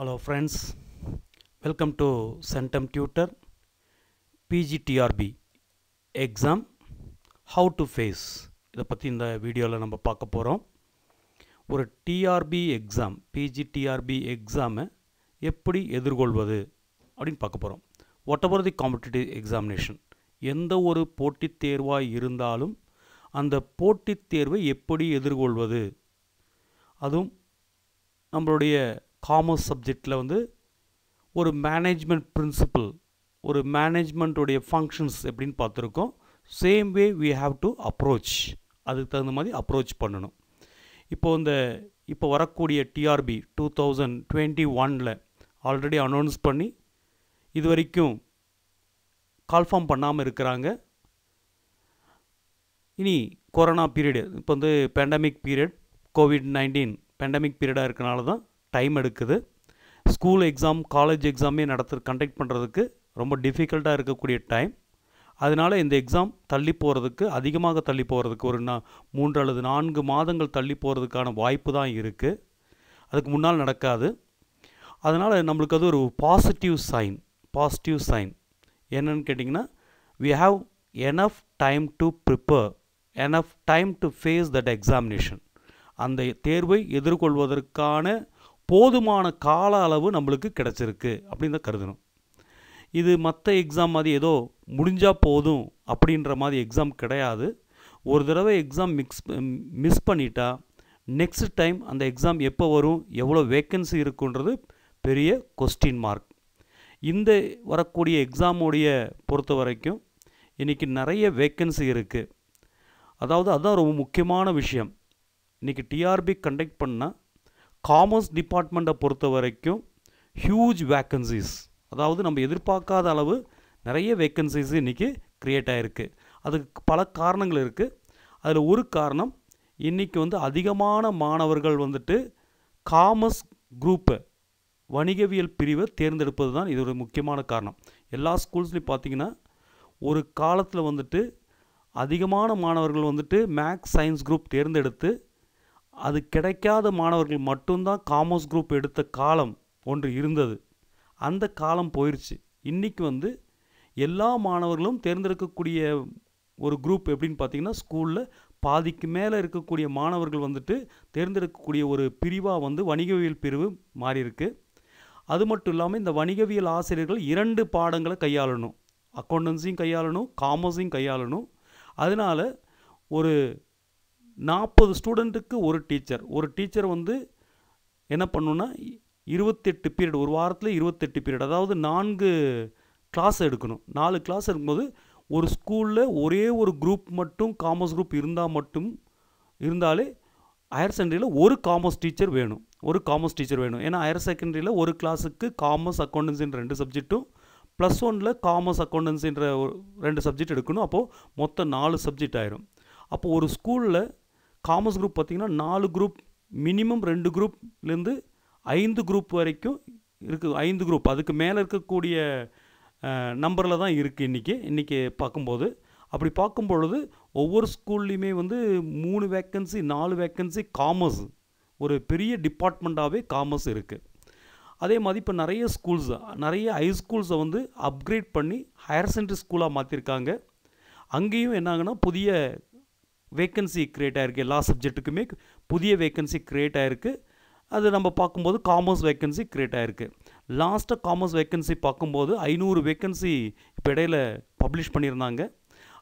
hello friends welcome to centum tutor PGTRB exam how to face இதை பற்றி இந்த வீடியோவில் நம்ம பார்க்க போகிறோம் ஒரு டிஆர்பி எக்ஸாம் பிஜிடிஆர்பி எக்ஸாமை எப்படி எதிர்கொள்வது அப்படின்னு பார்க்க போகிறோம் whatever the competitive examination எந்த ஒரு போட்டித் தேர்வாக இருந்தாலும் அந்த போட்டித் தேர்வை எப்படி எதிர்கொள்வது அதுவும் நம்மளுடைய காமர்ஸ் சப்ஜெக்டில் வந்து ஒரு மேனேஜ்மெண்ட் பிரின்சிபல் ஒரு மேனேஜ்மெண்ட்டுடைய ஃபங்க்ஷன்ஸ் எப்படின்னு பார்த்துருக்கோம் same way we have to approach அதுக்கு தகுந்த மாதிரி அப்ரோச் பண்ணணும் இப்போ இந்த இப்போ வரக்கூடிய டிஆர்பி டூ தௌசண்ட் டுவெண்ட்டி ஒனில் ஆல்ரெடி அனௌன்ஸ் பண்ணி இது வரைக்கும் கால்ஃபார்ம் பண்ணாமல் இருக்கிறாங்க இனி கொரோனா பீரியடு இப்போ வந்து pandemic period covid nineteen pandemic பீரியடாக இருக்கனால தான் டைம் எடுக்குது ஸ்கூல் எக்ஸாம் காலேஜ் எக்ஸாமே நடத்து கண்டக்ட் பண்ணுறதுக்கு ரொம்ப டிஃபிகல்ட்டாக இருக்கக்கூடிய டைம் அதனால் இந்த எக்ஸாம் தள்ளி போகிறதுக்கு அதிகமாக தள்ளி போகிறதுக்கு ஒரு நா மூன்று அல்லது நான்கு மாதங்கள் தள்ளி போகிறதுக்கான வாய்ப்பு தான் இருக்குது அதுக்கு முன்னால் நடக்காது அதனால் நம்மளுக்கு அது ஒரு பாசிட்டிவ் சைன் பாசிட்டிவ் சைன் என்னன்னு கேட்டிங்கன்னா we have enough time to prepare enough time to face that examination அந்த தேர்வை எதிர்கொள்வதற்கான போதுமான கால அளவு நம்மளுக்கு கிடச்சிருக்கு அப்படின்னு தான் கருதணும் இது மற்ற எக்ஸாம் மாதிரி ஏதோ முடிஞ்சால் போதும் அப்படின்ற மாதிரி எக்ஸாம் கிடையாது ஒரு தடவை எக்ஸாம் மிக்ஸ் மிஸ் பண்ணிட்டா நெக்ஸ்ட் டைம் அந்த எக்ஸாம் எப்போ வரும் எவ்வளோ வேக்கன்சி இருக்குன்றது பெரிய கொஸ்டின் மார்க் இந்த வரக்கூடிய எக்ஸாமுடைய பொறுத்த வரைக்கும் இன்றைக்கி நிறைய வேக்கன்சி இருக்குது அதாவது அதுதான் ரொம்ப முக்கியமான விஷயம் இன்றைக்கி டிஆர்பி கண்டக்ட் பண்ணால் காமர்ஸ் டிபார்ட்மெண்ட்டை பொறுத்த வரைக்கும் ஹியூஜ் வேக்கன்சிஸ் அதாவது நம்ம எதிர்பார்க்காத அளவு நிறைய வேக்கன்சிஸ் இன்றைக்கி க்ரியேட் ஆகிருக்கு அதுக்கு பல காரணங்கள் இருக்குது அதில் ஒரு காரணம் இன்றைக்கி வந்து அதிகமான மாணவர்கள் வந்துட்டு காமர்ஸ் குரூப்பு வணிகவியல் பிரிவை தேர்ந்தெடுப்பது தான் இது ஒரு முக்கியமான காரணம் எல்லா ஸ்கூல்ஸ்லையும் பார்த்திங்கன்னா ஒரு காலத்தில் வந்துட்டு அதிகமான மாணவர்கள் வந்துட்டு மேக்ஸ் சயின்ஸ் குரூப் தேர்ந்தெடுத்து அது கிடைக்காத மாணவர்கள் மட்டும்தான் காமர்ஸ் குரூப் எடுத்த காலம் ஒன்று இருந்தது அந்த காலம் போயிடுச்சு இன்றைக்கி வந்து எல்லா மாணவர்களும் தேர்ந்தெடுக்கக்கூடிய ஒரு குரூப் எப்படின்னு பார்த்தீங்கன்னா ஸ்கூலில் பாதிக்கு மேலே இருக்கக்கூடிய மாணவர்கள் வந்துட்டு தேர்ந்தெடுக்கக்கூடிய ஒரு பிரிவாக வந்து வணிகவியல் பிரிவு மாறி இருக்குது அது மட்டும் இல்லாமல் இந்த வணிகவியல் ஆசிரியர்கள் இரண்டு பாடங்களை கையாளணும் அக்கௌண்டன்ஸையும் கையாளணும் காமர்ஸையும் கையாளணும் அதனால் ஒரு நாற்பது ஸ்டூடெண்ட்டுக்கு ஒரு டீச்சர் ஒரு டீச்சர் வந்து என்ன பண்ணுன்னா இருபத்தெட்டு பீரியட் ஒரு வாரத்தில் இருபத்தெட்டு பீரியட் அதாவது நான்கு கிளாஸ் எடுக்கணும் நாலு கிளாஸ் இருக்கும்போது ஒரு ஸ்கூலில் ஒரே ஒரு குரூப் மட்டும் காமர்ஸ் குரூப் இருந்தால் மட்டும் இருந்தாலே ஹையர் செகண்டரியில் ஒரு காமர்ஸ் டீச்சர் வேணும் ஒரு காமர்ஸ் டீச்சர் வேணும் ஏன்னா ஹையர் செகண்டரியில் ஒரு கிளாஸுக்கு காமர்ஸ் அக்கௌண்டன்சின்ற ரெண்டு சப்ஜெக்ட்டும் ப்ளஸ் ஒனில் காமர்ஸ் அக்கௌண்டன்சின்ற ஒரு ரெண்டு சப்ஜெக்ட் எடுக்கணும் அப்போது மொத்தம் நாலு சப்ஜெக்ட் ஆயிரும் அப்போது ஒரு ஸ்கூலில் காமர்ஸ் குரூப் பார்த்திங்கன்னா நாலு குரூப் மினிமம் ரெண்டு குரூப்லேருந்து ஐந்து குரூப் வரைக்கும் இருக்குது ஐந்து குரூப் அதுக்கு மேலே இருக்கக்கூடிய நம்பரில் தான் இருக்குது இன்றைக்கி இன்றைக்கி பார்க்கும்போது அப்படி பார்க்கும் பொழுது ஒவ்வொரு ஸ்கூல்லையுமே வந்து மூணு வேக்கன்சி நாலு வேக்கன்சி காமர்ஸ் ஒரு பெரிய டிபார்ட்மெண்ட்டாகவே காமர்ஸ் இருக்குது அதே மாதிரி இப்போ நிறைய ஸ்கூல்ஸ் நிறைய ஹை ஸ்கூல்ஸை வந்து அப்கிரேட் பண்ணி ஹையர் செகண்டரி ஸ்கூலாக மாற்றிருக்காங்க அங்கேயும் என்னாங்கன்னா புதிய வேக்கன்சி க்ரியேட் ஆகிருக்கு எல்லா சப்ஜெக்ட்டுக்குமே புதிய வேக்கன்சி க்ரியேட் ஆகிருக்கு அது நம்ம பார்க்கும்போது காமர்ஸ் வேக்கன்சி க்ரியேட் ஆகிருக்கு லாஸ்ட்டாக காமர்ஸ் வேக்கன்சி பார்க்கும்போது ஐநூறு வேக்கன்சி இப்போ இடையில பப்ளிஷ் பண்ணியிருந்தாங்க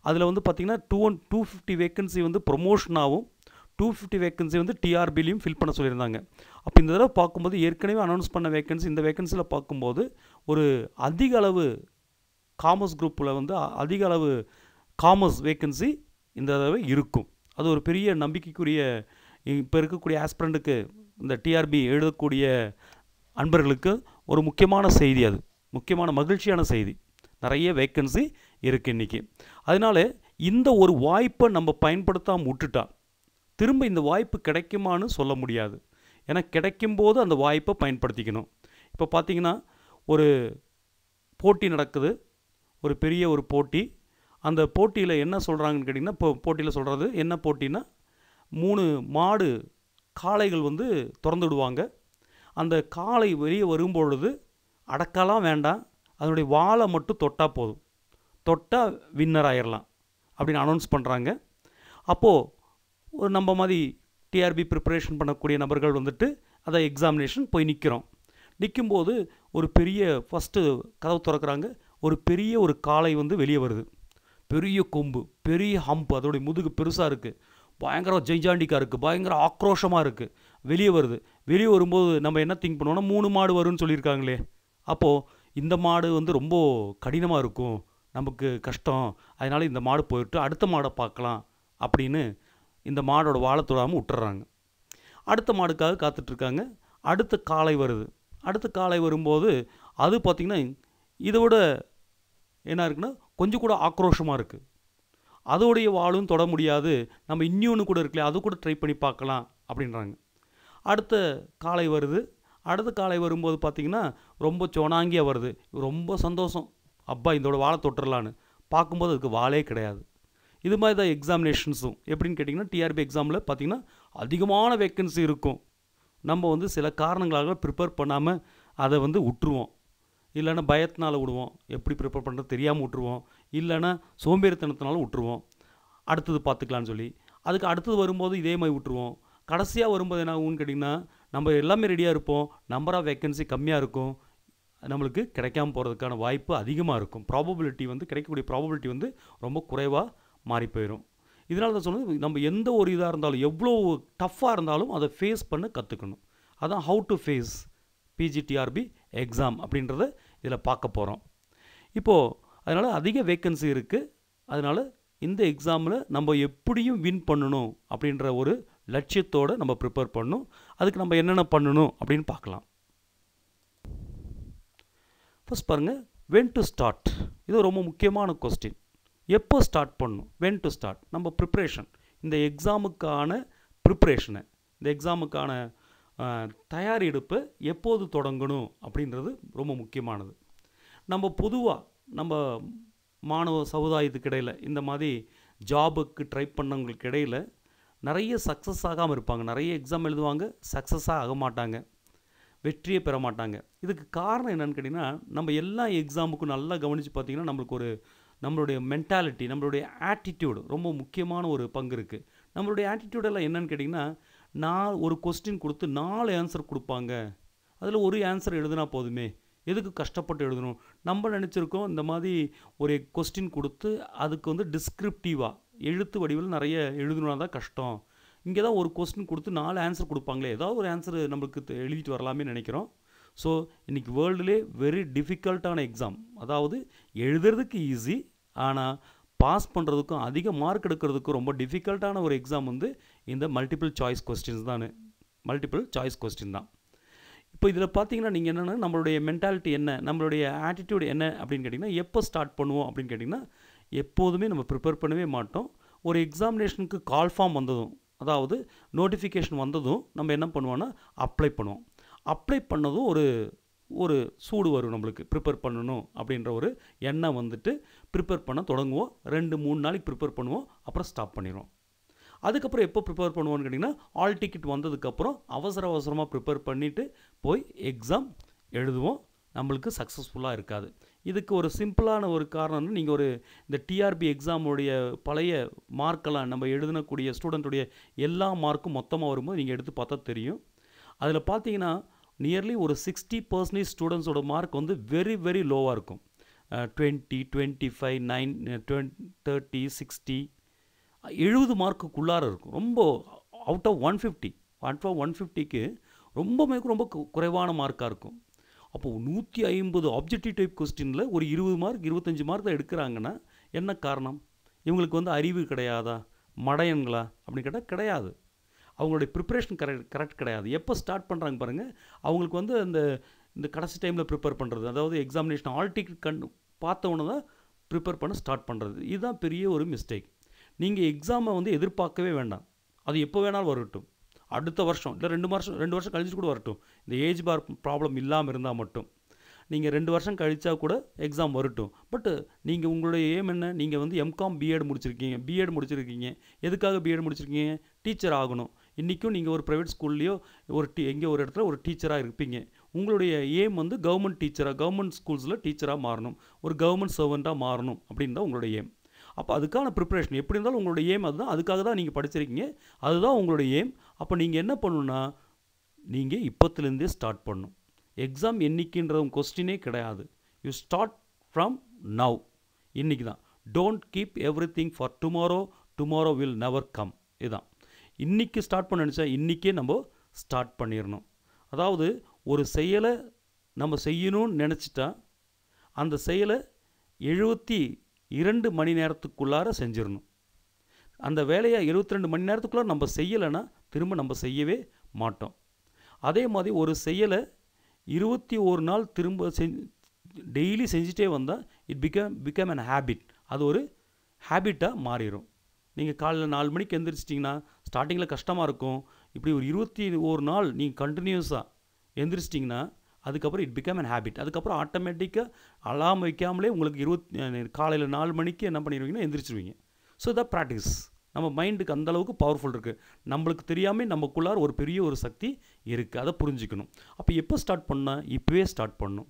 அதில் வந்து பார்த்திங்கன்னா two one two fifty vacancy வந்து ப்ரொமோஷனாகவும் டூ ஃபிஃப்டி வேக்கன்சி வந்து டிஆர்பிலையும் ஃபில் பண்ண சொல்லியிருந்தாங்க அப்போ இந்த தடவை பார்க்கும்போது ஏற்கனவே அனௌன்ஸ் பண்ண வேக்கன்சி இந்த வேக்கன்சியில் பார்க்கும்போது ஒரு அதிக அளவு காமர்ஸ் குரூப்பில் வந்து அதிக அளவு காமர்ஸ் வேக்கன்சி இந்த தடவை இருக்கும் அது ஒரு பெரிய நம்பிக்கைக்குரிய இப்போ இருக்கக்கூடிய ஆஸ்பிரண்ட்டுக்கு இந்த டிஆர்பி எழுதக்கூடிய அன்பர்களுக்கு ஒரு முக்கியமான செய்தி அது முக்கியமான மகிழ்ச்சியான செய்தி நிறைய வேக்கன்சி இருக்குது இன்றைக்கி அதனால் இந்த ஒரு வாய்ப்பை நம்ம பயன்படுத்தாமல் விட்டுட்டால் திரும்ப இந்த வாய்ப்பு கிடைக்குமான்னு சொல்ல முடியாது ஏன்னா கிடைக்கும்போது அந்த வாய்ப்பை பயன்படுத்திக்கணும் இப்போ பார்த்திங்கன்னா ஒரு போட்டி நடக்குது ஒரு பெரிய ஒரு போட்டி அந்த போட்டியில் என்ன சொல்கிறாங்கன்னு கேட்டிங்கன்னா இப்போ போட்டியில் சொல்கிறது என்ன போட்டின்னா மூணு மாடு காளைகள் வந்து திறந்து விடுவாங்க அந்த காளை வெளியே வரும்பொழுது அடக்கலாம் வேண்டாம் அதனுடைய வாழை மட்டும் தொட்டால் போதும் தொட்டால் வின்னர் ஆயிடலாம் அப்படின்னு அனௌன்ஸ் பண்ணுறாங்க அப்போது ஒரு நம்ம மாதிரி டிஆர்பி ப்ரிப்பரேஷன் பண்ணக்கூடிய நபர்கள் வந்துட்டு அதை எக்ஸாமினேஷன் போய் நிற்கிறோம் நிற்கும்போது ஒரு பெரிய ஃபஸ்ட்டு கதவு திறக்கிறாங்க ஒரு பெரிய ஒரு காளை வந்து வெளியே வருது பெரிய கொம்பு பெரிய ஹம்ப் அதோடைய முதுகு பெருசாக இருக்குது பயங்கர ஜெய்ஜாண்டிக்காக இருக்குது பயங்கர ஆக்ரோஷமாக இருக்குது வெளியே வருது வெளியே வரும்போது நம்ம என்ன திங்க் பண்ணுவோம்னா மூணு மாடு வரும்னு சொல்லியிருக்காங்களே அப்போது இந்த மாடு வந்து ரொம்ப கடினமாக இருக்கும் நமக்கு கஷ்டம் அதனால் இந்த மாடு போயிட்டு அடுத்த மாடை பார்க்கலாம் அப்படின்னு இந்த மாடோட வாழை தொடாமல் விட்டுறாங்க அடுத்த மாடுக்காக காத்துட்ருக்காங்க அடுத்த காலை வருது அடுத்த காலை வரும்போது அது பார்த்திங்கன்னா இதை விட என்ன இருக்குன்னா கொஞ்சம் கூட ஆக்ரோஷமாக இருக்குது அதோடைய வாழும் தொட முடியாது நம்ம இன்னொன்று கூட இருக்குல்ல அது கூட ட்ரை பண்ணி பார்க்கலாம் அப்படின்றாங்க அடுத்த காலை வருது அடுத்த காலை வரும்போது பார்த்திங்கன்னா ரொம்ப சோனாங்கியாக வருது ரொம்ப சந்தோஷம் அப்பா இதோட வாழை தொட்டுடலான்னு பார்க்கும்போது அதுக்கு வாழே கிடையாது இது மாதிரி தான் எக்ஸாமினேஷன்ஸும் எப்படின்னு கேட்டிங்கன்னா டிஆர்பி எக்ஸாமில் பார்த்திங்கன்னா அதிகமான வேக்கன்சி இருக்கும் நம்ம வந்து சில காரணங்களாக ப்ரிப்பேர் பண்ணாமல் அதை வந்து விட்டுருவோம் இல்லைன்னா பயத்தினால் விடுவோம் எப்படி ப்ரிப்பேர் பண்ணுறது தெரியாமல் விட்ருவோம் இல்லைன்னா சோம்பேறித்தனத்தினாலும் விட்ருவோம் அடுத்தது பார்த்துக்கலான்னு சொல்லி அதுக்கு அடுத்தது வரும்போது இதே மாதிரி விட்ருவோம் கடைசியாக வரும்போது என்ன ஆகும்னு கேட்டிங்கன்னா நம்ம எல்லாமே ரெடியாக இருப்போம் நம்பர் ஆஃப் வேக்கன்சி கம்மியாக இருக்கும் நம்மளுக்கு கிடைக்காம போகிறதுக்கான வாய்ப்பு அதிகமாக இருக்கும் ப்ராபபிலிட்டி வந்து கிடைக்கக்கூடிய ப்ராபபிலிட்டி வந்து ரொம்ப குறைவாக மாறி போயிடும் இதனால தான் சொன்னது நம்ம எந்த ஒரு இதாக இருந்தாலும் எவ்வளோ டஃப்பாக இருந்தாலும் அதை ஃபேஸ் பண்ண கற்றுக்கணும் அதுதான் how to face PGTRB exam அப்படின்றத இதில் பார்க்க போகிறோம் இப்போது அதனால் அதிக வேக்கன்சி இருக்குது அதனால் இந்த எக்ஸாமில் நம்ம எப்படியும் வின் பண்ணணும் அப்படின்ற ஒரு லட்சியத்தோடு நம்ம ப்ரிப்பேர் பண்ணணும் அதுக்கு நம்ம என்னென்ன பண்ணணும் அப்படின்னு பார்க்கலாம் ஃபஸ்ட் பாருங்கள் வென் டு ஸ்டார்ட் இது ரொம்ப முக்கியமான கொஸ்டின் எப்போ ஸ்டார்ட் பண்ணணும் வென் டு ஸ்டார்ட் நம்ம ப்ரிப்ரேஷன் இந்த எக்ஸாமுக்கான ப்ரிப்ரேஷனை இந்த எக்ஸாமுக்கான தயார் எப்போது தொடங்கணும் அப்படின்றது ரொம்ப முக்கியமானது நம்ம பொதுவாக நம்ம மாணவ சமுதாயத்துக்கு இடையில் இந்த மாதிரி ஜாபுக்கு ட்ரை பண்ணவங்களுக்கு இடையில் நிறைய சக்ஸஸ் ஆகாமல் இருப்பாங்க நிறைய எக்ஸாம் எழுதுவாங்க சக்ஸஸாக ஆக மாட்டாங்க வெற்றியே பெற மாட்டாங்க இதுக்கு காரணம் என்னென்னு கேட்டிங்கன்னா நம்ம எல்லா எக்ஸாமுக்கும் நல்லா கவனித்து பார்த்திங்கன்னா நம்மளுக்கு ஒரு நம்மளுடைய மென்டாலிட்டி நம்மளுடைய ஆட்டிடியூடு ரொம்ப முக்கியமான ஒரு பங்கு இருக்குது நம்மளுடைய ஆட்டிடியூடெல்லாம் என்னென்னு கேட்டிங்கன்னா நான் ஒரு கொஸ்டின் கொடுத்து நாலு ஆன்சர் கொடுப்பாங்க அதில் ஒரு ஆன்சர் எழுதுனா போதுமே எதுக்கு கஷ்டப்பட்டு எழுதணும் நம்ம நினச்சிருக்கோம் இந்த மாதிரி ஒரு கொஸ்டின் கொடுத்து அதுக்கு வந்து டிஸ்கிரிப்டிவாக எழுத்து வடிவில் நிறைய எழுதணும்னா தான் கஷ்டம் இங்கே தான் ஒரு கொஸ்டின் கொடுத்து நாலு ஆன்சர் கொடுப்பாங்களே ஏதாவது ஒரு ஆன்சர் நம்மளுக்கு எழுதிட்டு வரலாமே நினைக்கிறோம் ஸோ இன்றைக்கி வேர்ல்டுலே வெரி டிஃபிகல்ட்டான எக்ஸாம் அதாவது எழுதுறதுக்கு ஈஸி ஆனால் பாஸ் பண்ணுறதுக்கும் அதிக மார்க் எடுக்கிறதுக்கும் ரொம்ப டிஃபிகல்ட்டான ஒரு எக்ஸாம் வந்து இந்த மல்டிபிள் சாய்ஸ் கொஸ்டின்ஸ் தான் மல்டிபிள் சாய்ஸ் கொஸ்டின் தான் இப்போ இதில் பார்த்தீங்கன்னா நீங்கள் என்னென்னா நம்மளுடைய மென்டாலிட்டி என்ன நம்மளுடைய ஆட்டிடியூட் என்ன அப்படின்னு கேட்டிங்கன்னா எப்போ ஸ்டார்ட் பண்ணுவோம் அப்படின்னு கேட்டிங்கன்னா எப்போதுமே நம்ம ப்ரிப்பேர் பண்ணவே மாட்டோம் ஒரு எக்ஸாமினேஷனுக்கு கால் ஃபார்ம் வந்ததும் அதாவது நோட்டிஃபிகேஷன் வந்ததும் நம்ம என்ன பண்ணுவோன்னா அப்ளை பண்ணுவோம் அப்ளை பண்ணதும் ஒரு ஒரு சூடு வரும் நம்மளுக்கு ப்ரிப்பேர் பண்ணணும் அப்படின்ற ஒரு எண்ணம் வந்துட்டு ப்ரிப்பேர் பண்ண தொடங்குவோம் ரெண்டு மூணு நாளைக்கு ப்ரிப்பேர் பண்ணுவோம் அப்புறம் ஸ்டாப் பண்ணிடுவோம் அதுக்கப்புறம் எப்போ ப்ரிப்பேர் பண்ணுவோன்னு கேட்டிங்கன்னா ஆல் டிக்கெட் வந்ததுக்கப்புறம் அவசர அவசரமாக ப்ரிப்பேர் பண்ணிவிட்டு போய் எக்ஸாம் எழுதுவோம் நம்மளுக்கு சக்ஸஸ்ஃபுல்லாக இருக்காது இதுக்கு ஒரு சிம்பிளான ஒரு காரணம்னு நீங்கள் ஒரு இந்த டிஆர்பி எக்ஸாமுடைய பழைய மார்க்கெல்லாம் நம்ம எழுதினக்கூடிய ஸ்டூடெண்ட்டுடைய எல்லா மார்க்கும் மொத்தமாக வரும்போது நீங்கள் எடுத்து பார்த்தா தெரியும் அதில் பார்த்தீங்கன்னா நியர்லி ஒரு சிக்ஸ்டி பர்சன்டேஜ் ஸ்டூடெண்ட்ஸோட மார்க் வந்து வெரி வெரி லோவாக இருக்கும் twenty twenty five nine twenty thirty sixty எழுபது மார்க்குக்குள்ளார இருக்கும் ரொம்ப out of one fifty out of one ஃபிஃப்டிக்கு ரொம்பவே ரொம்ப குறைவான மார்க்காக இருக்கும் அப்போது நூற்றி ஐம்பது ஆப்ஜெக்டிவ் டைப் கொஸ்டினில் ஒரு இருபது மார்க் இருபத்தஞ்சி மார்க் தான் எடுக்கிறாங்கன்னா என்ன காரணம் இவங்களுக்கு வந்து அறிவு கிடையாதா மடையன்களா அப்படின்னு கேட்டால் கிடையாது அவங்களுடைய ப்ரிப்ரேஷன் கரெக்ட் கரெக்ட் கிடையாது எப்போ ஸ்டார்ட் பண்ணுறாங்க பாருங்கள் அவங்களுக்கு வந்து அந்த இந்த கடைசி டைமில் ப்ரிப்பேர் பண்ணுறது அதாவது எக்ஸாமினேஷன் ஆல் டிக்கெட் கண் பார்த்தவொன்னே தான் ப்ரிப்பேர் பண்ண ஸ்டார்ட் பண்ணுறது இதுதான் பெரிய ஒரு மிஸ்டேக் நீங்கள் எக்ஸாமை வந்து எதிர்பார்க்கவே வேண்டாம் அது எப்போ வேணாலும் வரட்டும் அடுத்த வருஷம் இல்லை ரெண்டு வருஷம் ரெண்டு வருஷம் கழிச்சு கூட வரட்டும் இந்த ஏஜ் பார் ப்ராப்ளம் இல்லாமல் இருந்தால் மட்டும் நீங்கள் ரெண்டு வருஷம் கழித்தா கூட எக்ஸாம் வரட்டும் பட்டு நீங்கள் உங்களுடைய ஏம் என்ன நீங்கள் வந்து எம்காம் பிஎட் முடிச்சிருக்கீங்க பிஎட் முடிச்சிருக்கீங்க எதுக்காக பிஎட் முடிச்சிருக்கீங்க டீச்சர் ஆகணும் இன்றைக்கும் நீங்கள் ஒரு ப்ரைவேட் ஸ்கூல்லையோ ஒரு டி எங்கேயோ ஒரு இடத்துல ஒரு டீச்சராக இருப்பீங்க உங்களுடைய ஏம் வந்து கவர்மெண்ட் டீச்சராக கவர்மெண்ட் ஸ்கூல்ஸில் டீச்சராக மாறணும் ஒரு கவர்மெண்ட் சர்வெண்ட்டாக மாறணும் அப்படின்னு தான் உங்களுடைய ஏம் அப்போ அதுக்கான ப்ரிப்பரேஷன் எப்படி இருந்தாலும் உங்களுடைய ஏம் அதுதான் அதுக்காக தான் நீங்கள் படிச்சிருக்கீங்க அதுதான் உங்களுடைய ஏம் அப்போ நீங்கள் என்ன பண்ணணுன்னா நீங்கள் இப்போத்துலேருந்தே ஸ்டார்ட் பண்ணும் எக்ஸாம் என்றைக்கின்ற கொஸ்டினே கிடையாது யூ ஸ்டார்ட் ஃப்ரம் நவ் இன்றைக்கி தான் don't keep everything for tomorrow tomorrow will never come இதுதான் இன்றைக்கி ஸ்டார்ட் பண்ண நினச்சா இன்றைக்கே நம்ம ஸ்டார்ட் பண்ணிடணும் அதாவது ஒரு செயலை நம்ம செய்யணும்னு நினச்சிட்டா அந்த செயலை எழுபத்தி இரண்டு மணி நேரத்துக்குள்ளார செஞ்சிடணும் அந்த வேலையை எழுபத்தி ரெண்டு மணி நேரத்துக்குள்ளே நம்ம செய்யலைன்னா திரும்ப நம்ம செய்யவே மாட்டோம் அதே மாதிரி ஒரு செயலை இருபத்தி ஒரு நாள் திரும்ப செஞ்சு டெய்லி செஞ்சுட்டே வந்தால் it become become an habit அது ஒரு ஹேபிட்டாக மாறிடும் நீங்கள் காலையில் நாலு மணிக்கு எந்திரிச்சிட்டிங்கன்னா ஸ்டார்டிங்கில் கஷ்டமாக இருக்கும் இப்படி ஒரு இருபத்தி ஒரு நாள் நீங்கள் கண்டினியூஸாக எந்திரிச்சிட்டிங்கன்னா அதுக்கப்புறம் இட் பிகம் அன் ஹேபிட் அதுக்கப்புறம் ஆட்டோமேட்டிக்காக அலாம் வைக்காமலே உங்களுக்கு இருபத்தி காலையில் நாலு மணிக்கு என்ன பண்ணிடுவீங்கன்னா எந்திரிச்சிருவீங்க ஸோ இதான் ப்ராக்டிஸ் நம்ம மைண்டுக்கு அந்தளவுக்கு பவர்ஃபுல் இருக்குது நம்மளுக்கு தெரியாமல் நமக்குள்ளார் ஒரு பெரிய ஒரு சக்தி இருக்குது அதை புரிஞ்சுக்கணும் அப்போ எப்போ ஸ்டார்ட் பண்ணால் இப்போவே ஸ்டார்ட் பண்ணும்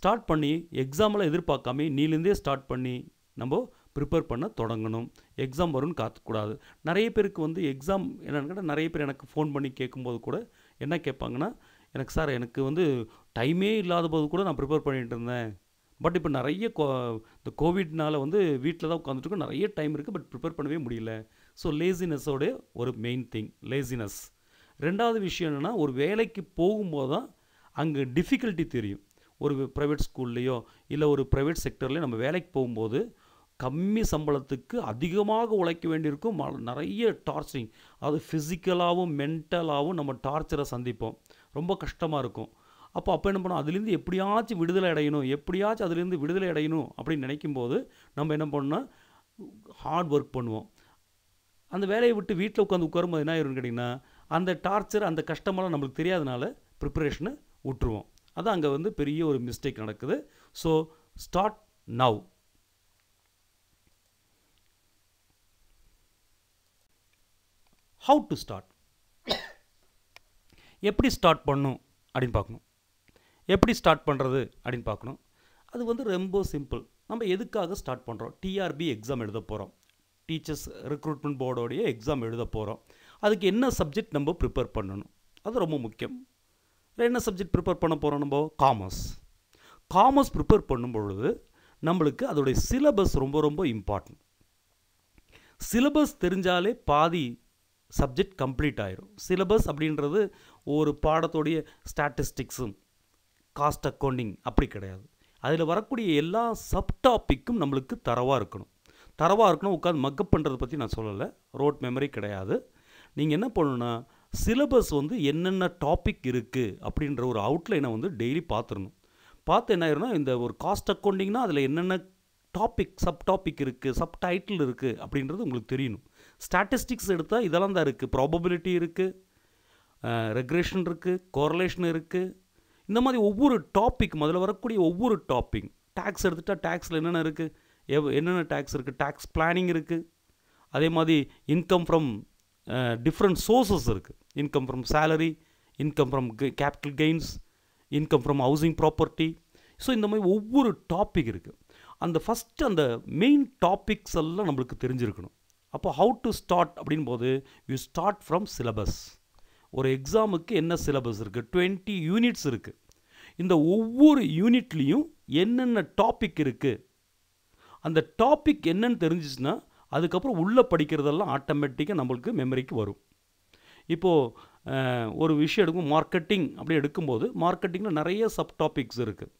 ஸ்டார்ட் பண்ணி எக்ஸாமெல்லாம் எதிர்பார்க்காம நீலேருந்தே ஸ்டார்ட் பண்ணி நம்ம ப்ரிப்பேர் பண்ண தொடங்கணும் எக்ஸாம் வரும்னு காத்துக்கூடாது நிறைய பேருக்கு வந்து எக்ஸாம் என்னென்னு கேட்டால் நிறைய பேர் எனக்கு ஃபோன் பண்ணி கேட்கும்போது கூட என்ன கேட்பாங்கன்னா எனக்கு சார் எனக்கு வந்து டைமே இல்லாத போது கூட நான் ப்ரிப்பேர் பண்ணிகிட்டு இருந்தேன் பட் இப்போ நிறைய கோ இந்த கோவிட்னால் வந்து வீட்டில் தான் உட்காந்துட்டுருக்கோம் நிறைய டைம் இருக்குது பட் ப்ரிப்பேர் பண்ணவே முடியல ஸோ லேசினஸோடைய ஒரு மெயின் திங் லேசினஸ் ரெண்டாவது விஷயம் என்னென்னா ஒரு வேலைக்கு போகும்போது தான் அங்கே டிஃபிகல்ட்டி தெரியும் ஒரு ப்ரைவேட் ஸ்கூல்லையோ இல்லை ஒரு ப்ரைவேட் செக்டர்லேயோ நம்ம வேலைக்கு போகும்போது கம்மி சம்பளத்துக்கு அதிகமாக உழைக்க வேண்டியிருக்கும் நிறைய டார்ச்சரிங் அதாவது ஃபிசிக்கலாகவும் மென்டலாகவும் நம்ம டார்ச்சரை சந்திப்போம் ரொம்ப கஷ்டமாக இருக்கும் அப்போ அப்போ என்ன பண்ணோம் அதுலேருந்து எப்படியாச்சும் விடுதலை அடையணும் எப்படியாச்சும் அதுலேருந்து விடுதலை அடையணும் அப்படின்னு நினைக்கும் போது நம்ம என்ன பண்ணோம் ஹார்ட் ஒர்க் பண்ணுவோம் அந்த வேலையை விட்டு வீட்டில் உட்காந்து உட்காரும்போது என்ன ஆயிரும்னு கேட்டிங்கன்னா அந்த டார்ச்சர் அந்த கஷ்டமெல்லாம் நம்மளுக்கு தெரியாதனால ப்ரிப்பரேஷனை விட்டுருவோம் அது அங்கே வந்து பெரிய ஒரு மிஸ்டேக் நடக்குது so start now how to start எப்படி ஸ்டார்ட் பண்ணும் அப்படின்னு பார்க்கணும் எப்படி ஸ்டார்ட் பண்ணுறது அப்படின்னு பார்க்கணும் அது வந்து ரொம்ப சிம்பிள் நம்ம எதுக்காக ஸ்டார்ட் பண்ணுறோம் டிஆர்பி எக்ஸாம் எழுத போகிறோம் டீச்சர்ஸ் ரெக்ரூட்மெண்ட் போர்டோடைய எக்ஸாம் எழுத போகிறோம் அதுக்கு என்ன சப்ஜெக்ட் நம்ம ப்ரிப்பேர் பண்ணணும் அது ரொம்ப முக்கியம் என்ன சப்ஜெக்ட் ப்ரிப்பேர் பண்ண போகிறோம் நம்ம காமர்ஸ் காமர்ஸ் ப்ரிப்பேர் பண்ணும் பொழுது நம்மளுக்கு அதோடைய சிலபஸ் ரொம்ப ரொம்ப இம்பார்ட்டன்ட் சிலபஸ் தெரிஞ்சாலே பாதி சப்ஜெக்ட் கம்ப்ளீட் ஆயிரும் சிலபஸ் அப்படின்றது ஒரு பாடத்துடைய ஸ்டாட்டிஸ்டிக்ஸும் காஸ்ட் அக்கௌண்டிங் அப்படி கிடையாது அதில் வரக்கூடிய எல்லா சப் டாப்பிக்கும் நம்மளுக்கு தரவாக இருக்கணும் தரவாக இருக்கணும் உட்காந்து மக்கப் பண்ணுறதை பற்றி நான் சொல்லலை ரோட் மெமரி கிடையாது நீங்கள் என்ன பண்ணணுன்னா சிலபஸ் வந்து என்னென்ன டாபிக் இருக்குது அப்படின்ற ஒரு அவுட்லைனை வந்து டெய்லி பார்த்துடணும் பார்த்து என்ன ஆயிரும்னா இந்த ஒரு காஸ்ட் அக்கௌண்டிங்னால் அதில் என்னென்ன டாபிக் சப் டாபிக் இருக்குது சப் டைட்டில் இருக்குது அப்படின்றது உங்களுக்கு தெரியணும் ஸ்டாட்டிஸ்டிக்ஸ் எடுத்தால் இதெல்லாம் தான் இருக்குது ப்ராபபிலிட்டி இருக்குது ரெக்ரேஷன் இருக்குது கோரலேஷன் இருக்குது இந்த மாதிரி ஒவ்வொரு டாபிக் முதல்ல வரக்கூடிய ஒவ்வொரு டாபிக் டேக்ஸ் எடுத்துகிட்டால் டேக்ஸில் என்னென்ன இருக்குது எவ் என்னென்ன டேக்ஸ் இருக்குது டேக்ஸ் பிளானிங் இருக்குது அதே மாதிரி இன்கம் ஃப்ரம் டிஃப்ரெண்ட் சோர்ஸஸ் இருக்குது income from salary income from capital gains income from housing property so இந்த மாதிரி ஒவ்வொரு டாபிக் இருக்குது அந்த ஃபஸ்ட்டு அந்த மெயின் டாபிக்ஸ் எல்லாம் நம்மளுக்கு தெரிஞ்சிருக்கணும் அப்போ ஹவு டு ஸ்டார்ட் அப்படின் போது யூ ஸ்டார்ட் ஃப்ரம் சிலபஸ் ஒரு எக்ஸாமுக்கு என்ன சிலபஸ் இருக்குது டுவெண்ட்டி யூனிட்ஸ் இருக்குது இந்த ஒவ்வொரு யூனிட்லேயும் என்னென்ன டாபிக் இருக்குது அந்த டாபிக் என்னன்னு தெரிஞ்சிச்சுன்னா அதுக்கப்புறம் உள்ளே படிக்கிறதெல்லாம் ஆட்டோமேட்டிக்காக நம்மளுக்கு மெமரிக்கு வரும் இப்போது ஒரு விஷயம் எடுக்கும் மார்க்கெட்டிங் அப்படி எடுக்கும்போது மார்க்கெட்டிங்கில் நிறைய சப் டாபிக்ஸ் இருக்குது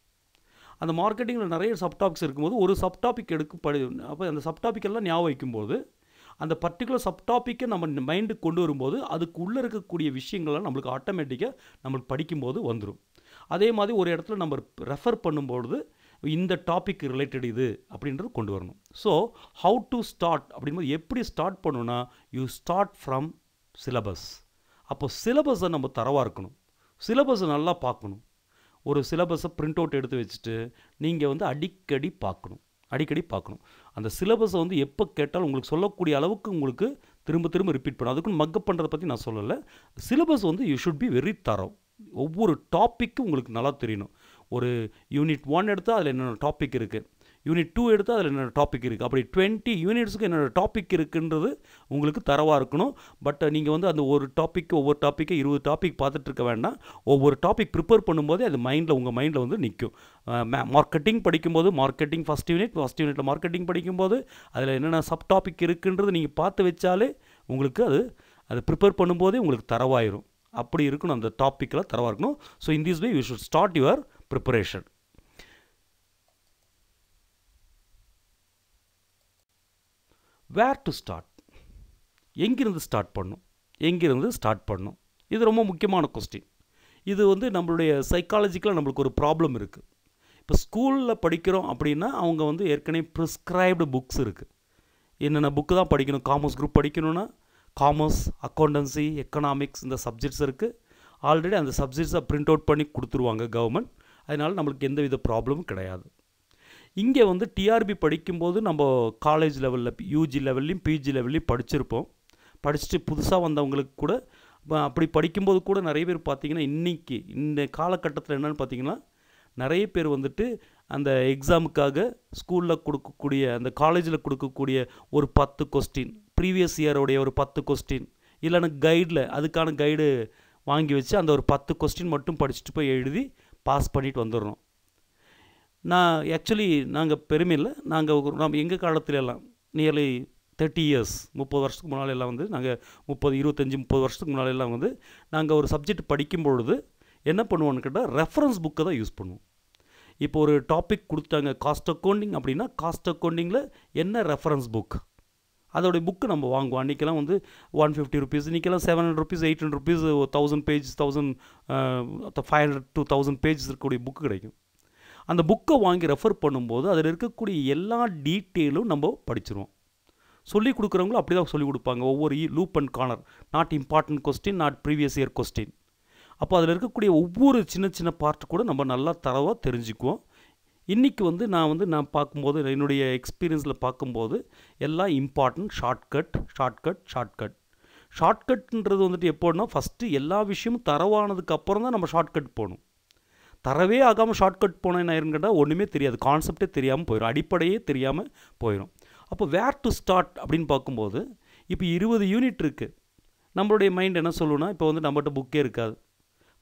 அந்த மார்க்கெட்டிங்கில் நிறைய சப் டாபிக்ஸ் இருக்கும்போது ஒரு சப் டாபிக் எடுக்கும் படி அப்போ அந்த சப் டாபிக் எல்லாம் ஞாபகம் வைக்கும்போது அந்த பர்டிகுலர் சப் டாப்பிக்கை நம்ம மைண்டுக்கு கொண்டு வரும்போது அதுக்கு உள்ளே இருக்கக்கூடிய விஷயங்கள்லாம் நம்மளுக்கு ஆட்டோமேட்டிக்காக நம்மளுக்கு படிக்கும்போது வந்துடும் அதே மாதிரி ஒரு இடத்துல நம்ம ரெஃபர் பண்ணும்பொழுது இந்த டாபிக் ரிலேட்டட் இது அப்படின்றது கொண்டு வரணும் ஸோ ஹவு டு ஸ்டார்ட் அப்படிங்கும்போது எப்படி ஸ்டார்ட் பண்ணணுன்னா யூ ஸ்டார்ட் ஃப்ரம் சிலபஸ் அப்போ சிலபஸை நம்ம தரவாக இருக்கணும் சிலபஸை நல்லா பார்க்கணும் ஒரு சிலபஸை ப்ரிண்ட் அவுட் எடுத்து வச்சுட்டு நீங்கள் வந்து அடிக்கடி பார்க்கணும் அடிக்கடி பார்க்கணும் அந்த சிலபஸை வந்து எப்போ கேட்டாலும் உங்களுக்கு சொல்லக்கூடிய அளவுக்கு உங்களுக்கு திரும்ப திரும்ப ரிப்பீட் பண்ணும் அதுக்குன்னு மக்கப் பண்ணுறத பற்றி நான் சொல்லலை சிலபஸ் வந்து யூ ஷுட் பி வெரி தரம் ஒவ்வொரு டாப்பிக்கும் உங்களுக்கு நல்லா தெரியணும் ஒரு யூனிட் ஒன் எடுத்தால் அதில் என்னென்ன டாபிக் இருக்குது யூனிட் டூ எடுத்து அதில் என்னோட டாபிக் இருக்குது அப்படி டுவெண்ட்டி யூனிட்ஸுக்கு என்னோடய டாபிக் இருக்குன்றது உங்களுக்கு தரவாக இருக்கணும் பட் நீங்கள் வந்து அந்த ஒரு டாபிக் ஒவ்வொரு டாப்பிக்கு இருபது டாபிக் பார்த்துட்டு இருக்க வேண்டாம் ஒவ்வொரு டாபிக் ப்ரிப்பேர் பண்ணும்போதே அது மைண்டில் உங்கள் மைண்டில் வந்து நிற்கும் மார்க்கெட்டிங் படிக்கும்போது மார்க்கெட்டிங் ஃபஸ்ட் யூனிட் ஃபஸ்ட் யூனிட்டில் மார்க்கெட்டிங் படிக்கும்போது அதில் என்னென்ன சப் டாபிக் இருக்குன்றது நீங்கள் பார்த்து வச்சாலே உங்களுக்கு அது அது ப்ரிப்பேர் பண்ணும்போதே உங்களுக்கு தரவாயிரும் அப்படி இருக்கணும் அந்த டாப்பிக்கில் தரவாக இருக்கணும் so in this way you should start your preparation where to start எங்கிருந்து ஸ்டார்ட் பண்ணும் எங்கிருந்து ஸ்டார்ட் பண்ணும் இது ரொம்ப முக்கியமான கொஸ்டின் இது வந்து நம்மளுடைய சைக்காலஜிக்கலாக நம்மளுக்கு ஒரு ப்ராப்ளம் இருக்குது இப்போ ஸ்கூலில் படிக்கிறோம் அப்படின்னா அவங்க வந்து ஏற்கனவே ப்ரிஸ்கிரைப்டு புக்ஸ் இருக்குது என்னென்ன புக்கு தான் படிக்கணும் காமர்ஸ் குரூப் படிக்கணும்னா காமர்ஸ் அக்கௌண்டன்சி எக்கனாமிக்ஸ் இந்த சப்ஜெக்ட்ஸ் இருக்குது ஆல்ரெடி அந்த சப்ஜெக்ட்ஸை ப்ரிண்ட் அவுட் பண்ணி கொடுத்துருவாங்க கவர்மெண்ட் அதனால் நம்மளுக்கு எந்த வித ப்ராப்ளமும் கிடையாது இங்கே வந்து டிஆர்பி படிக்கும்போது நம்ம காலேஜ் லெவலில் யூஜி லெவல்லையும் பிஜி லெவல்லையும் படிச்சிருப்போம் படிச்சுட்டு புதுசாக வந்தவங்களுக்கு கூட அப்படி படிக்கும்போது கூட நிறைய பேர் பார்த்திங்கன்னா இன்றைக்கி இந்த காலகட்டத்தில் என்னென்னு பார்த்திங்கன்னா நிறைய பேர் வந்துட்டு அந்த எக்ஸாமுக்காக ஸ்கூலில் கொடுக்கக்கூடிய அந்த காலேஜில் கொடுக்கக்கூடிய ஒரு பத்து கொஸ்டின் ப்ரீவியஸ் இயருடைய ஒரு பத்து கொஸ்டின் இல்லைன்னா கைடில் அதுக்கான கைடு வாங்கி வச்சு அந்த ஒரு பத்து கொஸ்டின் மட்டும் படிச்சுட்டு போய் எழுதி பாஸ் பண்ணிட்டு வந்துடணும் நான் ஆக்சுவலி நாங்கள் பெருமை இல்லை நாங்கள் நம்ம எங்கள் காலத்தில் எல்லாம் நியர்லி தேர்ட்டி இயர்ஸ் முப்பது வருஷத்துக்கு முன்னாலே எல்லாம் வந்து நாங்கள் முப்பது இருபத்தஞ்சி முப்பது வருஷத்துக்கு முன்னாலே எல்லாம் வந்து நாங்கள் ஒரு சப்ஜெக்ட் படிக்கும் பொழுது என்ன பண்ணுவோன்னு கேட்டால் ரெஃபரன்ஸ் புக்கை தான் யூஸ் பண்ணுவோம் இப்போ ஒரு டாபிக் கொடுத்தாங்க காஸ்ட் அக்கௌண்டிங் அப்படின்னா காஸ்ட் அக்கௌண்டிங்கில் என்ன ரெஃபரன்ஸ் புக் அதோடைய புக்கு நம்ம வாங்குவோம் அன்றைக்கெல்லாம் வந்து ஒன் ஃபிஃப்டி ருபீஸ் இன்றைக்கெல்லாம் seven hundred rupees eight hundred rupees thousand page thousand five hundred two thousand page இருக்கக்கூடிய புக்கு கிடைக்கும் அந்த புக்கை வாங்கி ரெஃபர் பண்ணும்போது அதில் இருக்கக்கூடிய எல்லா டீட்டெயிலும் நம்ம படிச்சிருவோம் சொல்லி கொடுக்குறவங்களும் அப்படி தான் சொல்லிக் கொடுப்பாங்க ஒவ்வொரு loop and corner not important question not previous year question அப்போ அதில் இருக்கக்கூடிய ஒவ்வொரு சின்ன சின்ன பார்ட் கூட நம்ம நல்லா தரவாக தெரிஞ்சுக்குவோம் இன்றைக்கி வந்து நான் வந்து நான் பார்க்கும்போது என்னுடைய எக்ஸ்பீரியன்ஸில் பார்க்கும்போது எல்லாம் இம்பார்ட்டன்ட் ஷார்ட்கட் ஷார்ட்கட் ஷார்ட்கட் ஷார்ட்கட்ன்றது வந்துட்டு எப்போன்னா ஃபஸ்ட்டு எல்லா விஷயமும் தரவானதுக்கப்புறம் தான் நம்ம ஷார்ட்கட் போகணும் தரவே ஆகாமல் ஷார்ட்கட் போனேன் ஆயிருன்னு கேட்டால் ஒன்றுமே தெரியாது கான்செப்டே தெரியாமல் போயிடும் அடிப்படையே தெரியாமல் போயிடும் அப்போ வேர் டு ஸ்டார்ட் அப்படின்னு பார்க்கும்போது இப்போ இருபது யூனிட் இருக்குது நம்மளுடைய மைண்ட் என்ன சொல்லுன்னா இப்போ வந்து நம்மகிட்ட புக்கே இருக்காது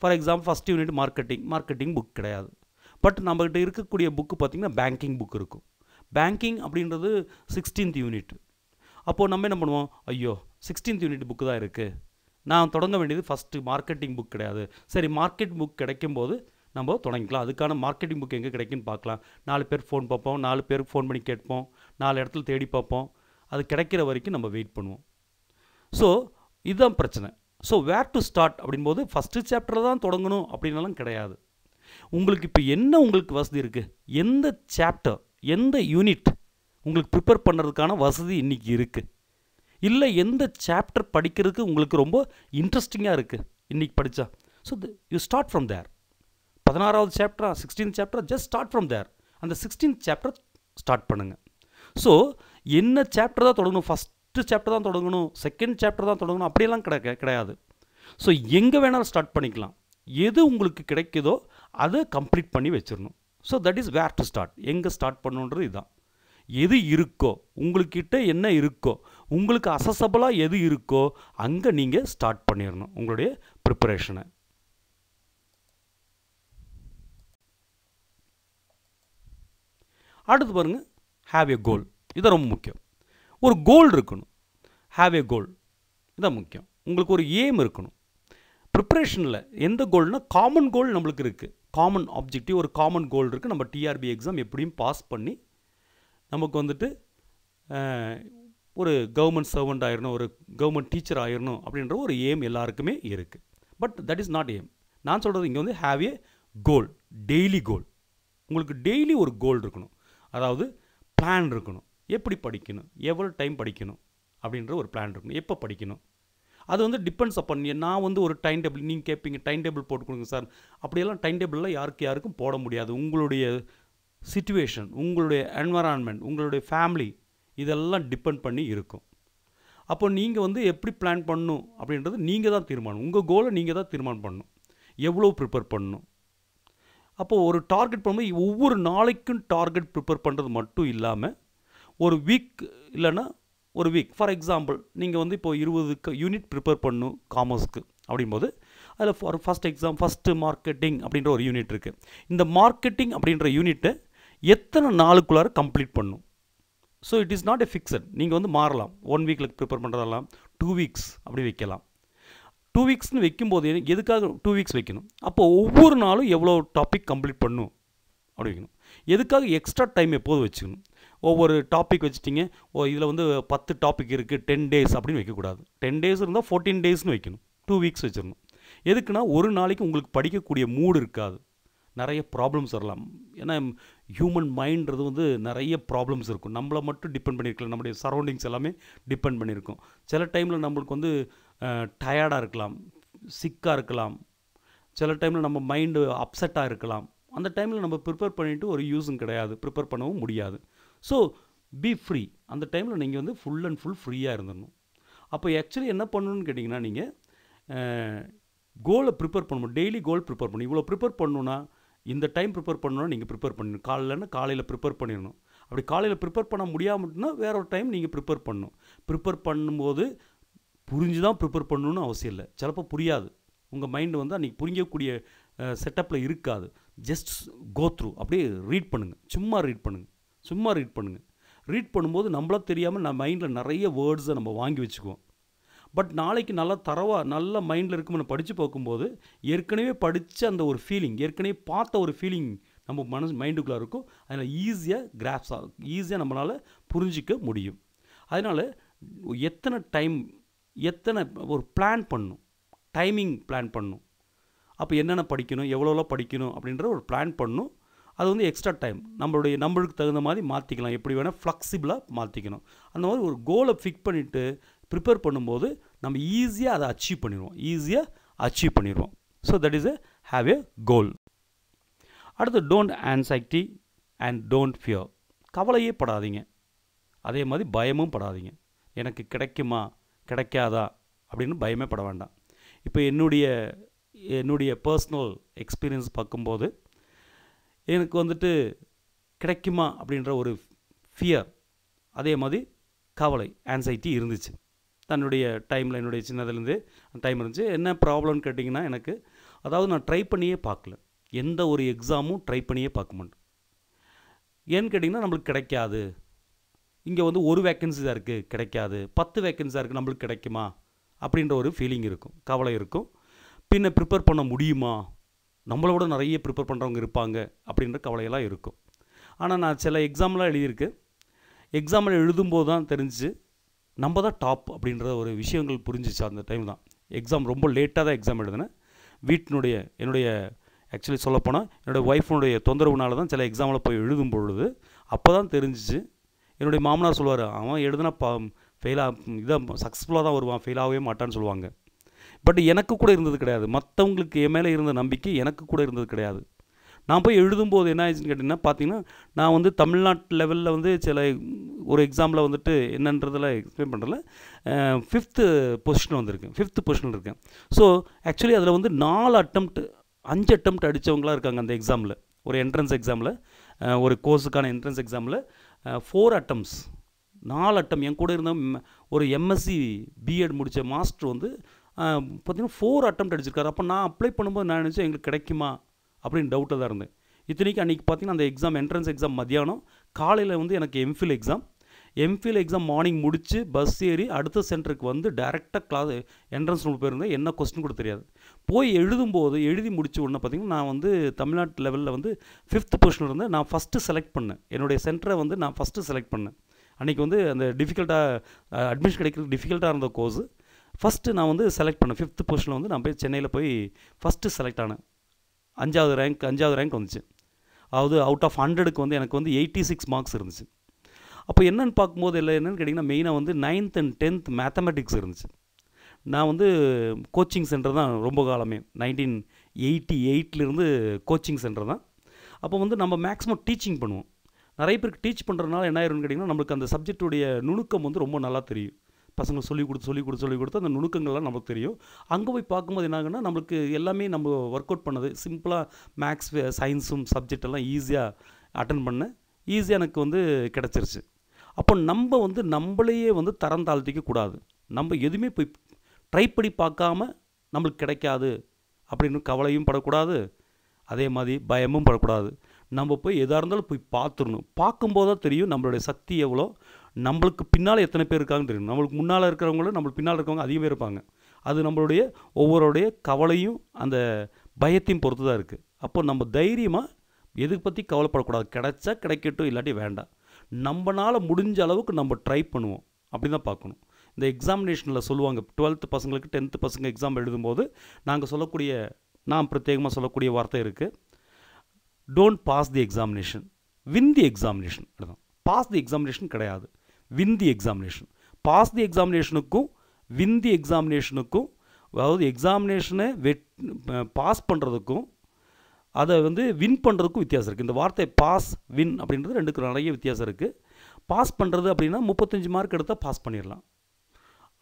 for example first unit marketing marketing book கிடையாது பட் நம்மகிட்ட இருக்கக்கூடிய புக்கு பார்த்திங்கன்னா பேங்கிங் புக் இருக்கும் பேங்கிங் அப்படின்றது சிக்ஸ்டீன்த் யூனிட் அப்போது நம்ம என்ன பண்ணுவோம் ஐயோ சிக்ஸ்டீன்த் யூனிட் புக்கு தான் இருக்குது நான் தொடங்க வேண்டியது ஃபஸ்ட்டு மார்க்கெட்டிங் புக் கிடையாது சரி மார்க்கெட் புக் கிடைக்கும்போது நம்ம தொடங்கிக்கலாம் அதுக்கான மார்க்கெட்டிங் புக் எங்கே கிடைக்குன்னு பார்க்கலாம் நாலு பேர் ஃபோன் பார்ப்போம் நாலு பேருக்கு ஃபோன் பண்ணி கேட்போம் நாலு இடத்துல தேடி பார்ப்போம் அது கிடைக்கிற வரைக்கும் நம்ம வெயிட் பண்ணுவோம் ஸோ இதுதான் பிரச்சனை ஸோ வேர் டு ஸ்டார்ட் அப்படின்போது ஃபஸ்ட்டு சாப்டரில் தான் தொடங்கணும் அப்படின்னாலும் கிடையாது உங்களுக்கு இப்போ என்ன உங்களுக்கு வசதி இருக்குது எந்த சாப்டர் எந்த யூனிட் உங்களுக்கு ப்ரிப்பேர் பண்ணுறதுக்கான வசதி இன்றைக்கி இருக்குது இல்லை எந்த சாப்டர் படிக்கிறதுக்கு உங்களுக்கு ரொம்ப இன்ட்ரெஸ்டிங்காக இருக்குது இன்றைக்கி படித்தா so you start from there பதினாறாவது சாப்டரா சிக்ஸ்டீன் சாப்டரா ஜஸ்ட் ஸ்டார்ட் ஃப்ரம் தேர் அந்த சிக்ஸ்டீன் சாப்டர் ஸ்டார்ட் பண்ணுங்கள் ஸோ என்ன சாப்டர் தான் தொடங்கணும் ஃபஸ்ட்டு சாப்டர் தான் தொடங்கணும் செகண்ட் சாப்டர் தான் தொடங்கணும் அப்படியெல்லாம் கிடைக்க கிடையாது ஸோ எங்கே வேணாலும் ஸ்டார்ட் பண்ணிக்கலாம் எது உங்களுக்கு கிடைக்குதோ அதை கம்ப்ளீட் பண்ணி வச்சிடணும் so that is where to start எங்கே ஸ்டார்ட் பண்ணுன்றது இதுதான் எது இருக்கோ உங்களுக்கிட்ட என்ன இருக்கோ உங்களுக்கு அசசபிளாக எது இருக்கோ அங்கே நீங்கள் ஸ்டார்ட் பண்ணிடணும் உங்களுடைய ப்ரிப்பரேஷனை அடுத்து பாருங்கள் ஹாவ் ஏ கோல் இதான் ரொம்ப முக்கியம் ஒரு கோல் இருக்கணும் ஹாவ் ஏ கோல் இதான் முக்கியம் உங்களுக்கு ஒரு எய்ம் இருக்கணும் ப்ரிப்ரேஷனில் எந்த கோல்னால் காமன் கோல் நம்மளுக்கு இருக்குது காமன் ஆப்ஜெக்டிவ் ஒரு காமன் கோல் இருக்குது நம்ம டிஆர்பி எக்ஸாம் எப்படியும் பாஸ் பண்ணி நமக்கு வந்துட்டு ஒரு கவர்மெண்ட் சர்வெண்ட் ஆயிடணும் ஒரு கவர்மெண்ட் டீச்சர் ஆயிடணும் அப்படின்ற ஒரு எய்ம் எல்லாருக்குமே இருக்குது but that is not aim நான் சொல்கிறது இங்கே வந்து ஹாவ் ஏ கோல் டெய்லி கோல் உங்களுக்கு டெய்லி ஒரு கோல் இருக்கணும் அதாவது பிளான் இருக்கணும் எப்படி படிக்கணும் எவ்வளோ டைம் படிக்கணும் அப்படின்ற ஒரு பிளான் இருக்கணும் எப்போ படிக்கணும் அது வந்து டிபெண்ட்ஸ் அப்பான் நான் வந்து ஒரு டைம் டேபிள் நீங்கள் கேட்பீங்க டைம் டேபிள் போட்டு கொடுங்க சார் அப்படியெல்லாம் டைம் டேபிளில் யாருக்கு யாருக்கும் போட முடியாது உங்களுடைய சுச்சுவேஷன் உங்களுடைய என்வரான்மெண்ட் உங்களுடைய ஃபேமிலி இதெல்லாம் டிபெண்ட் பண்ணி இருக்கும் அப்போ நீங்கள் வந்து எப்படி பிளான் பண்ணணும் அப்படின்றது நீங்கள் தான் தீர்மானம் உங்கள் கோலை நீங்கள் தான் தீர்மானம் பண்ணணும் எவ்வளோ ப்ரிப்பேர் பண்ணணும் அப்போது ஒரு டார்கெட் பண்ணும்போது ஒவ்வொரு நாளைக்கும் டார்கெட் ப்ரிப்பேர் பண்ணுறது மட்டும் இல்லாமல் ஒரு வீக் இல்லைன்னா ஒரு வீக் ஃபார் எக்ஸாம்பிள் நீங்கள் வந்து இப்போது இருபதுக்கு யூனிட் ப்ரிப்பேர் பண்ணும் காமர்ஸ்க்கு அப்படிம்போது அதில் for first exam first marketing அப்படின்ற ஒரு யூனிட் இருக்குது இந்த மார்க்கெட்டிங் அப்படின்ற யூனிட்டை எத்தனை நாளுக்குள்ளார கம்ப்ளீட் பண்ணும் so it is not a fixed நீங்கள் வந்து மாறலாம் ஒன் வீக்கில் ப்ரிப்பேர் பண்ணுறதெல்லாம் டூ வீக்ஸ் அப்படி வைக்கலாம் டூ வீக்ஸ்னு வைக்கும்போது எதுக்காக டூ வீக்ஸ் வைக்கணும் அப்போ ஒவ்வொரு நாளும் எவ்வளோ டாபிக் கம்ப்ளீட் பண்ணும் வைக்கணும் எதுக்காக எக்ஸ்ட்ரா டைம் எப்போது வச்சுக்கணும் ஒவ்வொரு டாபிக் வச்சுட்டிங்க ஓ இதில் வந்து பத்து டாபிக் இருக்குது டென் டேஸ் அப்படின்னு வைக்கக்கூடாது டென் டேஸ் இருந்தால் ஃபோர்டீன் டேஸ்னு வைக்கணும் டூ வீக்ஸ் வச்சிடணும் எதுக்குன்னா ஒரு நாளைக்கு உங்களுக்கு படிக்கக்கூடிய மூடு இருக்காது நிறைய ப்ராப்ளம்ஸ் வரலாம் ஏன்னா ஹியூமன் மைண்ட்றது வந்து நிறைய ப்ராப்ளம்ஸ் இருக்கும் நம்மளை மட்டும் டிபெண்ட் பண்ணியிருக்கலாம் நம்முடைய சரௌண்டிங்ஸ் எல்லாமே டிபெண்ட் பண்ணியிருக்கோம் சில டைமில் நம்மளுக்கு வந்து டயர்டாக இருக்கலாம் சிக்காக இருக்கலாம் சில டைமில் நம்ம மைண்டு அப்செட்டாக இருக்கலாம் அந்த டைமில் நம்ம ப்ரிப்பேர் பண்ணிவிட்டு ஒரு யூஸும் கிடையாது ப்ரிப்பேர் பண்ணவும் முடியாது ஸோ பி ஃப்ரீ அந்த டைமில் நீங்கள் வந்து ஃபுல் அண்ட் ஃபுல் ஃப்ரீயாக இருந்துடணும் அப்போ ஆக்சுவலி என்ன பண்ணணும்னு கேட்டிங்கன்னா நீங்கள் கோலை ப்ரிப்பேர் பண்ணணும் டெய்லி கோல் ப்ரிப்பேர் பண்ணணும் இவ்வளோ ப்ரிப்பேர் பண்ணணுன்னா இந்த டைம் ப்ரிப்பேர் பண்ணணும்னா நீங்கள் ப்ரிப்பேர் பண்ணிடணும் காலையிலன்னா காலையில் ப்ரிப்பேர் பண்ணிடணும் அப்படி காலையில் ப்ரிப்பேர் பண்ண முடியாமட்டுன்னா வேற ஒரு டைம் நீங்கள் ப்ரிப்பேர் பண்ணணும் ப்ரிப்பேர் பண்ணும்போது புரிஞ்சு தான் ப்ரிப்பேர் பண்ணணும்னு அவசியம் இல்லை சிலப்போ புரியாது உங்கள் மைண்டு வந்து அன்றைக்கி புரிஞ்சக்கூடிய செட்டப்பில் இருக்காது ஜஸ்ட் கோ த்ரூ அப்படியே ரீட் பண்ணுங்கள் சும்மா ரீட் பண்ணுங்கள் சும்மா ரீட் பண்ணுங்கள் ரீட் பண்ணும்போது நம்மளா தெரியாமல் நம்ம மைண்டில் நிறைய வேர்ட்ஸை நம்ம வாங்கி வச்சுக்குவோம் பட் நாளைக்கு நல்லா தரவாக நல்ல மைண்டில் இருக்கும்னு படித்து பார்க்கும்போது ஏற்கனவே படித்த அந்த ஒரு ஃபீலிங் ஏற்கனவே பார்த்த ஒரு ஃபீலிங் நம்ம மனசு மைண்டுக்குள்ளே இருக்கும் அதனால் ஈஸியாக கிராஃப்ஸாக ஆகும் ஈஸியாக நம்மளால் புரிஞ்சிக்க முடியும் அதனால் எத்தனை டைம் எத்தனை ஒரு பிளான் பண்ணும் டைமிங் பிளான் பண்ணும் அப்போ என்னென்ன படிக்கணும் எவ்வளோலாம் படிக்கணும் அப்படின்ற ஒரு பிளான் பண்ணும் அது வந்து எக்ஸ்ட்ரா டைம் நம்மளுடைய நம்மளுக்கு தகுந்த மாதிரி மாற்றிக்கலாம் எப்படி வேணால் ஃப்ளெக்சிபிளாக மாற்றிக்கணும் அந்த மாதிரி ஒரு கோலை ஃபிக் பண்ணிவிட்டு ப்ரிப்பேர் பண்ணும்போது நம்ம ஈஸியாக அதை அச்சீவ் பண்ணிடுவோம் ஈஸியாக அச்சீவ் பண்ணிடுவோம் so that is a have a goal அடுத்து don't anxiety and don't fear கவலையே படாதீங்க அதே மாதிரி பயமும் படாதீங்க எனக்கு கிடைக்குமா கிடைக்காதா அப்படின்னு பயமே பட வேண்டாம் இப்போ என்னுடைய என்னுடைய பர்சனல் எக்ஸ்பீரியன்ஸ் பார்க்கும்போது எனக்கு வந்துட்டு கிடைக்குமா அப்படின்ற ஒரு ஃபியர் அதே மாதிரி கவலை ஆன்சைட்டி இருந்துச்சு தன்னுடைய டைமில் என்னுடைய சின்னதுலேருந்து டைம் இருந்துச்சு என்ன ப்ராப்ளம்னு கேட்டிங்கன்னா எனக்கு அதாவது நான் ட்ரை பண்ணியே பார்க்கல எந்த ஒரு எக்ஸாமும் ட்ரை பண்ணியே பார்க்க மாட்டேன் ஏன்னு கேட்டிங்கன்னா நம்மளுக்கு கிடைக்காது இங்கே வந்து ஒரு வேக்கன்சி தான் இருக்குது கிடைக்காது பத்து வேக்கன்சி இருக்குது நம்மளுக்கு கிடைக்குமா அப்படின்ற ஒரு ஃபீலிங் இருக்கும் கவலை இருக்கும் பின்ன ப்ரிப்பேர் பண்ண முடியுமா நம்மளோட நிறைய ப்ரிப்பேர் பண்ணுறவங்க இருப்பாங்க அப்படின்ற கவலையெல்லாம் இருக்கும் ஆனால் நான் சில எக்ஸாம்லாம் எழுதியிருக்கு எக்ஸாமில் எழுதும்போது தான் தெரிஞ்சு நம்ம தான் டாப் அப்படின்ற ஒரு விஷயங்கள் புரிஞ்சிச்சு அந்த டைம் தான் எக்ஸாம் ரொம்ப லேட்டாக தான் எக்ஸாம் எழுதினேன் வீட்டினுடைய என்னுடைய ஆக்சுவலி சொல்லப்போனால் என்னுடைய ஒய்ஃபுடைய தொந்தரவுனால தான் சில எக்ஸாமில் போய் எழுதும் பொழுது அப்போ தான் தெரிஞ்சிச்சு என்னுடைய மாமனார் சொல்லுவார் அவன் எழுதுனா ஃபெயிலாக இதான் சக்ஸஸ்ஃபுல்லாக தான் வருவான் ஃபெயிலாகவே மாட்டான்னு சொல்லுவாங்க பட் எனக்கு கூட இருந்தது கிடையாது மற்றவங்களுக்கு என் மேலே இருந்த நம்பிக்கை எனக்கு கூட இருந்தது கிடையாது நான் போய் எழுதும்போது என்ன ஆயிடுச்சுன்னு கேட்டிங்கன்னா பார்த்தீங்கன்னா நான் வந்து தமிழ்நாட்டு லெவலில் வந்து சில ஒரு எக்ஸாமில் வந்துட்டு என்னன்றதில் எக்ஸ்பிளைன் பண்ணுறதுல ஃபிஃப்த்து பொசிஷன் வந்திருக்கேன் ஃபிஃப்த்து பொசிஷன் இருக்கேன் ஸோ ஆக்சுவலி அதில் வந்து நாலு அட்டம்ப்ட் அஞ்சு அட்டம் அடித்தவங்களாக இருக்காங்க அந்த எக்ஸாமில் ஒரு என்ட்ரன்ஸ் எக்ஸாமில் ஒரு கோர்ஸுக்கான என்ட்ரன்ஸ் எக்ஸாமில் ஃபோர் அட்டம்ஸ் நாலு அட்டம் என் கூட இருந்த ஒரு எம்எஸ்சி பிஎட் முடித்த மாஸ்டர் வந்து பார்த்திங்கன்னா ஃபோர் அட்டம் அடிச்சிருக்காரு அப்போ நான் அப்ளை பண்ணும்போது நான் நினச்சேன் எங்களுக்கு கிடைக்குமா அப்படின்னு டவுட்டாக தான் இருந்தேன் இத்தனைக்கு அன்றைக்கி பார்த்திங்கன்னா அந்த எக்ஸாம் என்ட்ரன்ஸ் எக்ஸாம் மத்தியானம் காலையில் வந்து எனக்கு MPhil exam MPhil exam morning முடித்து பஸ் ஏறி அடுத்த சென்டருக்கு வந்து டேரெக்டாக கிளாஸ் என்ட்ரன்ஸ் ரூம் போயிருந்தேன் என்ன கொஸ்டின் கூட தெரியாது போய் எழுதும்போது எழுதி முடித்த உடனே பார்த்திங்கன்னா நான் வந்து தமிழ்நாட்டு லெவலில் வந்து ஃபிஃப்த் பொசிஷனில் இருந்து நான் ஃபஸ்ட்டு செலக்ட் பண்ணேன் என்னுடைய சென்டரை வந்து நான் ஃபஸ்ட்டு செலக்ட் பண்ணேன் அன்றைக்கி வந்து அந்த டிஃபிகல்ட்டாக அட்மிஷன் கிடைக்கிறது டிஃபிகல்ட்டாக இருந்த கோர்ஸ் ஃபஸ்ட்டு நான் வந்து செலக்ட் பண்ணேன் ஃபிஃப்த் பொசிஷனில் வந்து நான் போய் சென்னையில் போய் ஃபஸ்ட்டு செலக்ட் ஆனேன் அஞ்சாவது ரேங்க் அஞ்சாவது ரேங்க் வந்துச்சு அதாவது அவுட் ஆஃப் ஹண்ட்ரடுக்கு வந்து எனக்கு வந்து எயிட்டி சிக்ஸ் மார்க்ஸ் இருந்துச்சு அப்போ என்னென்னு பார்க்கும்போது இல்லை என்னென்னு கேட்டிங்கன்னா மெயினாக வந்து நைன்த் அண்ட் டென்த் மேத்தமெட்டிக்ஸ் இருந்துச்சு நான் வந்து கோச்சிங் சென்டர் தான் ரொம்ப காலமே நைன்டீன் எயிட்டி எயிட்லேருந்து கோச்சிங் சென்டர் தான் அப்போ வந்து நம்ம மேக்ஸிமம் டீச்சிங் பண்ணுவோம் நிறைய பேருக்கு டீச் பண்ணுறதுனால என்ன ஆயிரும்னு கேட்டிங்கன்னா நம்மளுக்கு அந்த சப்ஜெக்டுடைய நுணுக்கம் வந்து ரொம்ப நல்லா தெரியும் பசங்க சொல்லிக் கொடுத்து சொல்லிக் கொடுத்து சொல்லிக் கொடுத்து அந்த நுணுக்கங்கள்லாம் நமக்கு தெரியும் அங்கே போய் பார்க்கும்போது என்ன ஆகுன்னா நம்மளுக்கு எல்லாமே நம்ம ஒர்க் அவுட் பண்ணது சிம்பிளாக மேக்ஸ் சயின்ஸும் சப்ஜெக்ட் எல்லாம் ஈஸியாக அட்டன் பண்ண ஈஸியாக எனக்கு வந்து கிடச்சிருச்சு அப்போ நம்ம வந்து நம்மளையே வந்து தரம் தாழ்த்திக்க கூடாது நம்ம எதுவுமே போய் ட்ரை பண்ணி பார்க்காம நம்மளுக்கு கிடைக்காது அப்படின்னு கவலையும் படக்கூடாது அதே மாதிரி பயமும் படக்கூடாது நம்ம போய் எதாக இருந்தாலும் போய் பார்த்துடணும் பார்க்கும்போது தான் தெரியும் நம்மளுடைய சக்தி எவ்வளோ நம்மளுக்கு பின்னால் எத்தனை பேர் இருக்காங்கன்னு தெரியும் நம்மளுக்கு முன்னால் இருக்கிறவங்களும் நம்மளுக்கு பின்னால் இருக்கவங்க அதிகம் பேர் இருப்பாங்க அது நம்மளுடைய ஒவ்வொருடைய கவலையும் அந்த பயத்தையும் பொறுத்து தான் இருக்குது அப்போ நம்ம தைரியமாக எது பற்றி கவலைப்படக்கூடாது கிடைச்சா கிடைக்கட்டும் இல்லாட்டி வேண்டாம் நம்மளால் முடிஞ்ச அளவுக்கு நம்ம ட்ரை பண்ணுவோம் அப்படி தான் பார்க்கணும் இந்த எக்ஸாமினேஷனில் சொல்லுவாங்க டுவெல்த்து பசங்களுக்கு டென்த்து பசங்க எக்ஸாம் எழுதும்போது நாங்கள் சொல்லக்கூடிய நாம் பிரத்யேகமாக சொல்லக்கூடிய வார்த்தை இருக்குது don't pass the examination win the examination அதுதான் பாஸ் தி எக்ஸாமினேஷன் கிடையாது win the examination pass the எக்ஸாமினேஷனுக்கும் வின் தி எக்ஸாமினேஷனுக்கும் அதாவது எக்ஸாமினேஷனை வெட் பாஸ் பண்ணுறதுக்கும் அதை வந்து வின் பண்ணுறதுக்கும் வித்தியாசம் இருக்குது இந்த வார்த்தை பாஸ் வின் அப்படின்றது ரெண்டுக்கு நிறைய வித்தியாசம் இருக்குது பாஸ் பண்ணுறது அப்படின்னா முப்பத்தஞ்சு மார்க் எடுத்தால் பாஸ் பண்ணிடலாம்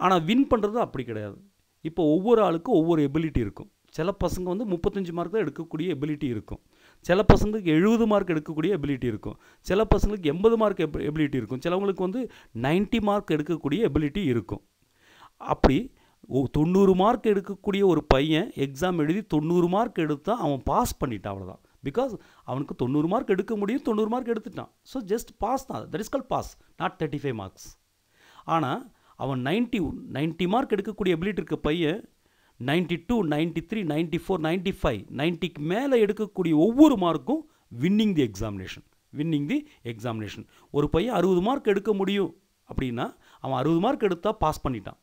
ஆனால் வின் பண்ணுறது அப்படி கிடையாது இப்போ ஒவ்வொரு ஆளுக்கும் ஒவ்வொரு எபிலிட்டி இருக்கும் சில பசங்க வந்து முப்பத்தஞ்சு மார்க் தான் எடுக்கக்கூடிய எபிலிட்டி இருக்கும் சில பசங்களுக்கு எழுபது மார்க் எடுக்கக்கூடிய எபிலிட்டி இருக்கும் சில பசங்களுக்கு எண்பது மார்க் எபிலிட்டி இருக்கும் சிலவங்களுக்கு வந்து நைன்ட்டி மார்க் எடுக்கக்கூடிய எபிலிட்டி இருக்கும் அப்படி தொண்ணூறு மார்க் எடுக்கக்கூடிய ஒரு பையன் எக்ஸாம் எழுதி தொண்ணூறு மார்க் எடுத்தால் அவன் பாஸ் பண்ணிட்டான் அவ்வளோதான் பிகாஸ் அவனுக்கு தொண்ணூறு மார்க் எடுக்க முடியும் தொண்ணூறு மார்க் எடுத்துட்டான் ஸோ ஜஸ்ட் பாஸ் தான் that is called pass not thirty five marks ஆனால் அவன் நைன்டி நைன்ட்டி மார்க் எடுக்கக்கூடிய எபிலிட்டி இருக்க பையன் ninety two ninety three ninety four ninety five நைன்ட்டிக்கு மேலே எடுக்கக்கூடிய ஒவ்வொரு மார்க்கும் winning the examination winning the examination ஒரு பையன் அறுபது மார்க் எடுக்க முடியும் அப்படின்னா அவன் அறுபது மார்க் எடுத்தால் பாஸ் பண்ணிட்டான்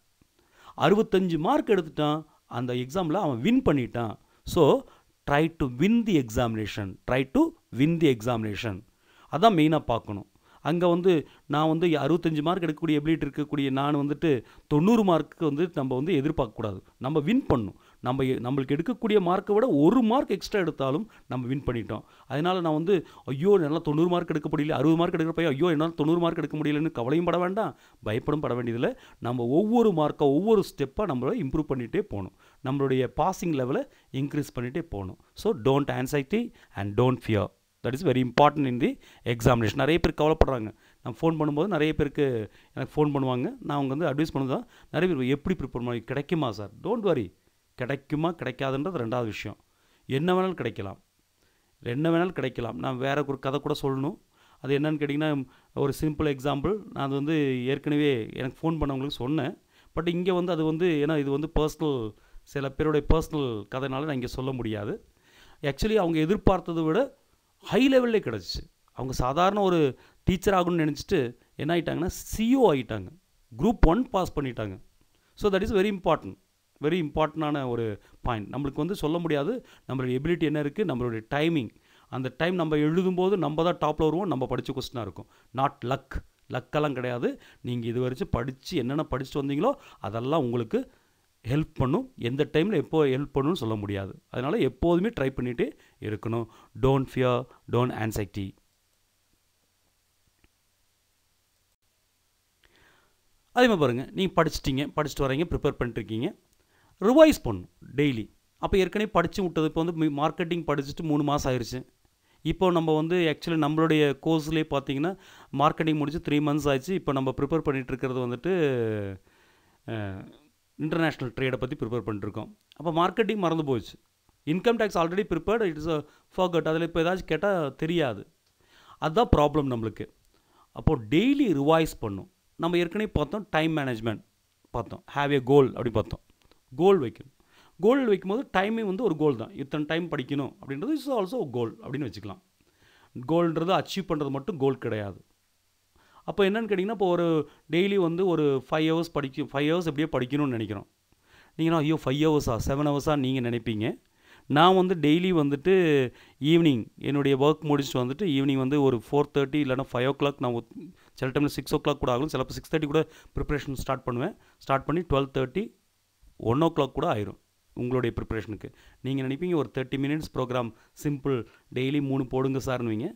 அறுபத்தஞ்சு மார்க் எடுத்துட்டான் அந்த எக்ஸாமில் அவன் வின் பண்ணிட்டான் so try to win the examination try to win the examination அதான் மெயினாக பார்க்கணும் அங்கே வந்து நான் வந்து அறுபத்தஞ்சு மார்க் எடுக்கக்கூடிய எபிலிட்டி இருக்கக்கூடிய நான் வந்துட்டு தொண்ணூறு மார்க்கு வந்து நம்ம வந்து எதிர்பார்க்கக்கூடாது நம்ம வின் பண்ணும் நம்ம நம்மளுக்கு எடுக்கக்கூடிய மார்க்கை விட ஒரு மார்க் எக்ஸ்ட்ரா எடுத்தாலும் நம்ம வின் பண்ணிட்டோம் அதனால் நான் வந்து ஐயோ என்னால் தொண்ணூறு மார்க் எடுக்க முடியல அறுபது மார்க் எடுக்கிற பையன் ஐயோ என்னால் தொண்ணூறு மார்க் எடுக்க முடியலன்னு கவலையும் பட வேண்டாம் பயப்படும் பட வேண்டியதில்லை நம்ம ஒவ்வொரு மார்க்கை ஒவ்வொரு ஸ்டெப்பாக நம்மளை இம்ப்ரூவ் பண்ணிகிட்டே போகணும் நம்மளுடைய பாசிங் லெவலை இன்க்ரீஸ் பண்ணிகிட்டே போகணும் so don't anxiety and don't fear that is very important in the examination நிறைய பேர் கவலைப்படுறாங்க நான் ஃபோன் பண்ணும்போது நிறைய பேருக்கு எனக்கு ஃபோன் பண்ணுவாங்க நான் அவங்க வந்து அட்வைஸ் பண்ணுதான் நிறைய பேர் எப்படி ப்ரிப்பேர் பண்ணி கிடைக்குமா சார் டோன்ட் வரி கிடைக்குமா கிடைக்காதுன்றது ரெண்டாவது விஷயம் என்ன வேணாலும் கிடைக்கலாம் என்ன வேணாலும் கிடைக்கலாம் நான் வேறு ஒரு கதை கூட சொல்லணும் அது என்னன்னு கேட்டிங்கன்னா ஒரு சிம்பிள் எக்ஸாம்பிள் நான் அது வந்து ஏற்கனவே எனக்கு ஃபோன் பண்ணவங்களுக்கு சொன்னேன் பட் இங்கே வந்து அது வந்து ஏன்னா இது வந்து பர்சனல் சில பேருடைய பர்சனல் கதைனால நான் இங்கே சொல்ல முடியாது ஆக்சுவலி அவங்க எதிர்பார்த்ததை விட ஹை லெவல்லே கிடச்சிச்சு அவங்க சாதாரண ஒரு டீச்சர் ஆகணும்னு நினச்சிட்டு என்ன ஆகிட்டாங்கன்னா சிஓ e ஆகிட்டாங்க குரூப் ஒன் பாஸ் பண்ணிட்டாங்க so that is very important very இம்பார்ட்டண்ட்டான ஒரு பாயிண்ட் நம்மளுக்கு வந்து சொல்ல முடியாது நம்மளுடைய எபிலிட்டி என்ன இருக்குது நம்மளுடைய டைமிங் அந்த டைம் நம்ம எழுதும்போது நம்ம தான் டாப்பில் வருவோம் நம்ம படித்த கொஸ்டினாக இருக்கும் நாட் லக் லக்கெல்லாம் கிடையாது நீங்கள் இது வரைக்கும் படித்து என்னென்ன படிச்சுட்டு வந்தீங்களோ அதெல்லாம் உங்களுக்கு ஹெல்ப் பண்ணும் எந்த டைமில் எப்போ ஹெல்ப் பண்ணணும்னு சொல்ல முடியாது அதனால் எப்போதுமே ட்ரை பண்ணிகிட்டே இருக்கணும் டோன்ட் ஃபியர் டோன்ட் ஆன்சைட்டி அதே மாதிரி பாருங்கள் நீங்கள் படிச்சிட்டிங்க படிச்சுட்டு வரீங்க ப்ரிப்பேர் பண்ணிட்டுருக்கீங்க ரிவைஸ் பண்ணும் டெய்லி அப்போ ஏற்கனவே படித்து விட்டது இப்போ வந்து மார்க்கெட்டிங் படிச்சுட்டு மூணு மாதம் ஆயிடுச்சு இப்போ நம்ம வந்து ஆக்சுவலி நம்மளுடைய கோர்ஸ்லேயே பார்த்தீங்கன்னா மார்க்கெட்டிங் முடிச்சு த்ரீ மந்த்ஸ் ஆயிடுச்சு இப்போ நம்ம ப்ரிப்பேர் இருக்கிறது வந்துட்டு இன்டர்நேஷ்னல் ட்ரேடை பற்றி ப்ரிப்பேர் பண்ணிருக்கோம் அப்போ மார்க்கெட்டிங் மறந்து போச்சு income tax already prepared it's a forgot அதில் இப்போ ஏதாச்சும் கேட்டால் தெரியாது அதுதான் ப்ராப்ளம் நம்மளுக்கு அப்போது டெய்லி ரிவாய்ஸ் பண்ணும் நம்ம ஏற்கனவே பார்த்தோம் டைம் மேனேஜ்மெண்ட் பார்த்தோம் ஹாவ் ஏ கோல் அப்படி பார்த்தோம் கோல் வைக்கணும் கோல் வைக்கும்போது டைமே வந்து ஒரு கோல் தான் இத்தனை டைம் படிக்கணும் அப்படின்றது இட்ஸ் ஆல்சோ கோல் அப்படின்னு வச்சுக்கலாம் கோல்ன்றது அச்சீவ் பண்ணுறது மட்டும் கோல் கிடையாது அப்போ என்னென்னு கேட்டிங்கன்னா இப்போ ஒரு டெய்லி வந்து ஒரு ஃபைவ் ஹவர்ஸ் படிக்க ஃபைவ் ஹவர்ஸ் எப்படியோ படிக்கணும்னு நினைக்கிறோம் நீங்கள்னா ஐயோ ஃபைவ் ஹவர்ஸா செவன் ஹவர்ஸாக நீங்கள் நினைப்பீங்க நான் வந்து டெய்லி வந்துட்டு ஈவினிங் என்னுடைய ஒர்க் முடிச்சுட்டு வந்துட்டு ஈவினிங் வந்து ஒரு ஃபோர் தேர்ட்டி இல்லைனா ஃபைவ் ஓ கிளாக் நான் சில டைமில் சிக்ஸ் ஓ கிளாக் கூட ஆகும் சிலப்போ சிக்ஸ் தேர்ட்டி கூட ப்ரிப்ரேஷன் ஸ்டார்ட் பண்ணுவேன் ஸ்டார்ட் பண்ணி twelve thirty one o'clock கூட ஆயிரும் உங்களுடைய ப்ரிப்ரேஷனுக்கு நீங்கள் நினைப்பீங்க ஒரு thirty minutes program simple daily மூணு போடுங்க சார்னுவீங்க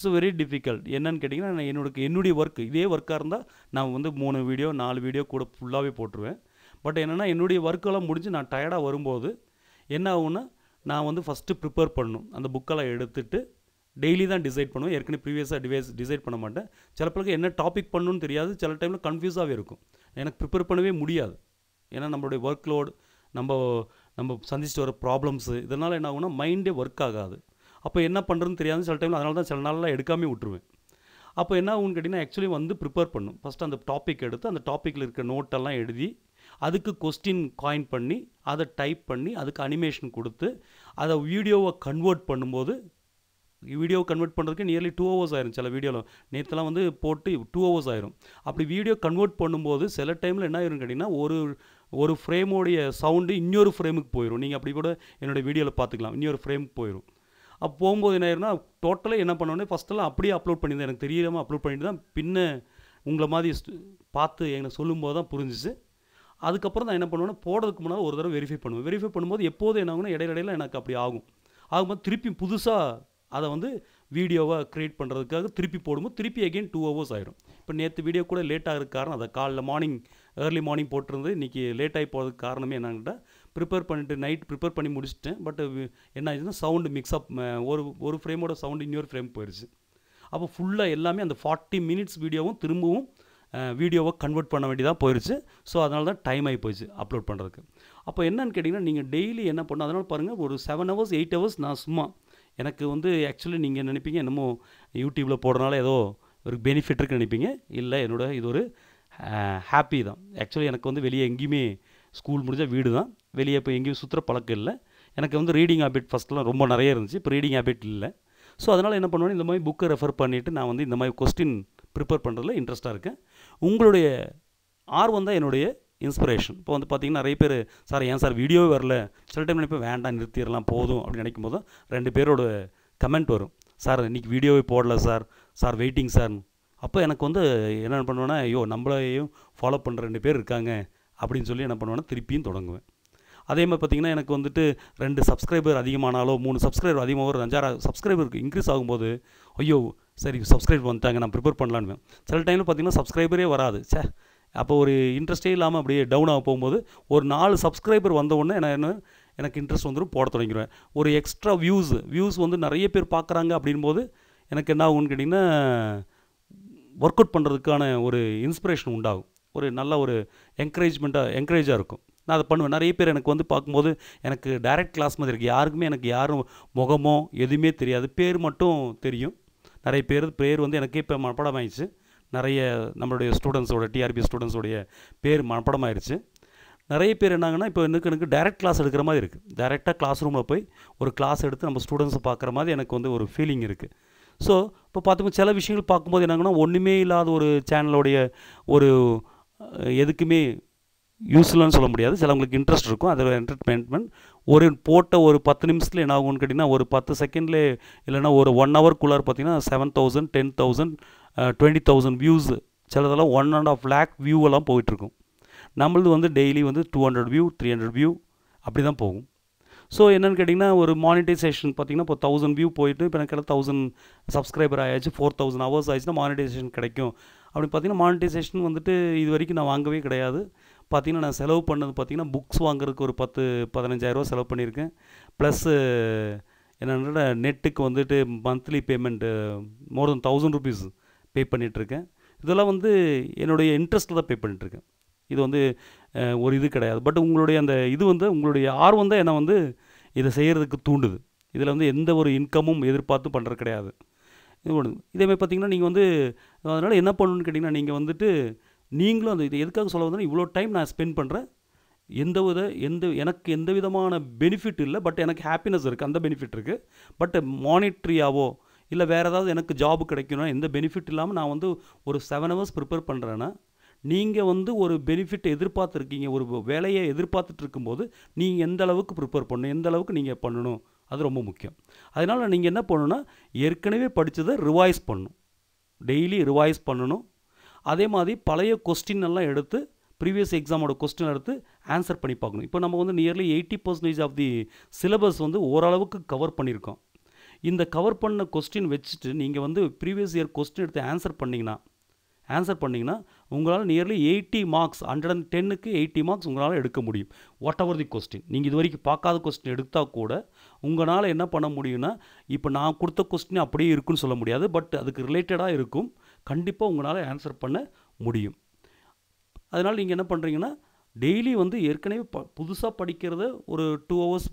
ஸோ வெரி டிஃபிகல்ட் என்னன்னு கேட்டிங்கன்னா நான் என்னோட என்னுடைய ஒர்க் இதே ஒர்க்காக இருந்தால் நான் வந்து மூணு வீடியோ நாலு வீடியோ கூட ஃபுல்லாகவே போட்டுருவேன் பட் என்னென்னா என்னுடைய ஒர்க்கெல்லாம் முடிஞ்சு நான் டயர்டாக வரும்போது என்ன ஆகும்னா நான் வந்து ஃபஸ்ட்டு ப்ரிப்பேர் பண்ணணும் அந்த புக்கெல்லாம் எடுத்துட்டு டெய்லி தான் டிசைட் பண்ணுவேன் ஏற்கனவே ப்ரீவியஸாக டிவைஸ் டிசைட் பண்ண மாட்டேன் சில பிறகு என்ன டாபிக் பண்ணணும்னு தெரியாது சில டைமில் கன்ஃபியூஸாகவே இருக்கும் எனக்கு ப்ரிப்பேர் பண்ணவே முடியாது ஏன்னா நம்மளுடைய ஒர்க் லோடு நம்ம நம்ம சந்திச்சுட்டு வர ப்ராப்ளம்ஸு இதனால் என்ன ஆகும்னா மைண்டே ஒர்க் ஆகாது அப்போ என்ன பண்ணுறதுன்னு தெரியாது சில டைம் அதனால தான் சில நாளெலாம் எடுக்காமல் விட்டுருவேன் அப்போ என்ன ஆகும் கேட்டிங்கன்னா ஆக்சுவலி வந்து ப்ரிப்பேர் பண்ணும் ஃபஸ்ட்டு அந்த டாபிக் எடுத்து அந்த டாப்பிக்கில் இருக்க நோட்டெல்லாம் எழுதி அதுக்கு கொஸ்டின் காயின் பண்ணி அதை டைப் பண்ணி அதுக்கு அனிமேஷன் கொடுத்து அதை வீடியோவை கன்வெர்ட் பண்ணும்போது வீடியோ கன்வெர்ட் பண்ணுறதுக்கு நியர்லி டூ ஹவர்ஸ் ஆயிரும் சில வீடியோவில் நேற்றுலாம் வந்து போட்டு டூ ஹவர்ஸ் ஆயிரும் அப்படி வீடியோ கன்வெர்ட் பண்ணும்போது சில டைமில் என்ன ஆயிரும் கேட்டிங்கன்னா ஒரு ஒரு ஃப்ரேமோடைய சவுண்டு இன்னொரு ஃப்ரேமுக்கு போயிடும் நீங்கள் அப்படி கூட என்னோடய வீடியோவில் பார்த்துக்கலாம் இன்னொரு ஃப்ரேமுக்கு போயிடும் அப்போ போகும்போது என்ன ஆயிருந்தால் டோட்டலாக என்ன பண்ணோன்னே ஃபஸ்ட்டெல்லாம் அப்படியே அப்லோட் பண்ணியிருந்தேன் எனக்கு தெரியாமல் அப்லோட் பண்ணிட்டு தான் பின்ன உங்களை மாதிரி பார்த்து என்னை சொல்லும்போது தான் புரிஞ்சிச்சு அதுக்கப்புறம் நான் என்ன பண்ணுவேன்னா போடுறதுக்கு முன்னால் ஒரு தடவை வெரிஃபை பண்ணுவேன் வெரிஃபை பண்ணும்போது எப்போதும் என்ன ஆகும்னா எனக்கு அப்படி ஆகும் ஆகும்போது திருப்பி புதுசாக அதை வந்து வீடியோவாக க்ரியேட் பண்ணுறதுக்காக திருப்பி போடும்போது திருப்பி அகெயின் டூ ஹவர்ஸ் ஆயிடும் இப்போ நேற்று வீடியோ கூட லேட் இருக்க காரணம் அதை காலைல மார்னிங் ஏர்லி மார்னிங் போட்டிருந்து இன்றைக்கி லேட் ஆகி போகிறதுக்கு காரணமே என்னங்கிட்ட ப்ரிப்பேர் பண்ணிட்டு நைட் ப்ரிப்பேர் பண்ணி முடிச்சுட்டேன் பட் என்ன ஆச்சுன்னா சவுண்டு மிக்ஸ்அப் ஒரு ஒரு ஃப்ரேமோட சவுண்டு இன்னொரு ஃப்ரேம் போயிடுச்சு அப்போ ஃபுல்லாக எல்லாமே அந்த ஃபார்ட்டி மினிட்ஸ் வீடியோவும் திரும்பவும் வீடியோவை கன்வெர்ட் பண்ண வேண்டியதாக போயிடுச்சு ஸோ அதனால தான் டைம் ஆகி போயிடுச்சு அப்லோட் பண்ணுறதுக்கு அப்போ என்னன்னு கேட்டிங்கன்னா நீங்கள் டெய்லி என்ன பண்ணணும் அதனால் பாருங்கள் ஒரு செவன் ஹவர்ஸ் எயிட் ஹவர்ஸ் நான் சும்மா எனக்கு வந்து ஆக்சுவலி நீங்கள் நினைப்பீங்க என்னமோ யூடியூப்பில் போடுறனால ஏதோ ஒரு பெனிஃபிட் இருக்குன்னு நினைப்பீங்க இல்லை என்னோட இது ஒரு ஹாப்பி தான் ஆக்சுவலி எனக்கு வந்து வெளியே எங்கேயுமே ஸ்கூல் முடிஞ்சால் வீடு தான் வெளியே போய் எங்கேயும் சுற்றுற பழக்கம் இல்லை எனக்கு வந்து ரீடிங் ஹேபிட் ஃபஸ்ட்டெலாம் ரொம்ப நிறைய இருந்துச்சு இப்போ ரீடிங் ஹேபிட் இல்லை ஸோ அதனால் என்ன பண்ணுவேன் இந்த மாதிரி புக்கை ரெஃபர் பண்ணிவிட்டு நான் வந்து இந்த மாதிரி கொஸ்டின் ப்ரிப்பேர் பண்ணுறதுல இன்ட்ரெஸ்ட்டாக இருக்கேன் உங்களுடைய ஆர்வம் தான் என்னுடைய இன்ஸ்பிரேஷன் இப்போ வந்து பார்த்திங்கன்னா நிறைய பேர் சார் ஏன் சார் வீடியோவே வரல சில டைம் நினைப்பேன் வேண்டாம் நிறுத்திடலாம் போதும் அப்படின்னு நினைக்கும் போது ரெண்டு பேரோட கமெண்ட் வரும் சார் இன்றைக்கி வீடியோவே போடல சார் சார் வெயிட்டிங் சார் அப்போ எனக்கு வந்து என்ன பண்ணுவேன்னா ஐயோ நம்மளையும் ஃபாலோ பண்ணுற ரெண்டு பேர் இருக்காங்க அப்படின்னு சொல்லி என்ன பண்ணுவேன்னா திருப்பியும் தொடங்குவேன் அதே மாதிரி பார்த்திங்கன்னா எனக்கு வந்துட்டு ரெண்டு சப்ஸ்கிரைபர் அதிகமானாலோ மூணு சப்ஸ்கிரைபர் அதிகமாக ஒரு அஞ்சாறு சப்ஸ்கிரைபருக்கு இன்க்ரீஸ் ஆகும்போது ஐயோ சரி சப்ஸ்கிரைப் வந்துட்டாங்க நான் ப்ரிப்பேர் பண்ணலான்னு சில டைமில் பார்த்திங்கன்னா சப்ஸ்கிரைபரே வராது சே அப்போ ஒரு இன்ட்ரெஸ்ட்டே இல்லாமல் அப்படியே டவுன் ஆக போகும்போது ஒரு நாலு சப்ஸ்கிரைபர் வந்தவுடனே நான் என்ன எனக்கு இன்ட்ரெஸ்ட் வந்துடும் போட தொடங்கிடுவேன் ஒரு எக்ஸ்ட்ரா வியூஸ் வியூஸ் வந்து நிறைய பேர் பார்க்குறாங்க அப்படின்போது எனக்கு என்ன ஆகும்னு கேட்டிங்கன்னா ஒர்க் அவுட் பண்ணுறதுக்கான ஒரு இன்ஸ்பிரேஷன் உண்டாகும் ஒரு நல்ல ஒரு என்கரேஜ்மெண்ட்டாக என்கரேஜாக இருக்கும் நான் அதை பண்ணுவேன் நிறைய பேர் எனக்கு வந்து பார்க்கும்போது எனக்கு டைரக்ட் கிளாஸ் மாதிரி இருக்குது யாருக்குமே எனக்கு யாரும் முகமோ எதுவுமே தெரியாது பேர் மட்டும் தெரியும் நிறைய பேர் பேர் வந்து எனக்கே இப்போ மனப்படம் ஆயிடுச்சு நிறைய நம்மளுடைய ஸ்டூடெண்ட்ஸோட டிஆர்பி ஸ்டூடெண்ட்ஸோடைய பேர் மனப்படம் ஆயிடுச்சு நிறைய பேர் என்னாங்கன்னா இப்போ எனக்கு எனக்கு டைரக்ட் கிளாஸ் எடுக்கிற மாதிரி இருக்குது டைரெக்டாக கிளாஸ் ரூமில் போய் ஒரு கிளாஸ் எடுத்து நம்ம ஸ்டூடெண்ட்ஸை பார்க்குற மாதிரி எனக்கு வந்து ஒரு ஃபீலிங் இருக்குது ஸோ இப்போ பார்த்துக்கோ சில விஷயங்கள் பார்க்கும்போது என்னாங்கன்னா ஒன்றுமே இல்லாத ஒரு சேனலோடைய ஒரு எதுக்குமே யூஸ்ஃபுல்னு சொல்ல முடியாது சிலவங்களுக்கு இன்ட்ரெஸ்ட் இருக்கும் அதில் என்டர்டெயின்மெண்ட் ஒரு போட்ட ஒரு பத்து நிமிஷத்தில் என்ன ஆகும்னு கேட்டிங்கன்னா ஒரு பத்து செகண்ட்ல இல்லைன்னா ஒரு ஒன் ஹவர்க்குள்ளார் பார்த்திங்கன்னா seven thousand ten thousand twenty thousand views சிலதெல்லாம் one and half lakh view எல்லாம் போயிட்டுருக்கும் நம்மளது வந்து டெய்லி வந்து two hundred view three hundred view அப்படி தான் போகும் ஸோ என்னென்னு கேட்டிங்கன்னா ஒரு மானிட்டைசேஷன் பார்த்திங்கன்னா இப்போ தௌசண்ட் வியூ போயிட்டு இப்போ எனக்கு தௌசண்ட் சப்ஸ்கிரைபர் ஆயாச்சு ஃபோர் தௌசண்ட் ஹவர்ஸ் ஆயிடுச்சுன்னா மானிட்டைசேஷன் கிடைக்கும் அப்படி பார்த்திங்கன்னா மானிட்டைசேஷன் வந்துட்டு இது வரைக்கும் நான் வாங்கவே கிடையாது பார்த்திங்கன்னா நான் செலவு பண்ணது பார்த்திங்கன்னா புக்ஸ் வாங்குறதுக்கு ஒரு பத்து பதினஞ்சாயிரரூவா செலவு பண்ணியிருக்கேன் ப்ளஸ்ஸு என்னென்ன நெட்டுக்கு வந்துட்டு monthly payment more than thousand rupees pay பண்ணிகிட்ருக்கேன் இதெல்லாம் வந்து என்னுடைய இன்ட்ரெஸ்ட்டில் தான் பே பண்ணிகிட்ருக்கேன் இது வந்து ஒரு இது கிடையாது பட் உங்களுடைய அந்த இது வந்து உங்களுடைய ஆர்வம் தான் என்னை வந்து இதை செய்கிறதுக்கு தூண்டுது இதில் வந்து எந்த ஒரு இன்கமும் எதிர்பார்த்து பண்ணுறது கிடையாது இது ஒன்று இதேமாதிரி பார்த்திங்கன்னா நீங்கள் வந்து அதனால் என்ன பண்ணணுன்னு கேட்டிங்கன்னா நீங்கள் வந்துட்டு நீங்களும் அந்த இது எதுக்காக சொல்ல வந்தேன்னா இவ்வளோ டைம் நான் ஸ்பெண்ட் பண்ணுறேன் எந்த வித எந்த எனக்கு எந்த விதமான பெனிஃபிட் இல்லை பட் எனக்கு ஹாப்பினஸ் இருக்குது அந்த பெனிஃபிட் இருக்குது பட் மானிட்ரியாவோ இல்லை வேறு ஏதாவது எனக்கு ஜாப் கிடைக்கணும் எந்த பெனிஃபிட் இல்லாமல் நான் வந்து ஒரு செவன் ஹவர்ஸ் ப்ரிப்பேர் பண்ணுறேன்னா நீங்கள் வந்து ஒரு பெனிஃபிட் எதிர்பார்த்துருக்கீங்க ஒரு வேலையை எதிர்பார்த்துட்டு இருக்கும்போது நீங்கள் எந்த அளவுக்கு ப்ரிப்பேர் பண்ணணும் எந்த அளவுக்கு நீங்கள் பண்ணணும் அது ரொம்ப முக்கியம் அதனால் நீங்கள் என்ன பண்ணணும்னா ஏற்கனவே படித்ததை ரிவைஸ் பண்ணணும் டெய்லி ரிவைஸ் பண்ணணும் அதே மாதிரி பழைய கொஸ்டின் எல்லாம் எடுத்து ப்ரீவியஸ் எக்ஸாமோட கொஸ்டின் எடுத்து ஆன்சர் பண்ணி பார்க்கணும் இப்போ நம்ம வந்து nearly eighty percentage of the syllabus வந்து ஓரளவுக்கு கவர் பண்ணியிருக்கோம் இந்த கவர் பண்ண கொஸ்டின் வச்சுட்டு நீங்கள் வந்து ப்ரீவியஸ் இயர் கொஸ்டின் எடுத்து ஆன்சர் பண்ணிங்கன்னா ஆன்சர் பண்ணிங்கன்னா உங்களால் nearly eighty marks hundred and டென்னுக்கு எயிட்டி மார்க்ஸ் உங்களால் எடுக்க முடியும் வாட் எவர் தி கொஸ்டின் நீங்கள் இது வரைக்கும் பார்க்காத கொஸ்டின் எடுத்தால் கூட உங்களால் என்ன பண்ண முடியும்னா இப்போ நான் கொடுத்த கொஸ்டின் அப்படியே இருக்குன்னு சொல்ல முடியாது பட் அதுக்கு ரிலேட்டடாக இருக்கும் கண்டிப்பாக உங்களால் ஆன்சர் பண்ண முடியும் அதனால் நீங்கள் என்ன பண்ணுறீங்கன்னா டெய்லி வந்து ஏற்கனவே ப புதுசாக படிக்கிறத ஒரு டூ ஹவர்ஸ்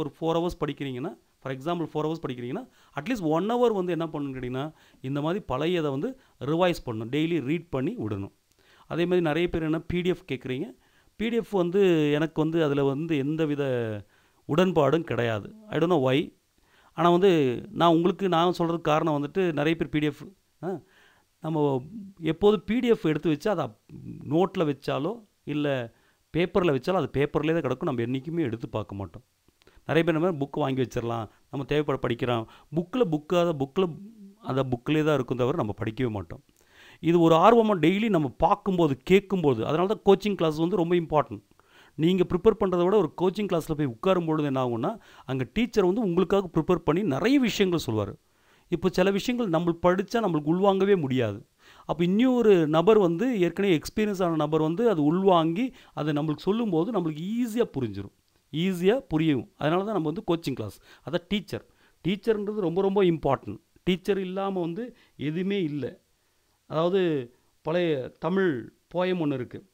ஒரு ஃபோர் ஹவர்ஸ் படிக்கிறீங்கன்னா ஃபார் எக்ஸாம்பிள் ஃபோர் ஹவர்ஸ் படிக்கிறீங்கன்னா அட்லீஸ்ட் ஒன் ஹவர் வந்து என்ன பண்ணுன்னு கேட்டிங்கன்னா இந்த மாதிரி பழையதை வந்து ரிவைஸ் பண்ணணும் டெய்லி ரீட் பண்ணி விடணும் அதே மாதிரி நிறைய பேர் என்ன பிடிஎஃப் கேட்குறீங்க பிடிஎஃப் வந்து எனக்கு வந்து அதில் வந்து எந்த வித உடன்பாடும் கிடையாது ஐ டோன்ட் நோ ஒய் ஆனால் வந்து நான் உங்களுக்கு நான் சொல்கிறதுக்கு காரணம் வந்துட்டு நிறைய பேர் பிடிஎஃப் நம்ம எப்போதும் பிடிஎஃப் எடுத்து வச்சு அதை நோட்டில் வச்சாலோ இல்லை பேப்பரில் வச்சாலோ அது பேப்பர்லேயே தான் கிடக்கும் நம்ம என்றைக்குமே எடுத்து பார்க்க மாட்டோம் நிறைய பேர் நம்ம புக்கு வாங்கி வச்சிடலாம் நம்ம தேவைப்பட படிக்கிறோம் புக்கில் புக்காக அதை புக்கில் அந்த புக்கிலே தான் இருக்கும் தவிர நம்ம படிக்கவே மாட்டோம் இது ஒரு ஆர்வமாக டெய்லி நம்ம பார்க்கும்போது கேட்கும்போது அதனால தான் கோச்சிங் கிளாஸ் வந்து ரொம்ப இம்பார்ட்டன்ட் நீங்கள் ப்ரிப்பேர் பண்ணுறத விட ஒரு கோச்சிங் கிளாஸில் போய் உட்காரும் பொழுது என்ன ஆகும்னா அங்கே டீச்சர் வந்து உங்களுக்காக ப்ரிப்பேர் பண்ணி நிறைய விஷயங்கள் சொல்வார் இப்போ சில விஷயங்கள் நம்ம படித்தா நம்மளுக்கு உள்வாங்கவே முடியாது அப்போ இன்னொரு நபர் வந்து ஏற்கனவே எக்ஸ்பீரியன்ஸ் ஆன நபர் வந்து அது உள்வாங்கி அதை நம்மளுக்கு சொல்லும்போது நம்மளுக்கு ஈஸியாக புரிஞ்சிடும் ஈஸியாக புரியும் அதனால தான் நம்ம வந்து கோச்சிங் கிளாஸ் அதான் டீச்சர் டீச்சர்ன்றது ரொம்ப ரொம்ப இம்பார்ட்டன்ட் டீச்சர் இல்லாமல் வந்து எதுவுமே இல்லை அதாவது பழைய தமிழ் போயம் ஒன்று இருக்குது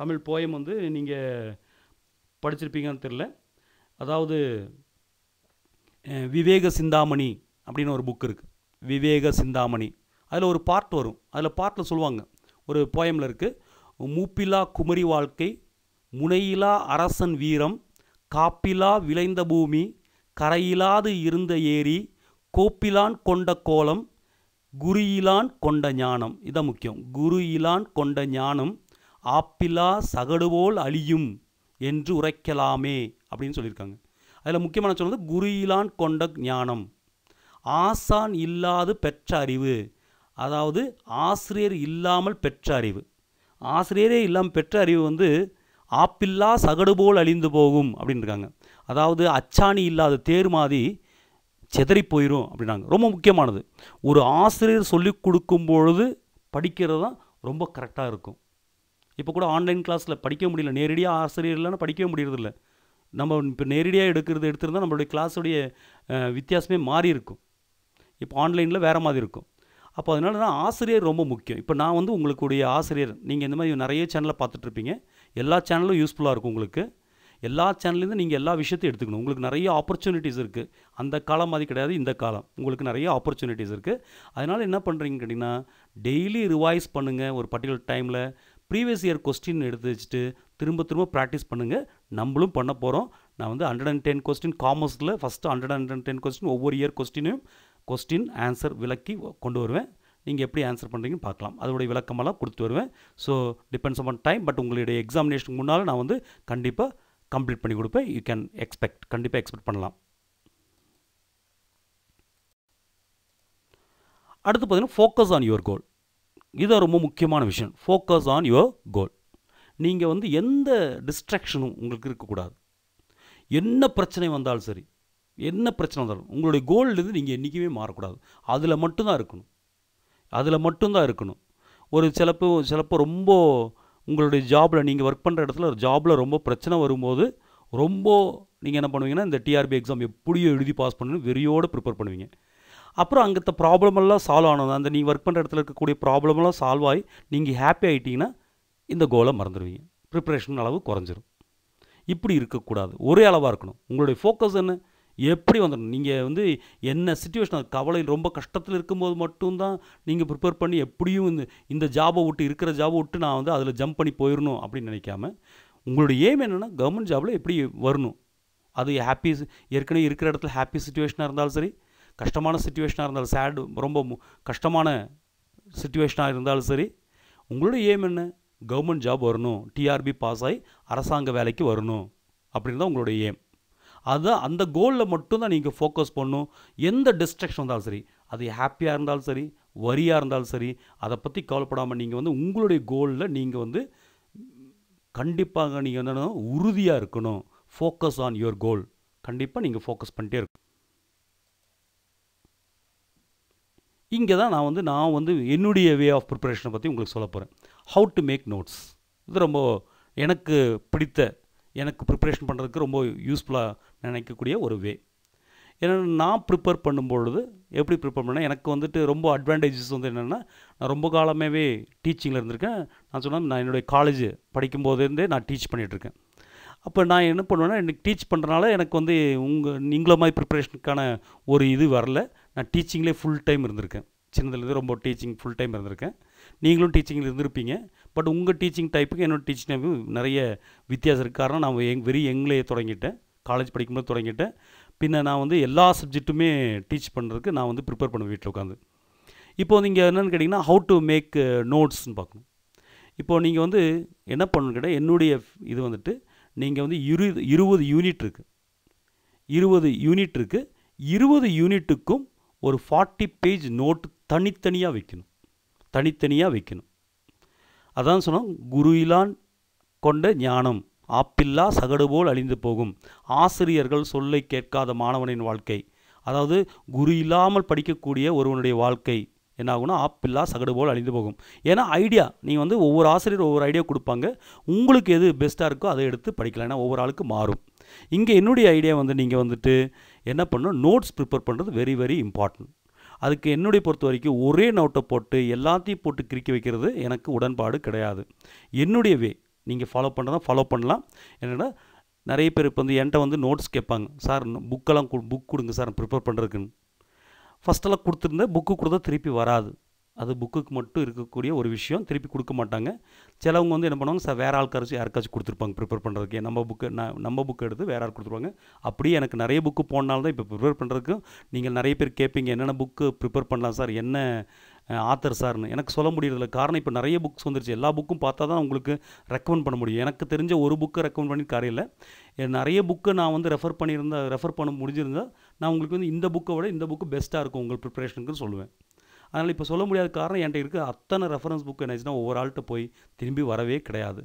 தமிழ் போயம் வந்து நீங்கள் படிச்சிருப்பீங்கன்னு தெரில அதாவது விவேக சிந்தாமணி அப்படின்னு ஒரு புக் இருக்குது விவேக சிந்தாமணி அதில் ஒரு பார்ட் வரும் அதில் பார்ட்டில் சொல்லுவாங்க ஒரு போயமில் இருக்குது மூப்பிலா குமரி வாழ்க்கை முனையிலா அரசன் வீரம் காப்பிலா விளைந்த பூமி கரையிலாது இருந்த ஏரி கோப்பிலான் கொண்ட கோலம் குருயிலான் கொண்ட ஞானம் இதான் முக்கியம் குருயிலான் கொண்ட ஞானம் ஆப்பிலா சகடுபோல் அழியும் என்று உரைக்கலாமே அப்படின்னு சொல்லியிருக்காங்க அதில் முக்கியமான சொல்வது குருயிலான் கொண்ட ஞானம் ஆசான் இல்லாது பெற்ற அறிவு அதாவது ஆசிரியர் இல்லாமல் பெற்ற அறிவு ஆசிரியரே இல்லாமல் பெற்ற அறிவு வந்து ஆப்பில்லா சகடு போல் அழிந்து போகும் அப்படின்றாங்க அதாவது அச்சாணி இல்லாத தேர் மாதிரி செதறி போயிடும் அப்படின்னாங்க ரொம்ப முக்கியமானது ஒரு ஆசிரியர் சொல்லிக் கொடுக்கும் பொழுது படிக்கிறது தான் ரொம்ப கரெக்டாக இருக்கும் இப்போ கூட ஆன்லைன் கிளாஸில் படிக்க முடியல நேரடியாக ஆசிரியர் இல்லைன்னா படிக்கவே முடியறதில்ல நம்ம இப்போ நேரடியாக எடுக்கிறது எடுத்திருந்தால் நம்மளுடைய கிளாஸுடைய வித்தியாசமே மாறி இருக்கும் இப்போ ஆன்லைனில் வேறு மாதிரி இருக்கும் அப்போ அதனால தான் ஆசிரியர் ரொம்ப முக்கியம் இப்போ நான் வந்து உடைய ஆசிரியர் நீங்கள் இந்த மாதிரி நிறைய சேனலை பார்த்துட்ருப்பீங்க எல்லா சேனலும் யூஸ்ஃபுல்லாக இருக்கும் உங்களுக்கு எல்லா சேனல்லேருந்து நீங்கள் எல்லா விஷயத்தையும் எடுத்துக்கணும் உங்களுக்கு நிறைய ஆப்பர்ச்சுனிட்டிஸ் இருக்குது அந்த காலம் மாதிரி கிடையாது இந்த காலம் உங்களுக்கு நிறைய ஆப்பர்ச்சுனிட்டிஸ் இருக்குது அதனால் என்ன பண்ணுறீங்கன்னு கேட்டிங்கன்னா டெய்லி ரிவைஸ் பண்ணுங்கள் ஒரு பர்டிகுலர் டைமில் ப்ரீவியஸ் இயர் கொஸ்டின் எடுத்து வச்சுட்டு திரும்ப திரும்ப ப்ராக்டிஸ் பண்ணுங்கள் நம்மளும் பண்ண போகிறோம் நான் வந்து ஹண்ட்ரட் அண்ட் டென் கொஸ்டின் காமர்ஸில் first hundred and ten question ஒவ்வொரு இயர் கொஸ்டினையும் கொஸ்டின் ஆன்சர் விளக்கி கொண்டு வருவேன் நீங்கள் எப்படி ஆன்சர் பண்ணுறீங்கன்னு பார்க்கலாம் அதோடைய விளக்கமெல்லாம் கொடுத்து வருவேன் so depends upon time but உங்களுடைய எக்ஸாமினேஷனுக்கு முன்னால் நான் வந்து கண்டிப்பாக கம்ப்ளீட் பண்ணி கொடுப்பேன் யூ கேன் எக்ஸ்பெக்ட் கண்டிப்பாக எக்ஸ்பெக்ட் பண்ணலாம் அடுத்து பார்த்தீங்கன்னா ஃபோக்கஸ் ஆன் யுவர் கோல் இது ரொம்ப முக்கியமான விஷயம் ஃபோக்கஸ் ஆன் யுவர் கோல் நீங்கள் வந்து எந்த டிஸ்ட்ராக்ஷனும் உங்களுக்கு இருக்கக்கூடாது என்ன பிரச்சனை வந்தாலும் சரி என்ன பிரச்சனை இருந்தாலும் உங்களுடைய கோல் நீங்கள் என்றைக்குமே மாறக்கூடாது அதில் மட்டும்தான் இருக்கணும் அதில் மட்டும்தான் இருக்கணும் ஒரு சிலப்போ சிலப்போ ரொம்ப உங்களுடைய ஜாபில் நீங்கள் ஒர்க் பண்ணுற இடத்துல ஒரு ஜாபில் ரொம்ப பிரச்சனை வரும்போது ரொம்ப நீங்கள் என்ன பண்ணுவீங்கன்னா இந்த டிஆர்பி எக்ஸாம் எப்படியோ எழுதி பாஸ் பண்ணணும் வெறியோடு ப்ரிப்பேர் பண்ணுவீங்க அப்புறம் ப்ராப்ளம் ப்ராப்ளமெல்லாம் சால்வ் ஆனது அந்த நீங்கள் ஒர்க் பண்ணுற இடத்துல இருக்கக்கூடிய ப்ராப்ளமெல்லாம் சால்வ் ஆகி நீங்கள் ஹாப்பி ஆகிட்டிங்கன்னா இந்த கோலை மறந்துடுவீங்க ப்ரிப்ரேஷன் அளவு குறைஞ்சிரும் இப்படி இருக்கக்கூடாது ஒரே அளவாக இருக்கணும் உங்களுடைய ஃபோக்கஸ் என்ன எப்படி வந்துடணும் நீங்கள் வந்து என்ன சுச்சுவேஷன் கவலை ரொம்ப கஷ்டத்தில் இருக்கும்போது மட்டும்தான் நீங்கள் ப்ரிப்பேர் பண்ணி எப்படியும் இந்த இந்த ஜாபை விட்டு இருக்கிற ஜாபை விட்டு நான் வந்து அதில் ஜம்ப் பண்ணி போயிடணும் அப்படின்னு நினைக்காம உங்களுடைய ஏம் என்னென்னா கவர்மெண்ட் ஜாபில் எப்படி வரணும் அது ஹாப்பி ஏற்கனவே இருக்கிற இடத்துல ஹாப்பி சுச்சுவேஷனாக இருந்தாலும் சரி கஷ்டமான சுச்சுவேஷனாக இருந்தாலும் சேடு ரொம்ப கஷ்டமான சுச்சுவேஷனாக இருந்தாலும் சரி உங்களுடைய ஏம் என்ன கவர்மெண்ட் ஜாப் வரணும் டிஆர்பி பாஸ் ஆகி அரசாங்க வேலைக்கு வரணும் அப்படின்னு தான் உங்களுடைய ஏம் அதுதான் அந்த கோலில் மட்டும்தான் நீங்கள் ஃபோக்கஸ் பண்ணும் எந்த டிஸ்ட்ரக்ஷன் இருந்தாலும் சரி அது ஹாப்பியாக இருந்தாலும் சரி வரியாக இருந்தாலும் சரி அதை பற்றி கவலைப்படாமல் நீங்கள் வந்து உங்களுடைய கோலில் நீங்கள் வந்து கண்டிப்பாக நீங்கள் என்னென்னா உறுதியாக இருக்கணும் ஃபோக்கஸ் ஆன் யுவர் கோல் கண்டிப்பாக நீங்கள் ஃபோக்கஸ் பண்ணிட்டே இருக்கணும் இங்கே தான் நான் வந்து நான் வந்து என்னுடைய வே ஆஃப் ப்ரிப்பரேஷனை பற்றி உங்களுக்கு சொல்ல போகிறேன் ஹவு டு மேக் நோட்ஸ் இது ரொம்ப எனக்கு பிடித்த எனக்கு ப்ரிப்ரேஷன் பண்ணுறதுக்கு ரொம்ப யூஸ்ஃபுல்லாக நினைக்கக்கூடிய ஒரு வே ஏன்னா நான் ப்ரிப்பேர் பண்ணும்பொழுது எப்படி ப்ரிப்பேர் பண்ணேன் எனக்கு வந்துட்டு ரொம்ப அட்வான்டேஜஸ் வந்து என்னென்னா நான் ரொம்ப காலமாகவே டீச்சிங்கில் இருந்திருக்கேன் நான் சொன்னால் நான் என்னுடைய காலேஜ் போதேருந்தே நான் டீச் பண்ணிகிட்ருக்கேன் அப்போ நான் என்ன பண்ணுவேன்னா எனக்கு டீச் பண்ணுறனால எனக்கு வந்து உங்கள் நீங்கள மாதிரி ப்ரிப்பரேஷனுக்கான ஒரு இது வரல நான் டீச்சிங்லேயே ஃபுல் டைம் இருந்திருக்கேன் சின்னதுலேருந்து ரொம்ப டீச்சிங் ஃபுல் டைம் இருந்திருக்கேன் நீங்களும் டீச்சிங்கில் இருந்திருப்பீங்க பட் உங்கள் டீச்சிங் டைப்புக்கு என்னோடய டீச்சிங் டைப்பு நிறைய வித்தியாசம் இருக்குது காரணம் நான் எங் வெறி எங்களையே தொடங்கிட்டேன் காலேஜ் படிக்கும்போது தொடங்கிட்டேன் பின்ன நான் வந்து எல்லா சப்ஜெக்ட்டுமே டீச் பண்ணுறதுக்கு நான் வந்து ப்ரிப்பேர் பண்ணுவேன் வீட்டில் உட்காந்து இப்போது நீங்கள் என்னென்னு கேட்டிங்கன்னா ஹவு டு மேக் நோட்ஸ்னு uh, பார்க்கணும் இப்போது நீங்கள் வந்து என்ன பண்ணணும் கேட்டால் என்னுடைய இது வந்துட்டு நீங்கள் வந்து இரு இருபது யூனிட் இருக்குது இருபது யூனிட் இருக்குது இருபது யூனிட்டுக்கும் ஒரு ஃபார்ட்டி பேஜ் நோட்டு தனித்தனியாக வைக்கணும் தனித்தனியாக வைக்கணும் அதான் சொன்னோம் குரு இலான் கொண்ட ஞானம் ஆப்பில்லா சகடு போல் அழிந்து போகும் ஆசிரியர்கள் சொல்லை கேட்காத மாணவனின் வாழ்க்கை அதாவது குரு இல்லாமல் படிக்கக்கூடிய ஒருவனுடைய வாழ்க்கை என்ன ஆகுனா ஆப்பில்லா சகடு போல் அழிந்து போகும் ஏன்னா ஐடியா நீங்கள் வந்து ஒவ்வொரு ஆசிரியர் ஒவ்வொரு ஐடியா கொடுப்பாங்க உங்களுக்கு எது பெஸ்ட்டாக இருக்கோ அதை எடுத்து படிக்கலாம் ஏன்னா ஒவ்வொரு ஆளுக்கு மாறும் இங்கே என்னுடைய ஐடியா வந்து நீங்கள் வந்துட்டு என்ன பண்ணணும் நோட்ஸ் ப்ரிப்பேர் பண்ணுறது வெரி வெரி இம்பார்ட்டன்ட் அதுக்கு என்னுடைய பொறுத்த வரைக்கும் ஒரே நோட்டை போட்டு எல்லாத்தையும் போட்டு கிரிக்க வைக்கிறது எனக்கு உடன்பாடு கிடையாது என்னுடைய வே நீங்கள் ஃபாலோ பண்ணுறதா ஃபாலோ பண்ணலாம் என்னென்னா நிறைய பேர் இப்போ வந்து என்கிட்ட வந்து நோட்ஸ் கேட்பாங்க சார் புக்கெல்லாம் புக் கொடுங்க சார் ப்ரிப்பேர் பண்ணுறதுக்குன்னு ஃபஸ்ட்டெல்லாம் கொடுத்துருந்தேன் புக்கு கொடுத்தா திருப்பி வராது அது புக்குக்கு மட்டும் இருக்கக்கூடிய ஒரு விஷயம் திருப்பி கொடுக்க மாட்டாங்க சிலவங்க வந்து என்ன பண்ணுவாங்க சார் வேறு ஆள்காரச்சும் யாருக்காச்சும் கொடுத்துருப்பாங்க ப்ரிப்பேர் பண்ணுறதுக்கு நம்ம புக்கு நான் நம்ம புக்கு எடுத்து வேறு ஆள் கொடுத்துருவாங்க அப்படியே எனக்கு நிறைய புக்கு போனால்தான் தான் இப்போ ப்ரிப்பேர் பண்ணுறதுக்கு நீங்கள் நிறைய பேர் கேட்பீங்க என்னென்ன புக்கு ப்ரிப்பேர் பண்ணலாம் சார் என்ன ஆத்தர் சார்னு எனக்கு சொல்ல முடியறதில்ல காரணம் இப்போ நிறைய புக்ஸ் வந்துருச்சு எல்லா புக்கும் பார்த்தா தான் உங்களுக்கு ரெக்கமெண்ட் பண்ண முடியும் எனக்கு தெரிஞ்ச ஒரு புக்கை ரெக்கமெண்ட் பண்ணி காரையில் நிறைய புக்கை நான் வந்து ரெஃபர் பண்ணியிருந்தா ரெஃபர் பண்ண முடிஞ்சிருந்தால் நான் உங்களுக்கு வந்து இந்த புக்கை விட இந்த புக்கு பெஸ்ட்டாக இருக்கும் உங்கள் ப்ரிப்பரேஷனுக்குன்னு சொல்லுவேன் அதனால் இப்போ சொல்ல முடியாத காரணம் என்கிட்ட இருக்க அத்தனை ரெஃபரன்ஸ் புக் என்னாச்சுன்னா ஒவ்வொரு ஆள்கிட்ட போய் திரும்பி வரவே கிடையாது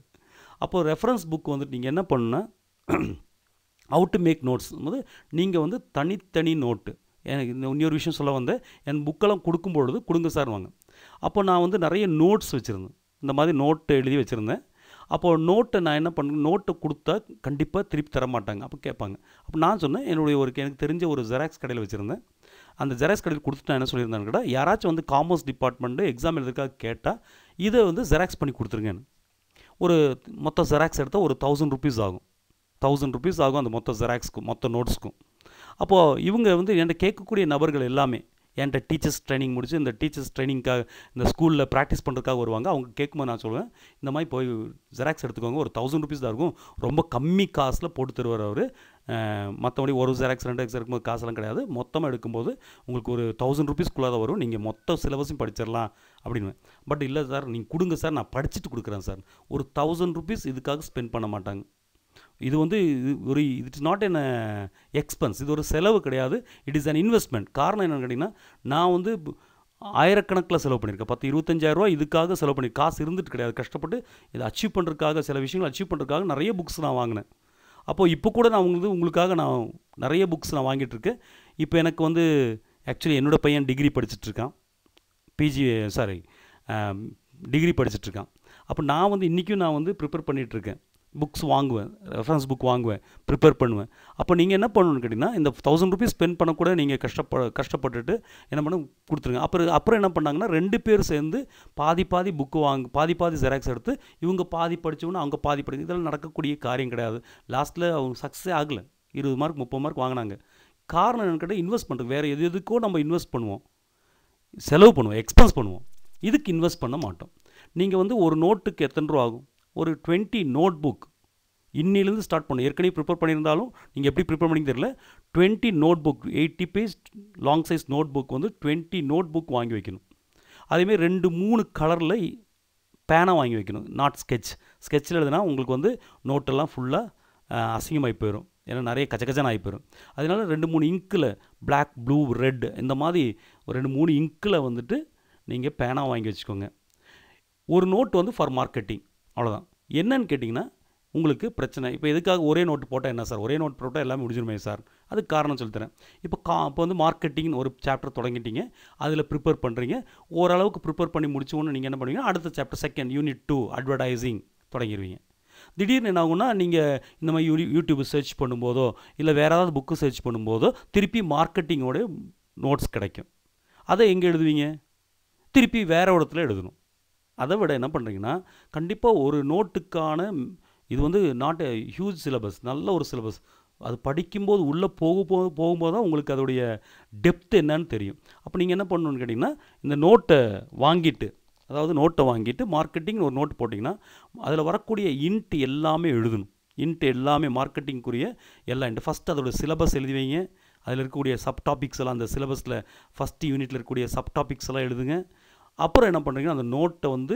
அப்போது ரெஃபரன்ஸ் புக் வந்துட்டு நீங்கள் என்ன பண்ணுன்னா அவுட் டு மேக் நோட்ஸ் போது நீங்கள் வந்து தனித்தனி நோட்டு எனக்கு இந்த இன்னொரு விஷயம் சொல்ல வந்து என் புக்கெல்லாம் கொடுக்கும் பொழுது கொடுங்க சார் வாங்க அப்போ நான் வந்து நிறைய நோட்ஸ் வச்சுருந்தேன் இந்த மாதிரி நோட்டு எழுதி வச்சுருந்தேன் அப்போது நோட்டை நான் என்ன பண்ண நோட்டை கொடுத்தா கண்டிப்பாக திருப்பி தர மாட்டாங்க அப்போ கேட்பாங்க அப்போ நான் சொன்னேன் என்னுடைய ஒரு எனக்கு தெரிஞ்ச ஒரு ஜெராக்ஸ் கடையில் வச்சுருந்தேன் அந்த ஜெராக்ஸ் கடையில் கொடுத்துட்டா என்ன சொல்லியிருந்தாங்க கேட்டால் யாராச்சும் வந்து காமர்ஸ் டிபார்ட்மெண்ட்டு எக்ஸாம் எழுதுக்காக கேட்டால் இதை வந்து ஜெராக்ஸ் பண்ணி கொடுத்துருங்கன்னு ஒரு மொத்த ஜெராக்ஸ் எடுத்தால் ஒரு தௌசண்ட் ருபீஸ் ஆகும் தௌசண்ட் ருபீஸ் ஆகும் அந்த மொத்த ஜெராக்ஸ்க்கும் மொத்த நோட்ஸ்க்கும் அப்போது இவங்க வந்து என்கிட்ட கேட்கக்கூடிய நபர்கள் எல்லாமே என்கிட்ட டீச்சர்ஸ் ட்ரைனிங் முடிச்சு இந்த டீச்சர்ஸ் ட்ரைனிங்க்காக இந்த ஸ்கூலில் ப்ராக்டிஸ் பண்ணுறதுக்காக வருவாங்க அவங்க கேட்கும்போது நான் சொல்லுவேன் இந்த மாதிரி போய் ஜெராக்ஸ் எடுத்துக்கோங்க ஒரு தௌசண்ட் ருபீஸ் தான் இருக்கும் ரொம்ப கம்மி காசில் போட்டு தருவார் அவர் மற்றபடி ஒரு ஜெராக்ஸ் ரெண்டு எக்ஸ் இருக்கும்போது காசெல்லாம் கிடையாது மொத்தமாக எடுக்கும்போது உங்களுக்கு ஒரு தௌசண்ட் ருபீஸ்க்குள்ளே தான் வரும் நீங்கள் மொத்த சிலபஸையும் படிச்சிடலாம் அப்படின்னு பட் இல்லை சார் நீங்கள் கொடுங்க சார் நான் படிச்சுட்டு கொடுக்குறேன் சார் ஒரு தௌசண்ட் ருபீஸ் இதுக்காக ஸ்பெண்ட் பண்ண மாட்டாங்க இது வந்து இது ஒரு it is not an expense இது ஒரு செலவு கிடையாது இட் இஸ் அன் இன்வெஸ்ட்மெண்ட் காரணம் என்னென்னு கேட்டிங்கன்னா நான் வந்து ஆயிரக்கணக்கில் செலவு பண்ணியிருக்கேன் பத்து இருபத்தஞ்சாயிரரூவா இதுக்காக செலவு பண்ணி காசு இருந்துட்டு கிடையாது கஷ்டப்பட்டு இதை அச்சீவ் பண்ணுறதுக்காக சில விஷயங்கள் அச்சீவ் பண்ணுறதுக்காக நிறைய புக்ஸ் நான் வாங்கினேன் அப்போது இப்போ கூட நான் உங்களுக்கு உங்களுக்காக நான் நிறைய புக்ஸ் நான் வாங்கிட்டுருக்கேன் இப்போ எனக்கு வந்து ஆக்சுவலி என்னோடய பையன் டிகிரி படிச்சுட்ருக்கான் பிஜி சாரி டிகிரி படிச்சுட்ருக்கான் அப்போ நான் வந்து இன்றைக்கும் நான் வந்து ப்ரிப்பேர் பண்ணிகிட்ருக்கேன் புக்ஸ் வாங்குவேன் ரெஃபரன்ஸ் புக் வாங்குவேன் ப்ரிப்பேர் பண்ணுவேன் அப்போ நீங்கள் என்ன பண்ணணும்னு கேட்டிங்கன்னா இந்த தௌசண்ட் ருபீஸ் ஸ்பெண்ட் பண்ணக்கூட நீங்கள் கஷ்டப்ப கஷ்டப்பட்டுட்டு என்ன பண்ண கொடுத்துருங்க அப்புறம் அப்புறம் என்ன பண்ணாங்கன்னா ரெண்டு பேர் சேர்ந்து பாதி பாதி புக்கு வாங்க பாதி பாதி ஜெராக்ஸ் எடுத்து இவங்க பாதி படித்தவொன்னே அவங்க பாதி படிச்சு இதெல்லாம் நடக்கக்கூடிய காரியம் கிடையாது லாஸ்ட்டில் அவங்க சக்ஸஸே ஆகலை இருபது மார்க் முப்பது மார்க் வாங்கினாங்க காரணம் என்னன்னு கேட்டால் இன்வெஸ்ட் பண்ணுறது வேறு எது எதுக்கோ நம்ம இன்வெஸ்ட் பண்ணுவோம் செலவு பண்ணுவோம் எக்ஸ்பென்ஸ் பண்ணுவோம் இதுக்கு இன்வெஸ்ட் பண்ண மாட்டோம் நீங்கள் வந்து ஒரு நோட்டுக்கு எத்தனை ரூபா ஆகும் ஒரு டுவெண்ட்டி நோட் புக் இன்னிலேருந்து ஸ்டார்ட் பண்ணும் ஏற்கனவே ப்ரிப்பேர் பண்ணியிருந்தாலும் நீங்கள் எப்படி ப்ரிப்பேர் பண்ணி தெரியல twenty notebook eighty pages long size notebook வந்து டுவெண்ட்டி நோட் புக் வாங்கி வைக்கணும் அதேமாரி ரெண்டு மூணு கலரில் பேனை வாங்கி வைக்கணும் நாட் ஸ்கெட்ச் ஸ்கெச்சில் எழுதுனா உங்களுக்கு வந்து நோட்டெல்லாம் ஃபுல்லாக அசிங்கமாகி போயிடும் ஏன்னா நிறைய கச்சகச்சன் ஆகி போயிடும் அதனால ரெண்டு மூணு இங்கில் பிளாக் ப்ளூ ரெட் இந்த மாதிரி ஒரு ரெண்டு மூணு இங்கில் வந்துட்டு நீங்கள் பேனாக வாங்கி வச்சுக்கோங்க ஒரு நோட் வந்து ஃபார் மார்க்கெட்டிங் அவ்வளோதான் என்னன்னு கேட்டிங்கன்னா உங்களுக்கு பிரச்சனை இப்போ எதுக்காக ஒரே நோட்டு போட்டால் என்ன சார் ஒரே நோட் போட்டால் எல்லாமே முடிஞ்சிருமே சார் அதுக்கு காரணம் சொல்லித்தரேன் இப்போ கா இப்போ வந்து மார்க்கெட்டிங்னு ஒரு சாப்டர் தொடங்கிட்டீங்க அதில் ப்ரிப்பேர் பண்ணுறீங்க ஓரளவுக்கு ப்ரிப்பேர் பண்ணி முடிச்சோன்னு நீங்கள் என்ன பண்ணுவீங்கன்னா அடுத்த chapter second unit two advertising தொடங்கிடுவீங்க திடீர்னு என்ன ஆகும்னா நீங்கள் இந்த மாதிரி யூடி யூடியூப் சர்ச் பண்ணும்போதோ இல்லை வேறு ஏதாவது புக்கு சர்ச் பண்ணும்போதோ திருப்பி மார்க்கெட்டிங்கோடைய நோட்ஸ் கிடைக்கும் அதை எங்கே எழுதுவீங்க திருப்பி வேறு இடத்துல எழுதணும் அதை விட என்ன பண்ணுறீங்கன்னா கண்டிப்பாக ஒரு நோட்டுக்கான இது வந்து நாட் எ ஹியூஜ் சிலபஸ் நல்ல ஒரு சிலபஸ் அது படிக்கும்போது உள்ளே போக போக போகும்போது தான் உங்களுக்கு அதோடைய டெப்த் என்னன்னு தெரியும் அப்போ நீங்கள் என்ன பண்ணணுன்னு கேட்டிங்கன்னா இந்த நோட்டை வாங்கிட்டு அதாவது நோட்டை வாங்கிட்டு மார்க்கெட்டிங் ஒரு நோட் போட்டிங்கன்னா அதில் வரக்கூடிய இன்ட் எல்லாமே எழுதணும் இன்ட் எல்லாமே மார்க்கெட்டிங்குரிய எல்லா இன்ட் ஃபஸ்ட் அதோட சிலபஸ் எழுதி வைங்க அதில் இருக்கக்கூடிய சப் டாபிக்ஸ் எல்லாம் அந்த சிலபஸில் ஃபஸ்ட்டு யூனிட்டில் இருக்கக்கூடிய சப் டாபிக்ஸ் எல்லாம் எழுதுங்க அப்புறம் என்ன பண்ணுறீங்கன்னா அந்த நோட்டை வந்து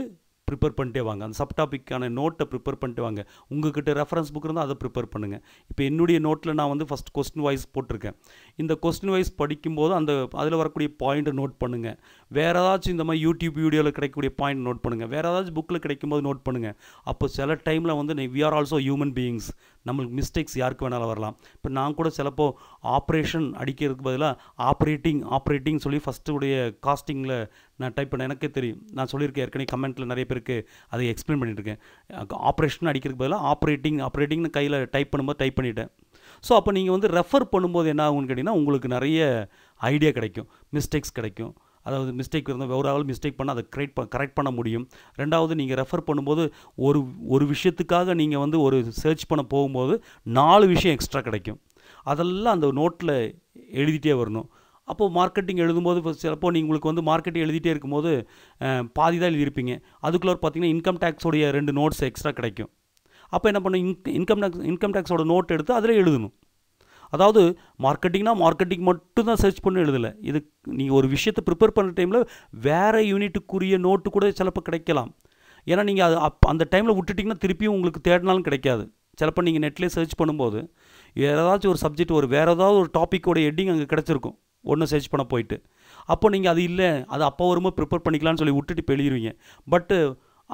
ப்ரிப்பேர் பண்ணிட்டே வாங்க அந்த சப் டாப்பிக்கான நோட்டை ப்ரிப்பேர் பண்ணிட்டு வாங்க உங்ககிட்ட ரெஃபரன்ஸ் புக் இருந்தால் அதை ப்ரிப்பேர் பண்ணுங்கள் இப்போ என்னுடைய நோட்டில் நான் வந்து ஃபஸ்ட் கொஸ்டின் வைஸ் போட்டிருக்கேன் இந்த கொஸ்டின் வைஸ் படிக்கும்போது அந்த அதில் வரக்கூடிய பாயிண்ட்டை நோட் பண்ணுங்கள் வேறு ஏதாச்சும் இந்த மாதிரி யூடியூப் வீடியோவில் கிடைக்கக்கூடிய பாயிண்ட் நோட் பண்ணுங்கள் வேறு ஏதாச்சும் புக்கில் கிடைக்கும்போது நோட் பண்ணுங்கள் அப்போ சில டைமில் வந்து we are also human beings நம்மளுக்கு மிஸ்டேக்ஸ் யாருக்கு வேணாலும் வரலாம் இப்போ நான் கூட சிலப்போ ஆப்ரேஷன் அடிக்கிறதுக்கு பதிலாக ஆப்ரேட்டிங் ஆப்ரேட்டிங் சொல்லி ஃபஸ்ட்டு உடைய காஸ்டிங்கில் நான் டைப் பண்ண எனக்கே தெரியும் நான் சொல்லியிருக்கேன் ஏற்கனவே கமெண்ட்டில் நிறைய பேருக்கு அதை எக்ஸ்பிளைன் பண்ணியிருக்கேன் ஆப்ரேஷன் அடிக்கிறதுக்கு பதிலாக ஆப்ரேட்டிங் ஆப்ரேட்டிங்னு கையில் டைப் பண்ணும்போது டைப் பண்ணிட்டேன் ஸோ அப்போ நீங்கள் வந்து ரெஃபர் பண்ணும்போது என்ன ஆகும்னு கேட்டிங்கன்னா உங்களுக்கு நிறைய ஐடியா கிடைக்கும் மிஸ்டேக்ஸ் கிடைக்கும் அதாவது மிஸ்டேக் இருந்தால் வேறு ஆள் மிஸ்டேக் பண்ணால் அதை கரெக்ட் ப கரெக்ட் பண்ண முடியும் ரெண்டாவது நீங்கள் ரெஃபர் பண்ணும்போது ஒரு ஒரு விஷயத்துக்காக நீங்கள் வந்து ஒரு சர்ச் பண்ண போகும்போது நாலு விஷயம் எக்ஸ்ட்ரா கிடைக்கும் அதெல்லாம் அந்த நோட்டில் எழுதிட்டே வரணும் அப்போது மார்க்கெட்டிங் எழுதும்போது இப்போ சிலப்போ நீங்கள் உங்களுக்கு வந்து மார்க்கெட்டிங் எழுதிட்டே இருக்கும்போது பாதி தான் எழுதியிருப்பீங்க அதுக்குள்ளே பார்த்தீங்கன்னா இன்கம் டேக்ஸோடைய ரெண்டு நோட்ஸ் எக்ஸ்ட்ரா கிடைக்கும் அப்போ என்ன பண்ணும் இன்கம் டேக்ஸ் இன்கம் டேக்ஸோட நோட் எடுத்து அதில் எழுதணும் அதாவது மார்க்கெட்டிங்னா மார்க்கெட்டிங் மட்டும் தான் சர்ச் பண்ணி எழுதலை இது நீங்கள் ஒரு விஷயத்தை ப்ரிப்பேர் பண்ணுற டைமில் வேறு யூனிட்டுக்குரிய நோட்டு கூட சிலப்போ கிடைக்கலாம் ஏன்னா நீங்கள் அது அப் அந்த டைமில் விட்டுட்டிங்கன்னா திருப்பியும் உங்களுக்கு தேடினாலும் கிடைக்காது சிலப்போ நீங்கள் நெட்லேயே சர்ச் பண்ணும்போது ஏதாச்சும் ஒரு சப்ஜெக்ட் ஒரு வேறு ஏதாவது ஒரு டாப்பிக்கோட ஹெட்டிங் அங்கே கிடச்சிருக்கும் ஒன்று சர்ச் பண்ண போயிட்டு அப்போ நீங்கள் அது இல்லை அது அப்போ வரும்போது ப்ரிப்பேர் பண்ணிக்கலாம்னு சொல்லி விட்டுட்டு இப்போ எழுதிருவீங்க பட்டு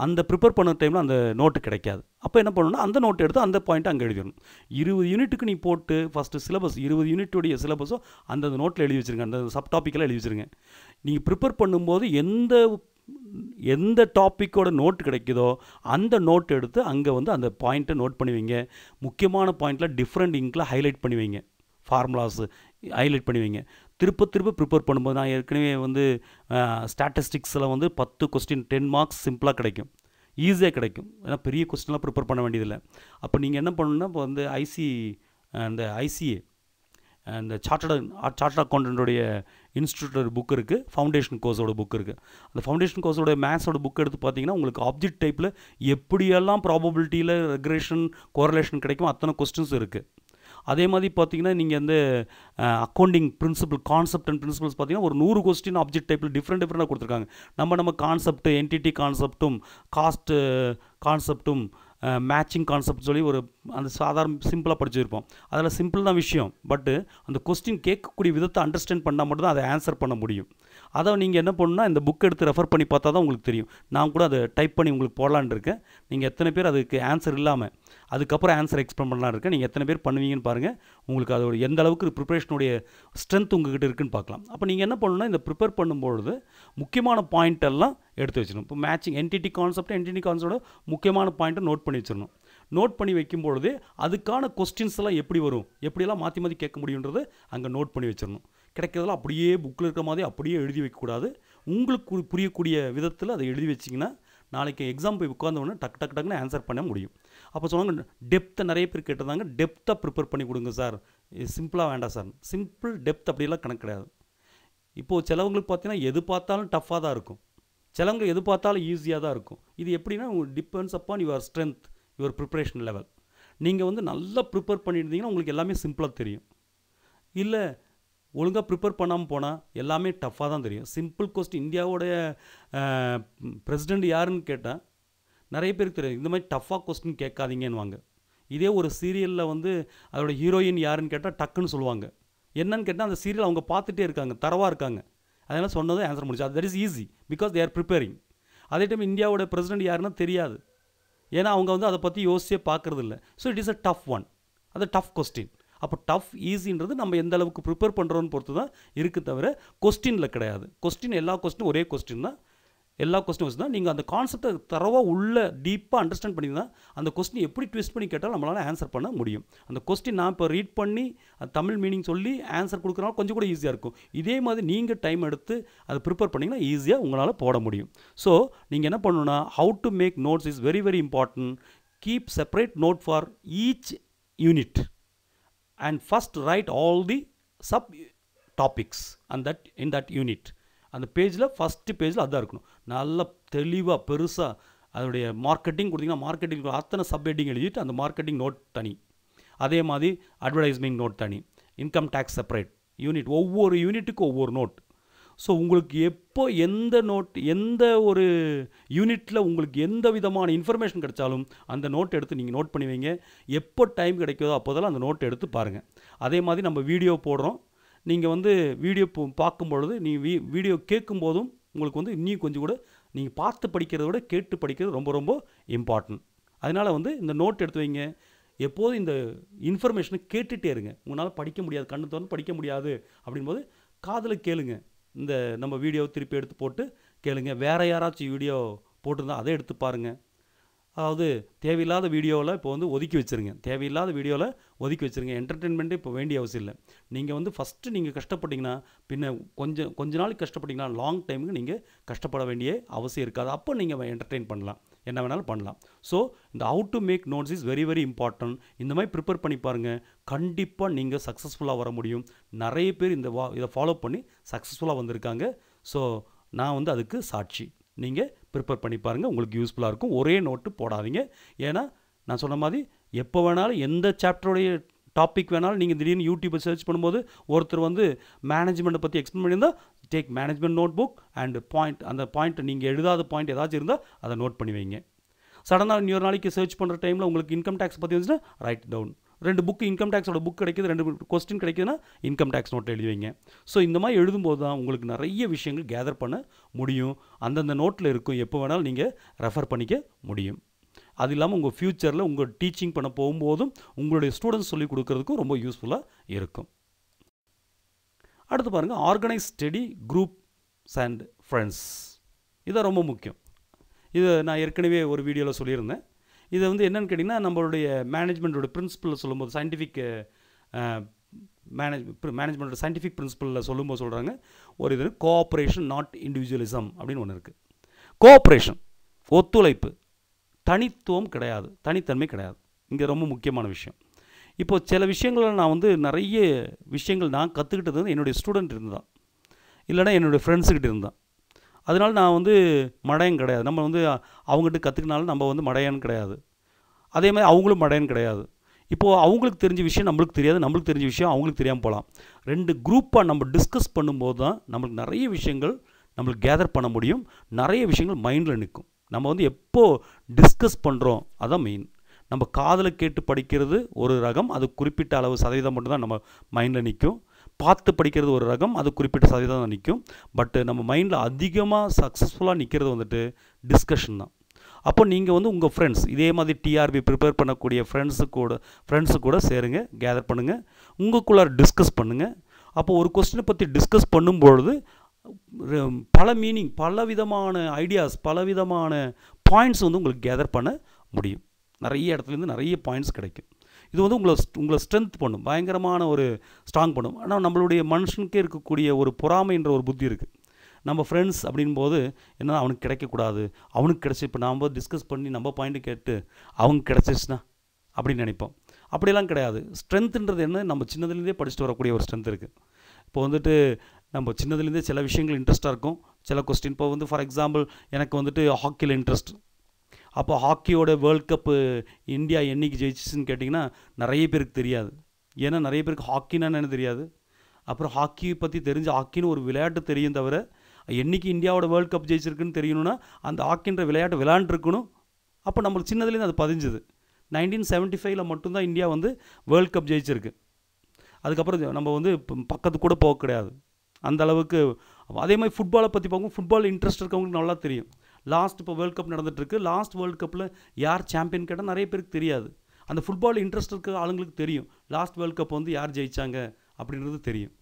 அந்த ப்ரிப்பேர் பண்ணுற டைமில் அந்த நோட்டு கிடைக்காது அப்போ என்ன பண்ணணும்னா அந்த நோட் எடுத்து அந்த பாயிண்ட் அங்கே எழுதிடணும் இருபது யூனிட்டுக்கு நீ போட்டு ஃபஸ்ட்டு சிலபஸ் இருபது யூனிட்டுடைய சிலபஸோ அந்தந்த நோட்டில் எழுதி வச்சுருங்க அந்த சப் டாப்பிக்கில் எழுதி வச்சுருங்க நீங்கள் ப்ரிப்பேர் பண்ணும்போது எந்த எந்த டாப்பிக்கோட நோட் கிடைக்குதோ அந்த நோட் எடுத்து அங்கே வந்து அந்த பாயிண்ட்டை நோட் பண்ணி வைங்க முக்கியமான பாயிண்ட்டில் டிஃப்ரெண்ட் இங்கில் ஹைலைட் பண்ணி வைங்க ஃபார்முலாஸு ஹைலைட் பண்ணி வைங்க திருப்ப திருப்ப ப்ரிப்பேர் பண்ணும்போது நான் ஏற்கனவே வந்து ஸ்டாட்டிஸ்டிக்ஸில் வந்து பத்து கொஸ்டின் டென் மார்க்ஸ் சிம்பிளாக கிடைக்கும் ஈஸியாக கிடைக்கும் ஏன்னா பெரிய கொஸ்டின்லாம் ப்ரிப்பேர் பண்ண வேண்டியதில்லை அப்போ நீங்கள் என்ன பண்ணணுன்னா இப்போ வந்து ஐசி அந்த ஐசிஏ அந்த சார்ட்டர்ட் சார்ட் அக்கௌண்டன்ட்டுடைய இன்ஸ்டியூட்டோட புக் இருக்குது ஃபவுண்டேஷன் கோர்ஸோட புக் இருக்குது அந்த ஃபவுண்டேஷன் கோர்ஸோட மேத்ஸோட புக் எடுத்து பார்த்தீங்கன்னா உங்களுக்கு ஆப்ஜெக்ட் டைப்பில் எப்படியெல்லாம் ப்ராபபிலிட்டியில் ரெகுரேஷன் கோரலேஷன் கிடைக்கும் அத்தனை கொஸ்டின்ஸ் இருக்குது அதே மாதிரி பார்த்தீங்கன்னா நீங்கள் வந்து accounting principle concept and principles பார்த்தீங்கன்னா ஒரு நூறு கொஸ்டின் ஆப்ஜெக்ட் டைப்பில் டிஃப்ரெண்ட் டிஃப்ரெண்ட்டாக கொடுத்துருக்காங்க நம்ம நம்ம கான்செப்ட் என்டிட்டி கான்செப்ட்டும் காஸ்ட்டு கான்செப்ட்டும் மேட்சிங் கான்செப்ட் சொல்லி ஒரு அந்த சாதாரண சிம்பிளாக படிச்சிருப்போம் அதில் சிம்பிள் தான் விஷயம் பட்டு அந்த கொஸ்டின் கேட்கக்கூடிய விதத்தை அண்டர்ஸ்டாண்ட் பண்ணால் மட்டும்தான் அதை ஆன்சர் பண்ண முடியும் அதை நீங்கள் என்ன பண்ணுன்னா இந்த புக் எடுத்து ரெஃபர் பண்ணி பார்த்தா தான் உங்களுக்கு தெரியும் நான் கூட அதை டைப் பண்ணி உங்களுக்கு போடலான் இருக்கேன் நீங்கள் எத்தனை பேர் அதுக்கு ஆன்சர் இல்லாமல் அதுக்கப்புறம் ஆன்சர் எக்ஸ்பிளைன் பண்ணலான் இருக்கேன் நீங்கள் எத்தனை பேர் பண்ணுவீங்கன்னு பாருங்கள் உங்களுக்கு அதோட எந்த அளவுக்கு ப்ரிப்பரேஷனுடைய ஸ்ட்ரென்த் உங்ககிட்ட இருக்குன்னு பார்க்கலாம் அப்போ நீங்கள் என்ன பண்ணணும்னா இந்த ப்ரிப்பேர் பண்ணும்பொழுது முக்கியமான பாயிண்ட் எல்லாம் எடுத்து வச்சிடணும் இப்போ மேட்சிங் என்டிடி கான்செப்ட் என்டிடி கான்செப்டோட முக்கியமான பாயிண்ட்டை நோட் பண்ணி வச்சிடணும் நோட் பண்ணி வைக்கும்பொழுது அதுக்கான கொஸ்டின்ஸ் எல்லாம் எப்படி வரும் எப்படியெல்லாம் மாற்றி மாற்றி கேட்க முடியுன்றது அங்கே நோட் பண்ணி வச்சிடணும் கிடைக்கிறதுல அப்படியே புக்கில் இருக்கிற மாதிரி அப்படியே எழுதி வைக்கக்கூடாது உங்களுக்கு புரியக்கூடிய விதத்தில் அதை எழுதி வச்சிங்கன்னா நாளைக்கு எக்ஸாம் போய் உட்காந்தவொடனே டக் டக் டக்குன்னு ஆன்சர் பண்ண முடியும் அப்போ சொன்னாங்க டெப்த்தை நிறைய பேர் கேட்டிருந்தாங்க டெப்த்தாக ப்ரிப்பேர் பண்ணி கொடுங்க சார் சிம்பிளாக வேண்டாம் சார் சிம்பிள் டெப்த் அப்படியெல்லாம் கணக்கு கிடையாது இப்போது சிலவங்களுக்கு பார்த்தீங்கன்னா எது பார்த்தாலும் டஃப்பாக தான் இருக்கும் சிலவங்க எது பார்த்தாலும் ஈஸியாக தான் இருக்கும் இது எப்படின்னா depends upon your strength your preparation level நீங்கள் வந்து நல்லா ப்ரிப்பேர் பண்ணியிருந்தீங்கன்னா உங்களுக்கு எல்லாமே சிம்பிளாக தெரியும் இல்லை ஒழுங்காக ப்ரிப்பேர் பண்ணாமல் போனால் எல்லாமே டஃப்பாக தான் தெரியும் சிம்பிள் கொஸ்டின் இந்தியாவோடைய பிரசிடெண்ட் யாருன்னு கேட்டால் நிறைய பேருக்கு தெரியும் இந்த மாதிரி டஃப்பாக கொஸ்டின் கேட்காதீங்கன்னுவாங்க இதே ஒரு சீரியலில் வந்து அதோட ஹீரோயின் யாருன்னு கேட்டால் டக்குன்னு சொல்லுவாங்க என்னன்னு கேட்டால் அந்த சீரியல் அவங்க பார்த்துட்டே இருக்காங்க தரவாக இருக்காங்க அதனால் சொன்னதும் ஆன்சர் முடிச்சு அது that is easy because they are preparing அதே டைம் இந்தியாவோட பிரசிடென்ட் யாருன்னா தெரியாது ஏன்னா அவங்க வந்து அதை பற்றி யோசிச்சே பார்க்குறது இல்லை so it is a tough one அது டஃப் கொஸ்டின் அப்போ டஃப் ஈஸின்றது நம்ம எந்த அளவுக்கு ப்ரிப்பேர் பண்ணுறோன்னு பொறுத்து தான் இருக்குது தவிர கொஸ்டினில் கிடையாது கொஸ்டின் எல்லா கொஸ்டினும் ஒரே கொஸ்டின் தான் எல்லா கொஸ்டின் வச்சு தான் நீங்கள் அந்த கான்செப்டை தரவாக உள்ள டீப்பாக அண்டர்ஸ்டாண்ட் பண்ணி தான் அந்த கொஸ்டின் எப்படி ட்விஸ்ட் பண்ணி கேட்டால் நம்மளால் ஆன்சர் பண்ண முடியும் அந்த கொஸ்டின் நான் இப்போ ரீட் பண்ணி தமிழ் மீனிங் சொல்லி ஆன்சர் கொடுக்குறனால கொஞ்சம் கூட ஈஸியாக இருக்கும் இதே மாதிரி நீங்கள் டைம் எடுத்து அதை ப்ரிப்பேர் பண்ணிங்கன்னா ஈஸியாக உங்களால் போட முடியும் ஸோ நீங்கள் என்ன பண்ணணும்னா how to make notes is very very important keep separate note for each unit and first write all the sub topics and that in that unit அந்த பேஜில் ஃபஸ்ட்டு பேஜில் அதான் இருக்கணும் நல்லா தெளிவாக பெருசாக அதனுடைய மார்க்கெட்டிங் கொடுத்தீங்கன்னா மார்க்கெட்டிங் அத்தனை சப் ஹெட்டிங் எழுதிட்டு அந்த மார்க்கெட்டிங் நோட் தனி அதே மாதிரி அட்வர்டைஸ்மெண்ட் நோட் தனி இன்கம் டேக்ஸ் செப்பரேட் யூனிட் ஒவ்வொரு யூனிட்டுக்கு ஒவ்வொரு நோட் ஸோ உங்களுக்கு எப்போ எந்த நோட் எந்த ஒரு யூனிட்டில் உங்களுக்கு எந்த விதமான இன்ஃபர்மேஷன் கிடைச்சாலும் அந்த நோட் எடுத்து நீங்கள் நோட் பண்ணி வைங்க எப்போ டைம் கிடைக்குதோ அப்போதெல்லாம் அந்த நோட் எடுத்து பாருங்கள் அதே மாதிரி நம்ம வீடியோ போடுறோம் நீங்கள் வந்து வீடியோ பார்க்கும் பொழுது நீங்கள் வீ வீடியோ கேட்கும் போதும் உங்களுக்கு வந்து இன்னும் கொஞ்சம் கூட நீங்கள் பார்த்து படிக்கிறத விட கேட்டு படிக்கிறது ரொம்ப ரொம்ப இம்பார்ட்டன்ட் அதனால் வந்து இந்த நோட் எடுத்து வைங்க எப்போதும் இந்த இன்ஃபர்மேஷனை கேட்டுகிட்டே இருங்க உங்களால் படிக்க முடியாது கண்ணு திறந்து படிக்க முடியாது அப்படின்போது காதில் கேளுங்க இந்த நம்ம வீடியோ திருப்பி எடுத்து போட்டு கேளுங்க வேறு யாராச்சும் வீடியோ போட்டிருந்தால் அதை எடுத்து பாருங்கள் அதாவது தேவையில்லாத வீடியோவில் இப்போ வந்து ஒதுக்கி வச்சுருங்க தேவையில்லாத வீடியோவில் ஒதுக்கி வச்சுருங்க என்டர்டெயின்மெண்ட்டு இப்போ வேண்டிய அவசியம் இல்லை நீங்கள் வந்து ஃபஸ்ட்டு நீங்கள் கஷ்டப்பட்டீங்கன்னா பின்ன கொஞ்சம் கொஞ்ச நாளைக்கு கஷ்டப்பட்டீங்கன்னா லாங் டைமுக்கு நீங்கள் கஷ்டப்பட வேண்டிய அவசியம் இருக்காது அப்போ நீங்கள் என்டர்டெயின் பண்ணலாம் என்ன வேணாலும் பண்ணலாம் ஸோ இந்த how to make notes is very very important இந்த மாதிரி ப்ரிப்பேர் பண்ணி பாருங்கள் கண்டிப்பாக நீங்கள் சக்ஸஸ்ஃபுல்லாக வர முடியும் நிறைய பேர் இந்த வா இதை ஃபாலோ பண்ணி சக்ஸஸ்ஃபுல்லாக வந்திருக்காங்க ஸோ நான் வந்து அதுக்கு சாட்சி நீங்கள் ப்ரிப்பேர் பண்ணி பாருங்கள் உங்களுக்கு யூஸ்ஃபுல்லாக இருக்கும் ஒரே நோட்டு போடாதீங்க ஏன்னா நான் சொன்ன மாதிரி எப்போ வேணாலும் எந்த சாப்டருடைய டாபிக் வேணாலும் நீங்கள் திடீர்னு யூடியூப்பை சர்ச் பண்ணும்போது ஒருத்தர் வந்து மேனேஜ்மெண்ட்டை பற்றி எக்ஸ்பிளைன் பண்ணியிருந்தால் take management notebook and point அந்த பாயிண்ட் நீங்கள் எழுதாத பாயிண்ட் ஏதாச்சும் இருந்தால் அதை நோட் பண்ணி வைங்க சடனாக இன்னொரு நாளைக்கு சர்ச் பண்ணுற டைமில் உங்களுக்கு இன்கம் டேக்ஸ் பற்றி வந்துச்சுன்னா ரைட் டவுன் ரெண்டு புக் இன்கம் டேக்ஸோட புக் கிடைக்கிது ரெண்டு கொஸ்டின் கிடைக்குதுன்னா இன்கம் டேக்ஸ் நோட் எழுதிவிங்க ஸோ இந்த மாதிரி எழுதும்போது தான் உங்களுக்கு நிறைய விஷயங்கள் கேதர் பண்ண முடியும் அந்தந்த நோட்டில் இருக்கும் எப்போ வேணாலும் நீங்கள் ரெஃபர் பண்ணிக்க முடியும் அது இல்லாமல் உங்கள் ஃப்யூச்சரில் உங்கள் டீச்சிங் பண்ண போகும்போதும் உங்களுடைய ஸ்டூடெண்ட்ஸ் சொல்லிக் கொடுக்குறதுக்கும் ரொம்ப யூஸ்ஃபுல்லாக இருக்கும் அடுத்து பாருங்கள் organise study groups and friends இதான் ரொம்ப முக்கியம் இது நான் ஏற்கனவே ஒரு வீடியோவில் சொல்லியிருந்தேன் இதை வந்து என்னென்னு கேட்டிங்கன்னா நம்மளுடைய மேனேஜ்மெண்ட்டோட பிரின்சிபல் சொல்லும்போது சயின்டிஃபிக் மேனேஜ் மேனேஜ்மெண்ட்டோட சயின்டிஃபிக் பிரின்சிபலில் சொல்லும்போது சொல்கிறாங்க ஒரு இது கோஆப்ரேஷன் நாட் இண்டிவிஜுவலிசம் அப்படின்னு ஒன்று இருக்குது கோஆப்ரேஷன் ஒத்துழைப்பு தனித்துவம் கிடையாது தனித்தன்மை கிடையாது இங்கே ரொம்ப முக்கியமான விஷயம் இப்போது சில விஷயங்களில் நான் வந்து நிறைய விஷயங்கள் நான் கற்றுக்கிட்டது வந்து என்னுடைய ஸ்டூடெண்ட் இருந்தான் இல்லைனா என்னுடைய ஃப்ரெண்ட்ஸுக்கிட்ட இருந்தான் அதனால் நான் வந்து மடையன் கிடையாது நம்ம வந்து அவங்ககிட்ட கற்றுக்கினாலும் நம்ம வந்து மடையன் கிடையாது அதே மாதிரி அவங்களும் மடையன் கிடையாது இப்போது அவங்களுக்கு தெரிஞ்ச விஷயம் நம்மளுக்கு தெரியாது நம்மளுக்கு தெரிஞ்ச விஷயம் அவங்களுக்கு தெரியாமல் போகலாம் ரெண்டு குரூப்பாக நம்ம டிஸ்கஸ் பண்ணும்போது தான் நம்மளுக்கு நிறைய விஷயங்கள் நம்மளுக்கு கேதர் பண்ண முடியும் நிறைய விஷயங்கள் மைண்டில் நிற்கும் நம்ம வந்து எப்போது டிஸ்கஸ் பண்ணுறோம் அதுதான் மெயின் நம்ம காதில் கேட்டு படிக்கிறது ஒரு ரகம் அது குறிப்பிட்ட அளவு சதவீதம் மட்டும்தான் நம்ம மைண்டில் நிற்கும் பார்த்து படிக்கிறது ஒரு ரகம் அது குறிப்பிட்ட சதவீதம் தான் நிற்கும் பட்டு நம்ம மைண்டில் அதிகமாக சக்ஸஸ்ஃபுல்லாக நிற்கிறது வந்துட்டு டிஸ்கஷன் தான் அப்போ நீங்கள் வந்து உங்கள் ஃப்ரெண்ட்ஸ் இதே மாதிரி டிஆர்பி ப்ரிப்பேர் பண்ணக்கூடிய ஃப்ரெண்ட்ஸு கூட ஃப்ரெண்ட்ஸு கூட சேருங்க கேதர் பண்ணுங்கள் உங்களுக்குள்ளார டிஸ்கஸ் பண்ணுங்கள் அப்போ ஒரு கொஸ்டினை பற்றி டிஸ்கஸ் பண்ணும்பொழுது பல மீனிங் பல விதமான ஐடியாஸ் பல விதமான பாயிண்ட்ஸ் வந்து உங்களுக்கு கேதர் பண்ண முடியும் நிறைய இடத்துலேருந்து நிறைய பாயிண்ட்ஸ் கிடைக்கும் இது வந்து உங்களை உங்களை ஸ்ட்ரென்த் பண்ணும் பயங்கரமான ஒரு ஸ்ட்ராங் பண்ணும் ஆனால் நம்மளுடைய மனுஷனுக்கே இருக்கக்கூடிய ஒரு பொறாமைன்ற ஒரு புத்தி இருக்குது நம்ம ஃப்ரெண்ட்ஸ் அப்படின்போது என்ன அவனுக்கு கிடைக்கக்கூடாது அவனுக்கு கிடச்சி இப்போ நாம் டிஸ்கஸ் பண்ணி நம்ம பாயிண்ட்டு கேட்டு அவங்க கிடச்சிச்சுன்னா அப்படின்னு நினைப்போம் அப்படிலாம் கிடையாது ஸ்ட்ரென்த்துன்றது என்ன நம்ம சின்னதுலேருந்தே படிச்சுட்டு வரக்கூடிய ஒரு ஸ்ட்ரென்த் இருக்குது இப்போ வந்துட்டு நம்ம சின்னதுலேருந்தே சில விஷயங்கள் இன்ட்ரெஸ்ட்டாக இருக்கும் சில கொஸ்டின் இப்போ வந்து ஃபார் எக்ஸாம்பிள் எனக்கு வந்துட்டு ஹாக்கியில் இன்ட்ரெஸ்ட் அப்போ ஹாக்கியோட வேர்ல்ட் கப்பு இந்தியா என்றைக்கு ஜெயிச்சிச்சுன்னு கேட்டிங்கன்னா நிறைய பேருக்கு தெரியாது ஏன்னா நிறைய பேருக்கு ஹாக்கின்னா என்னென்னு தெரியாது அப்புறம் ஹாக்கி பற்றி தெரிஞ்சு ஹாக்கின்னு ஒரு விளையாட்டு தெரியும் தவிர என்றைக்கு இந்தியாவோட வேர்ல்ட் கப் ஜெயிச்சிருக்குன்னு தெரியணும்னா அந்த ஹாக்கின்ற விளையாட்டு விளையாண்டுருக்கணும் அப்போ நம்மளுக்கு சின்னதுலேருந்து அது பதிஞ்சுது நைன்டீன் செவன்ட்டி ஃபைவ்ல மட்டும்தான் இந்தியா வந்து வேர்ல்ட் கப் ஜெயிச்சிருக்கு அதுக்கப்புறம் நம்ம வந்து பக்கத்து கூட போக கிடையாது அந்த அளவுக்கு அதே மாதிரி ஃபுட்பாலை பற்றி பார்க்கும் ஃபுட்பால் இன்ட்ரெஸ்ட் இருக்கவங்களுக்கு நல்லா தெரியும் லாஸ்ட் இப்போ வேர்ல்ட் கப் நடந்துகிட்ருக்கு லாஸ்ட் வேர்ல்ட் கப்பில் யார் சாம்பியன் கேட்டால் நிறைய பேருக்கு தெரியாது அந்த ஃபுட்பால் இன்ட்ரெஸ்ட் இருக்க ஆளுங்களுக்கு தெரியும் லாஸ்ட் வேர்ல்ட் கப் வந்து யார் ஜெயித்தாங்க அப்படின்றது தெரியும்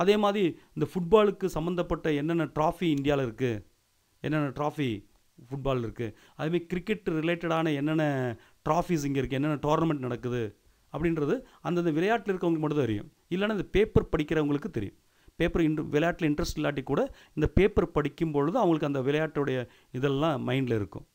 அதே மாதிரி இந்த ஃபுட்பாலுக்கு சம்மந்தப்பட்ட என்னென்ன ட்ராஃபி இந்தியாவில் இருக்குது என்னென்ன ட்ராஃபி ஃபுட்பால் இருக்குது அதேமாதிரி கிரிக்கெட் ரிலேட்டடான என்னென்ன ட்ராஃபிஸ் இங்கே இருக்குது என்னென்ன டோர்னமெண்ட் நடக்குது அப்படின்றது அந்தந்த விளையாட்டில் இருக்கவங்களுக்கு மட்டும் தெரியும் இல்லைன்னா இந்த பேப்பர் படிக்கிறவங்களுக்கு தெரியும் பேப்பர் இன் விளையாட்டில் இன்ட்ரெஸ்ட் இல்லாட்டி கூட இந்த பேப்பர் படிக்கும் பொழுது அவங்களுக்கு அந்த விளையாட்டுடைய இதெல்லாம் மைண்டில் இருக்கும்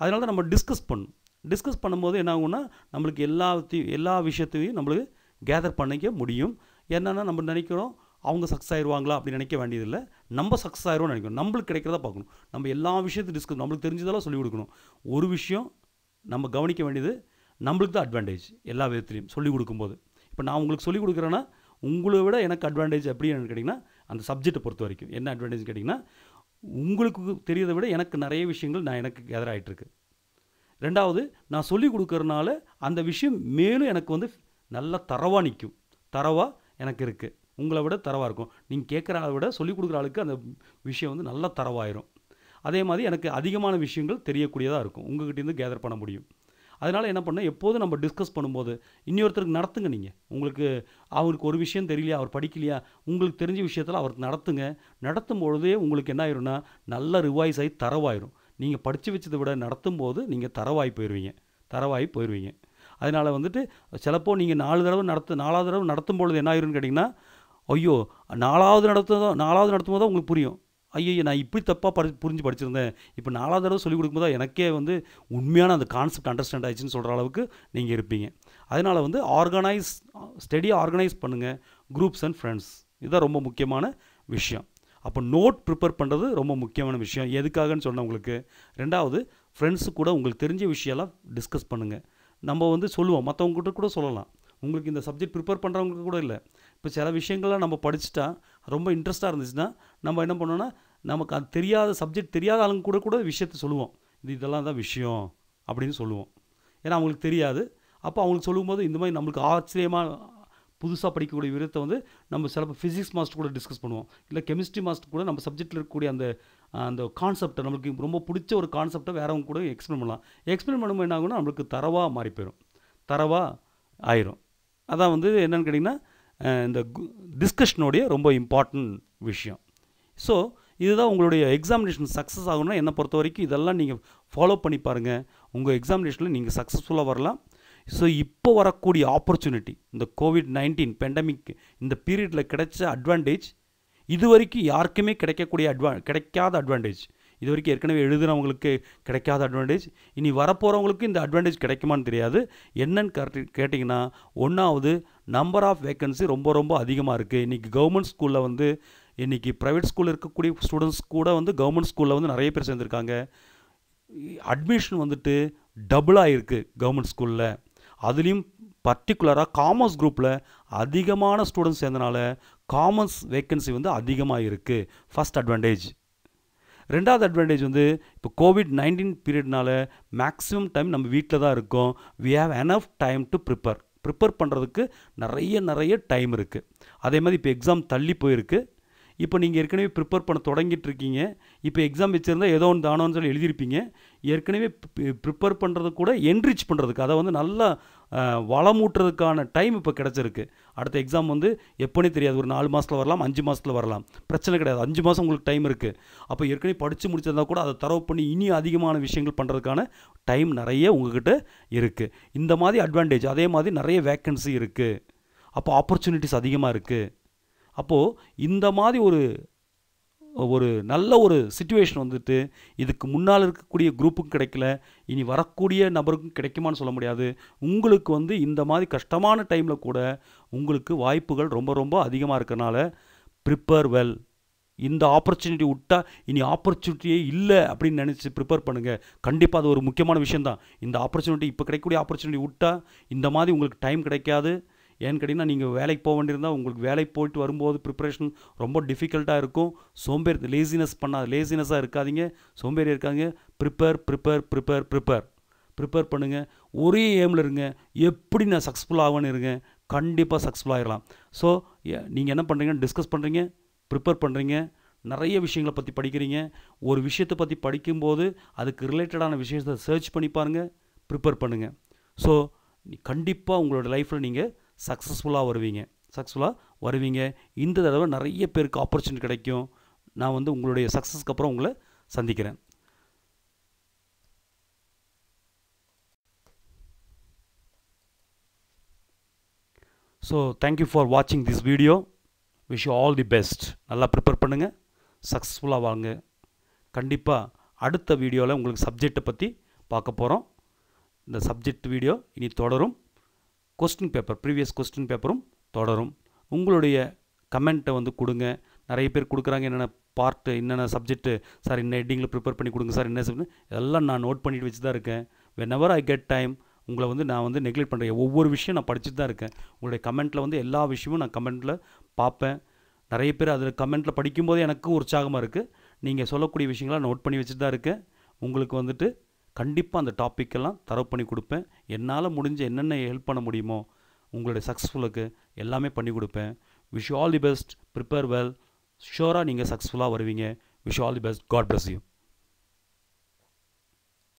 அதனால தான் நம்ம டிஸ்கஸ் பண்ணும் டிஸ்கஸ் பண்ணும்போது என்ன ஆகும்னா நம்மளுக்கு எல்லாத்தையும் எல்லா விஷயத்தையும் நம்மளுக்கு கேதர் பண்ணிக்க முடியும் என்னென்னா நம்ம நினைக்கிறோம் அவங்க சக்ஸஸ் ஆயிடுவாங்களா அப்படின்னு நினைக்க வேண்டியதில்லை நம்ம சக்ஸஸ் ஆயிடுவோம்னு நினைக்கணும் நம்மளுக்கு கிடைக்கிறதா பார்க்கணும் நம்ம எல்லா விஷயத்தையும் டிஸ்கஸ் நம்மளுக்கு தெரிஞ்சதெல்லாம் சொல்லிக் கொடுக்கணும் ஒரு விஷயம் நம்ம கவனிக்க வேண்டியது நம்மளுக்கு தான் அட்வான்டேஜ் எல்லா விதத்துலையும் சொல்லிக் கொடுக்கும்போது இப்போ நான் உங்களுக்கு சொல்லிக் கொடுக்குறேன்னா உங்களை விட எனக்கு அட்வான்டேஜ் எப்படி கேட்டிங்கன்னா அந்த சப்ஜெக்ட்டை பொறுத்த வரைக்கும் என்ன அட்வான்டேஜ் கேட்டிங்கன்னா உங்களுக்கு தெரியதை விட எனக்கு நிறைய விஷயங்கள் நான் எனக்கு கேதர் ஆகிட்டுருக்கு ரெண்டாவது நான் சொல்லி கொடுக்கறனால அந்த விஷயம் மேலும் எனக்கு வந்து நல்லா தரவாக நிற்கும் தரவாக எனக்கு இருக்குது உங்களை விட தரவாக இருக்கும் நீங்கள் கேட்குற ஆளை விட சொல்லிக் கொடுக்குற ஆளுக்கு அந்த விஷயம் வந்து நல்லா தரவாயிரும் அதே மாதிரி எனக்கு அதிகமான விஷயங்கள் தெரியக்கூடியதாக இருக்கும் உங்கள்கிட்டேருந்து கேதர் பண்ண முடியும் அதனால் என்ன பண்ண எப்போதும் நம்ம டிஸ்கஸ் பண்ணும்போது இன்னொருத்தருக்கு நடத்துங்க நீங்கள் உங்களுக்கு அவருக்கு ஒரு விஷயம் தெரியலையா அவர் படிக்கலையா உங்களுக்கு தெரிஞ்ச விஷயத்தில் அவருக்கு நடத்துங்க நடத்தும் பொழுதே உங்களுக்கு என்ன ஆயிரும்னா நல்ல ரிவாய்ஸ் ஆகி தரவாயிரும் நீங்கள் படித்து வச்சதை விட நடத்தும் போது நீங்கள் தரவாய் போயிடுவீங்க தரவாய் போயிடுவீங்க அதனால் வந்துட்டு சிலப்போ நீங்கள் நாலு தடவை நடத்து நாலாவது தடவை நடத்தும் பொழுது என்ன ஆயிரும்னு கேட்டிங்கன்னா ஐயோ நாலாவது நடத்தும் நாலாவது நடத்தும் போது தான் உங்களுக்கு புரியும் ஐயோ நான் இப்படி தப்பாக படி புரிஞ்சு படிச்சிருந்தேன் இப்போ நாலாவது தடவை சொல்லிக் கொடுக்கும்போது எனக்கே வந்து உண்மையான அந்த கான்செப்ட் அண்டர்ஸ்டாண்ட் ஆயிடுச்சுன்னு சொல்கிற அளவுக்கு நீங்கள் இருப்பீங்க அதனால் வந்து ஆர்கனைஸ் ஸ்டடியை ஆர்கனைஸ் பண்ணுங்கள் குரூப்ஸ் அண்ட் ஃப்ரெண்ட்ஸ் இதுதான் ரொம்ப முக்கியமான விஷயம் அப்போ நோட் ப்ரிப்பேர் பண்ணுறது ரொம்ப முக்கியமான விஷயம் எதுக்காகன்னு சொன்ன உங்களுக்கு ரெண்டாவது ஃப்ரெண்ட்ஸு கூட உங்களுக்கு தெரிஞ்ச விஷயம்லாம் டிஸ்கஸ் பண்ணுங்கள் நம்ம வந்து சொல்லுவோம் மற்றவங்ககிட்ட கூட சொல்லலாம் உங்களுக்கு இந்த சப்ஜெக்ட் ப்ரிப்பேர் பண்ணுறவங்க கூட இல்லை இப்போ சில விஷயங்கள்லாம் நம்ம படிச்சுட்டா ரொம்ப இன்ட்ரெஸ்ட்டாக இருந்துச்சுன்னா நம்ம என்ன பண்ணோன்னா நமக்கு அது தெரியாத சப்ஜெக்ட் தெரியாத ஆளுங்க கூட கூட விஷயத்த சொல்லுவோம் இது இதெல்லாம் தான் விஷயம் அப்படின்னு சொல்லுவோம் ஏன்னா அவங்களுக்கு தெரியாது அப்போ அவங்களுக்கு சொல்லும்போது இந்த மாதிரி நம்மளுக்கு ஆச்சரியமாக புதுசாக படிக்கக்கூடிய விதத்தை வந்து நம்ம சிலப்போ ஃபிசிக்ஸ் மாஸ்டர் கூட டிஸ்கஸ் பண்ணுவோம் இல்லை கெமிஸ்ட்ரி மாஸ்டர் கூட நம்ம சப்ஜெக்டில் இருக்கக்கூடிய அந்த அந்த கான்செப்டை நம்மளுக்கு ரொம்ப பிடிச்ச ஒரு கான்செப்டை வேறவங்க கூட எக்ஸ்பிளைன் பண்ணலாம் எக்ஸ்பிளைன் பண்ணும்போது என்ன ஆகும்னா நம்மளுக்கு தரவாக மாறி போயிடும் தரவாக ஆயிரும் அதான் வந்து என்னென்னு கேட்டிங்கன்னா இந்த டிஸ்கஷனுடைய ரொம்ப இம்பார்ட்டன்ட் விஷயம் ஸோ இதுதான் உங்களுடைய எக்ஸாமினேஷன் சக்ஸஸ் ஆகணும்னா என்னை பொறுத்த வரைக்கும் இதெல்லாம் நீங்கள் ஃபாலோ பண்ணி பாருங்கள் உங்கள் எக்ஸாமினேஷனில் நீங்கள் சக்ஸஸ்ஃபுல்லாக வரலாம் ஸோ இப்போ வரக்கூடிய ஆப்பர்ச்சுனிட்டி இந்த கோவிட் நைன்டீன் பெண்டமிக் இந்த பீரியடில் கிடைச்ச அட்வான்டேஜ் இது வரைக்கும் யாருக்குமே கிடைக்கக்கூடிய அட்வா கிடைக்காத அட்வான்டேஜ் இது வரைக்கும் ஏற்கனவே எழுதுகிறவங்களுக்கு கிடைக்காத அட்வான்டேஜ் இனி வரப்போகிறவங்களுக்கு இந்த அட்வான்டேஜ் கிடைக்குமான்னு தெரியாது என்னன்னு கரெக்ட் கேட்டிங்கன்னா ஒன்றாவது நம்பர் ஆஃப் வேக்கன்சி ரொம்ப ரொம்ப அதிகமாக இருக்குது இன்றைக்கி கவர்மெண்ட் ஸ்கூலில் வந்து இன்றைக்கி ப்ரைவேட் ஸ்கூலில் இருக்கக்கூடிய ஸ்டூடெண்ட்ஸ் கூட வந்து கவர்மெண்ட் ஸ்கூலில் வந்து நிறைய பேர் சேர்ந்துருக்காங்க அட்மிஷன் வந்துட்டு டபுளாக இருக்குது கவர்மெண்ட் ஸ்கூலில் அதுலேயும் பர்டிகுலராக காமர்ஸ் குரூப்பில் அதிகமான ஸ்டூடெண்ட்ஸ் சேர்ந்தனால காமர்ஸ் வேக்கன்சி வந்து அதிகமாக இருக்குது ஃபஸ்ட் அட்வான்டேஜ் ரெண்டாவது அட்வான்டேஜ் வந்து இப்போ கோவிட் நைன்டீன் பீரியட்னால மேக்ஸிமம் டைம் நம்ம வீட்டில் தான் இருக்கோம் we have enough time to prepare prepare பண்ணுறதுக்கு நிறைய நிறைய டைம் இருக்குது அதே மாதிரி இப்போ எக்ஸாம் தள்ளி போயிருக்கு இப்போ நீங்கள் ஏற்கனவே ப்ரிப்பேர் பண்ண தொடங்கிட்டு இருக்கீங்க இப்போ எக்ஸாம் வச்சுருந்தா ஏதோ ஒன்று தானோன்னு சொல்லி எழுதியிருப்பீங்க ஏற்கனவே ப்ரிப்பேர் பண்ணுறது கூட என்ரிச் பண்ணுறதுக்கு அதை வந்து நல்லா வளமூட்டுறதுக்கான டைம் இப்போ கிடச்சிருக்கு அடுத்த எக்ஸாம் வந்து எப்போனே தெரியாது ஒரு நாலு மாதத்தில் வரலாம் அஞ்சு மாதத்தில் வரலாம் பிரச்சனை கிடையாது அஞ்சு மாதம் உங்களுக்கு டைம் இருக்குது அப்போ ஏற்கனவே படித்து முடிச்சிருந்தா கூட அதை தரவு பண்ணி இனி அதிகமான விஷயங்கள் பண்ணுறதுக்கான டைம் நிறைய உங்ககிட்ட இருக்குது இந்த மாதிரி அட்வான்டேஜ் அதே மாதிரி நிறைய வேக்கன்சி இருக்குது அப்போ ஆப்பர்ச்சுனிட்டிஸ் அதிகமாக இருக்குது அப்போது இந்த மாதிரி ஒரு ஒரு நல்ல ஒரு சுச்சுவேஷன் வந்துட்டு இதுக்கு முன்னால் இருக்கக்கூடிய குரூப்பும் கிடைக்கல இனி வரக்கூடிய நபருக்கும் கிடைக்குமான்னு சொல்ல முடியாது உங்களுக்கு வந்து இந்த மாதிரி கஷ்டமான டைமில் கூட உங்களுக்கு வாய்ப்புகள் ரொம்ப ரொம்ப அதிகமாக இருக்கிறனால ப்ரிப்பேர் வெல் இந்த ஆப்பர்ச்சுனிட்டி விட்டால் இனி ஆப்பர்ச்சுனிட்டியே இல்லை அப்படின்னு நினச்சி ப்ரிப்பேர் பண்ணுங்கள் கண்டிப்பாக அது ஒரு முக்கியமான விஷயந்தான் இந்த ஆப்பர்ச்சுனிட்டி இப்போ கிடைக்கக்கூடிய ஆப்பர்ச்சுனிட்டி விட்டால் இந்த மாதிரி உங்களுக்கு டைம் கிடைக்காது ஏன்னு கேட்டிங்கன்னா நீங்கள் வேலைக்கு போக வேண்டியிருந்தால் உங்களுக்கு வேலைக்கு போயிட்டு வரும்போது ப்ரிப்பரேஷன் ரொம்ப டிஃபிகல்ட்டாக இருக்கும் சோம்பேறி லேசினஸ் பண்ணாது லேசினஸாக இருக்காதிங்க சோம்பேறி இருக்காங்க prepare prepare prepare prepare prepare பண்ணுங்கள் ஒரே ஏமில் இருங்க எப்படி நான் சக்ஸஸ்ஃபுல் ஆகணும்னு இருங்க கண்டிப்பாக சக்ஸஸ்ஃபுல் ஆகிடலாம் ஸோ நீங்கள் என்ன பண்ணுறீங்கன்னு டிஸ்கஸ் பண்ணுறீங்க ப்ரிப்பேர் பண்ணுறீங்க நிறைய விஷயங்களை பற்றி படிக்கிறீங்க ஒரு விஷயத்தை பற்றி படிக்கும்போது அதுக்கு ரிலேட்டடான விஷயத்தை சர்ச் பண்ணி பாருங்கள் ப்ரிப்பேர் பண்ணுங்கள் ஸோ கண்டிப்பாக உங்களோட லைஃப்பில் நீங்கள் சக்ஸஸ்ஃபுல்லாக வருவீங்க சக்ஸஸ்ஃபுல்லாக வருவீங்க இந்த தடவை நிறைய பேருக்கு ஆப்பர்ச்சுனிட்டி கிடைக்கும் நான் வந்து உங்களுடைய சக்ஸஸ்க்கு அப்புறம் உங்களை சந்திக்கிறேன் ஸோ தேங்க்யூ ஃபார் வாட்சிங் this video wish you all the best நல்லா ப்ரிப்பேர் பண்ணுங்கள் சக்ஸஸ்ஃபுல்லாக வாங்க கண்டிப்பாக அடுத்த வீடியோவில் உங்களுக்கு சப்ஜெக்டை பற்றி பார்க்க போகிறோம் இந்த சப்ஜெக்ட் வீடியோ இனி தொடரும் கொஸ்டின் பேப்பர் ப்ரீவியஸ் கொஸ்டின் பேப்பரும் தொடரும் உங்களுடைய கமெண்ட்டை வந்து கொடுங்க நிறைய பேர் கொடுக்குறாங்க என்னென்ன பார்ட்டு என்னென்ன சப்ஜெக்ட்டு சார் என்ன ஹெட்டிங்கில் ப்ரிப்பேர் பண்ணி கொடுங்க சார் என்ன சப்ஜெக்ட் எல்லாம் நான் நோட் பண்ணிட்டு வச்சு தான் இருக்கேன் whenever I get time உங்களை வந்து நான் வந்து நெக்லெக்ட் பண்ணுறேன் ஒவ்வொரு விஷயம் நான் படிச்சுட்டு தான் இருக்கேன் உங்களுடைய கமெண்ட்டில் வந்து எல்லா விஷயமும் நான் கமெண்ட்டில் பார்ப்பேன் நிறைய பேர் அதில் கமெண்ட்டில் படிக்கும்போது எனக்கு உற்சாகமாக இருக்குது நீங்கள் சொல்லக்கூடிய விஷயங்களாக நோட் பண்ணி வச்சுட்டு தான் இருக்கேன் உங்களுக்கு வந்துட்டு கண்டிப்பாக அந்த டாப்பிக்கெல்லாம் தரவு பண்ணி கொடுப்பேன் என்னால் முடிஞ்ச என்னென்ன ஹெல்ப் பண்ண முடியுமோ உங்களுடைய சக்ஸஸ்ஃபுல்லுக்கு எல்லாமே பண்ணி கொடுப்பேன் wish all the best prepare well ஷோராக நீங்கள் சக்ஸஸ்ஃபுல்லாக வருவீங்க wish all the best God bless you